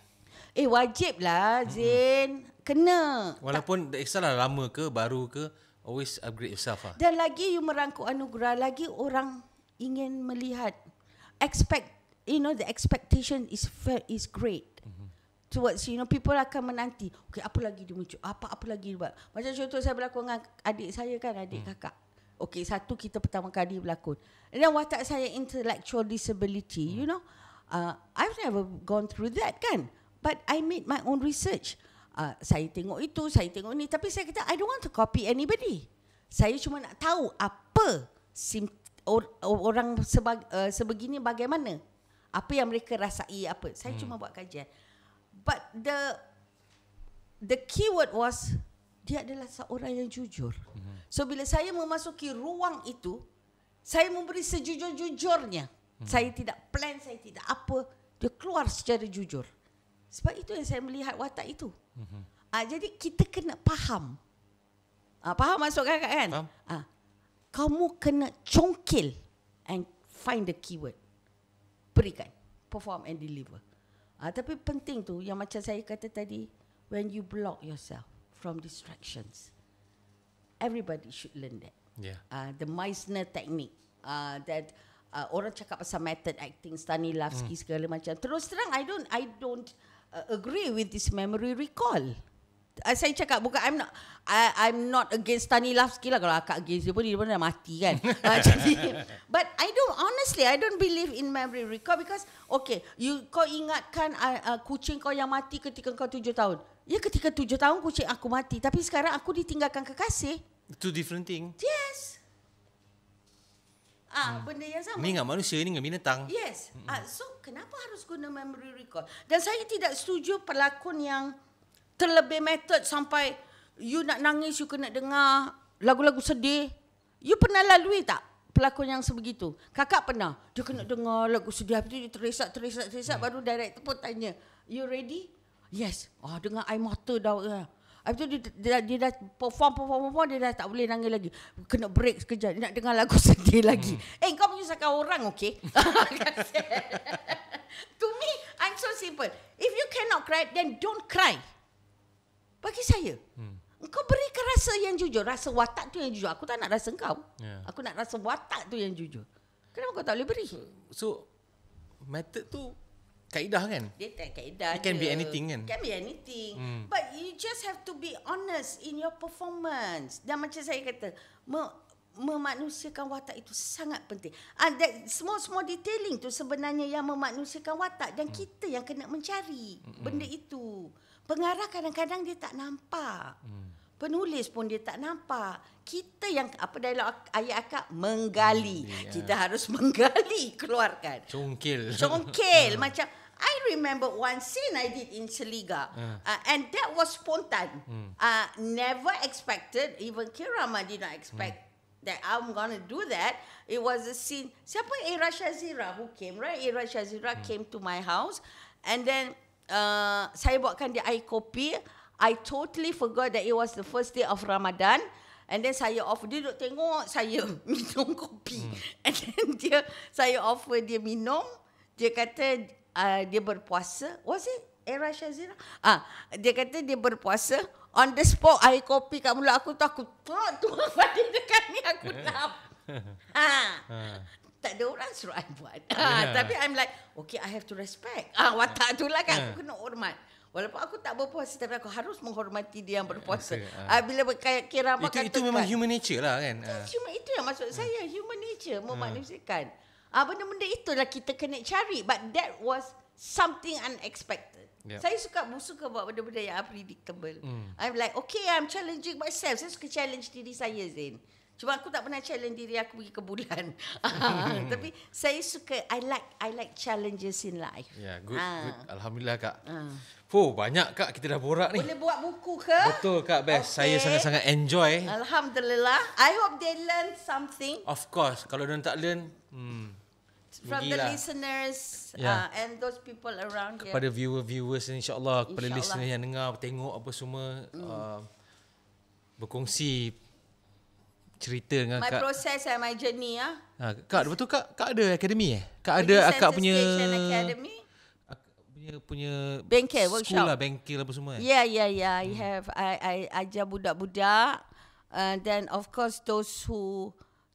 Eh wajib lah Zain mm-hmm. Kena Walaupun tak kisahlah lama ke Baru ke Always upgrade yourself lah Dan lagi you merangkuk anugerah Lagi orang Ingin melihat Expect You know the expectation is fair, is great mm-hmm. towards you know people akan menanti okay apa lagi dia muncul apa apa lagi dia buat macam contoh saya berlakon dengan adik saya kan adik mm. kakak okay satu kita pertama kali berlakon dan watak saya intellectual disability mm. you know uh, I've never gone through that kan but I made my own research. Uh, saya tengok itu, saya tengok ini. Tapi saya kata, I don't want to copy anybody. Saya cuma nak tahu apa or- orang seba- uh, eh, sebegini bagaimana. Apa yang mereka rasai, apa. Saya hmm. cuma buat kajian. But the the keyword was, dia adalah seorang yang jujur. Hmm. So, bila saya memasuki ruang itu, saya memberi sejujur-jujurnya. Hmm. Saya tidak plan, saya tidak apa. Dia keluar secara jujur. Sebab itu yang saya melihat watak itu. Mm-hmm. Ah, jadi kita kena faham. Ah, faham maksud kakak kan? Faham. Ah, kamu kena congkil and find the keyword. Berikan. Perform and deliver. Ah, tapi penting tu yang macam saya kata tadi, when you block yourself from distractions, everybody should learn that. Yeah. Uh, the Meisner technique. Uh, that uh, orang cakap pasal method acting, Stanislavski mm. segala macam. Terus terang, I don't, I don't, uh, agree with this memory recall. Uh, saya cakap bukan I'm not I, I'm not against Tani Lafsky lah kalau akak against dia pun dia pun dah mati kan. uh, jadi, but I don't honestly I don't believe in memory recall because okay you kau ingatkan uh, uh, kucing kau yang mati ketika kau tujuh tahun. Ya ketika tujuh tahun kucing aku mati tapi sekarang aku ditinggalkan kekasih. Two different thing. Yes. Ah, ha, benda yang sama. Ini dengan manusia, ini dengan binatang. Yes. Hmm. Ah, so, kenapa harus guna memory recall? Dan saya tidak setuju pelakon yang terlebih method sampai you nak nangis, you kena dengar lagu-lagu sedih. You pernah lalui tak pelakon yang sebegitu? Kakak pernah. Dia kena dengar lagu sedih, habis itu dia terisak, terisak, terisak. Hmm. Baru director pun tanya, you ready? Yes. Ah, dengar air mata dah. Ya. Habis tu dia, dia, dia dah perform, perform, perform, dia dah tak boleh nangis lagi. Kena break sekejap, nak dengar lagu sedih lagi. Hmm. Eh, kau menyusahkan orang, okay? to me, I'm so simple. If you cannot cry, then don't cry. Bagi saya. Hmm. Kau berikan rasa yang jujur. Rasa watak tu yang jujur. Aku tak nak rasa kau. Yeah. Aku nak rasa watak tu yang jujur. Kenapa kau tak boleh beri? So, so method tu kaedah kan dia tak kaedah it can be anything kan can be anything hmm. but you just have to be honest in your performance dan macam saya kata memanusiakan watak itu sangat penting and ah, that small small detailing tu sebenarnya yang memanusiakan watak dan hmm. kita yang kena mencari hmm. benda itu pengarah kadang-kadang dia tak nampak hmm. penulis pun dia tak nampak kita yang apa dalam ayat akak menggali hmm, yeah. kita ya. harus menggali keluarkan congkil congkil macam I remember one scene I did in Seliga. Uh. Ah. Uh, and that was spontan. Mm. Uh, never expected. Even Kirama did not expect mm. that I'm going to do that. It was a scene. Siapa Ira Shazira who came, right? Ira Shazira mm. came to my house. And then uh, saya buatkan dia air kopi. I totally forgot that it was the first day of Ramadan. And then saya offer dia duduk tengok saya minum kopi. Mm. And then dia saya offer dia minum. Dia kata uh, dia berpuasa was it era Shazira ah uh, dia kata dia berpuasa on the spot air kopi kat mulut aku tu aku tak tu apa dekat ni aku tak ha. ha tak ada orang suruh I buat. Ha, ya. yeah. Tapi I'm like, okay, I have to respect. Ah, watak tu lah kan, yeah. Ha. aku kena hormat. Walaupun aku tak berpuasa, tapi aku harus menghormati dia yang ya, berpuasa. Okay. Ha. Ah, bila kayak kira itu, katakan. Itu memang human nature lah kan. Itu, cuma ha. itu yang maksud saya, human nature, memanusiakan. Ha. Ah uh, benda-benda itulah kita kena cari but that was something unexpected. Yep. Saya suka suka buat benda-benda yang unpredictable. Mm. I'm like okay I'm challenging myself. Saya suka challenge diri saya Zain. Cuma aku tak pernah challenge diri aku pergi ke bulan. Tapi saya suka I like I like challenges in life. Ya, yeah, good, ha. good. Alhamdulillah kak. Ha. Fuh, banyak kak kita dah borak ni. Boleh buat buku ke? Betul kak, best. Okay. Saya sangat-sangat enjoy. Alhamdulillah. I hope they learn something. Of course. Kalau dia tak learn, hmm from the listeners yeah. uh, and those people around here. Kepada viewer-viewers insya kepada insya listener yang dengar, tengok apa semua mm. uh, berkongsi cerita dengan my kak. My process and my journey ya. Ha, kak, tu kak? Kak ada akademi eh? Kak ada Bagi akak punya academy? punya bengkel workshop lah, bengkel apa semua eh? yeah yeah yeah hmm. i have i i ajar budak-budak and uh, then of course those who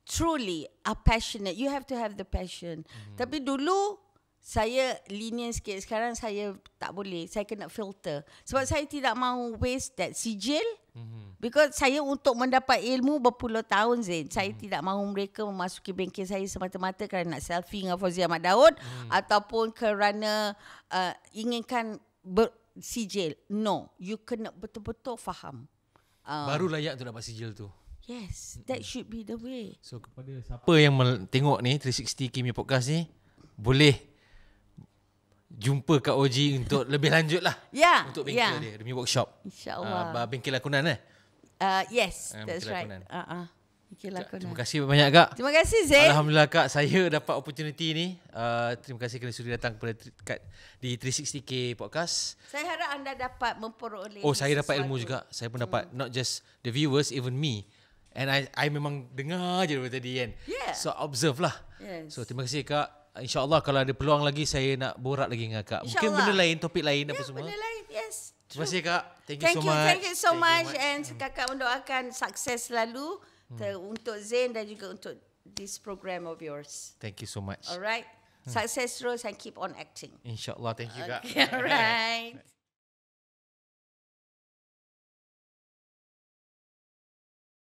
truly are passionate. You have to have the passion. Mm-hmm. Tapi dulu saya lenient sikit. Sekarang saya tak boleh. Saya kena filter. Sebab saya tidak mahu waste that sigil. Mm-hmm. Because saya untuk mendapat ilmu berpuluh tahun Zain. Mm-hmm. Saya mhm. tidak mahu mereka memasuki bengkel saya semata-mata kerana nak selfie dengan Fauzi Ahmad Daud. Mm-hmm. Ataupun kerana uh, inginkan ber- sijil. No. You kena betul-betul faham. Uh, Baru layak tu dapat sijil tu. Yes, that should be the way. So kepada siapa yang mel- tengok ni 360 Kimi podcast ni, boleh jumpa Kak Oji untuk lebih lanjut lah. Yeah, untuk bengkel yeah. dia, demi workshop. InsyaAllah. Uh, bengkel lakonan eh. Uh, yes, uh, that's bengkel right. Uh, uh. Terima kasih banyak Kak. Terima kasih Zain. Alhamdulillah Kak, saya dapat opportunity ni. Uh, terima kasih kerana sudi datang kepada kat, di 360K Podcast. Saya harap anda dapat memperoleh. Oh, saya dapat ilmu juga. Saya pun hmm. dapat not just the viewers, even me. And I I memang dengar je dari tadi kan. Yeah. So observe lah. Yes. So terima kasih kak. InsyaAllah kalau ada peluang lagi saya nak borak lagi dengan kak. Mungkin benda lain, topik lain yeah, apa semua. Ya, benda lain. Yes. Terima kasih kak. Thank you thank so you, much. Thank you so thank much. You much. And hmm. kakak mendoakan sukses selalu hmm. untuk Zain dan juga untuk this program of yours. Thank you so much. Alright. Hmm. Success terus and keep on acting. InsyaAllah. Thank you okay, kak. Alright.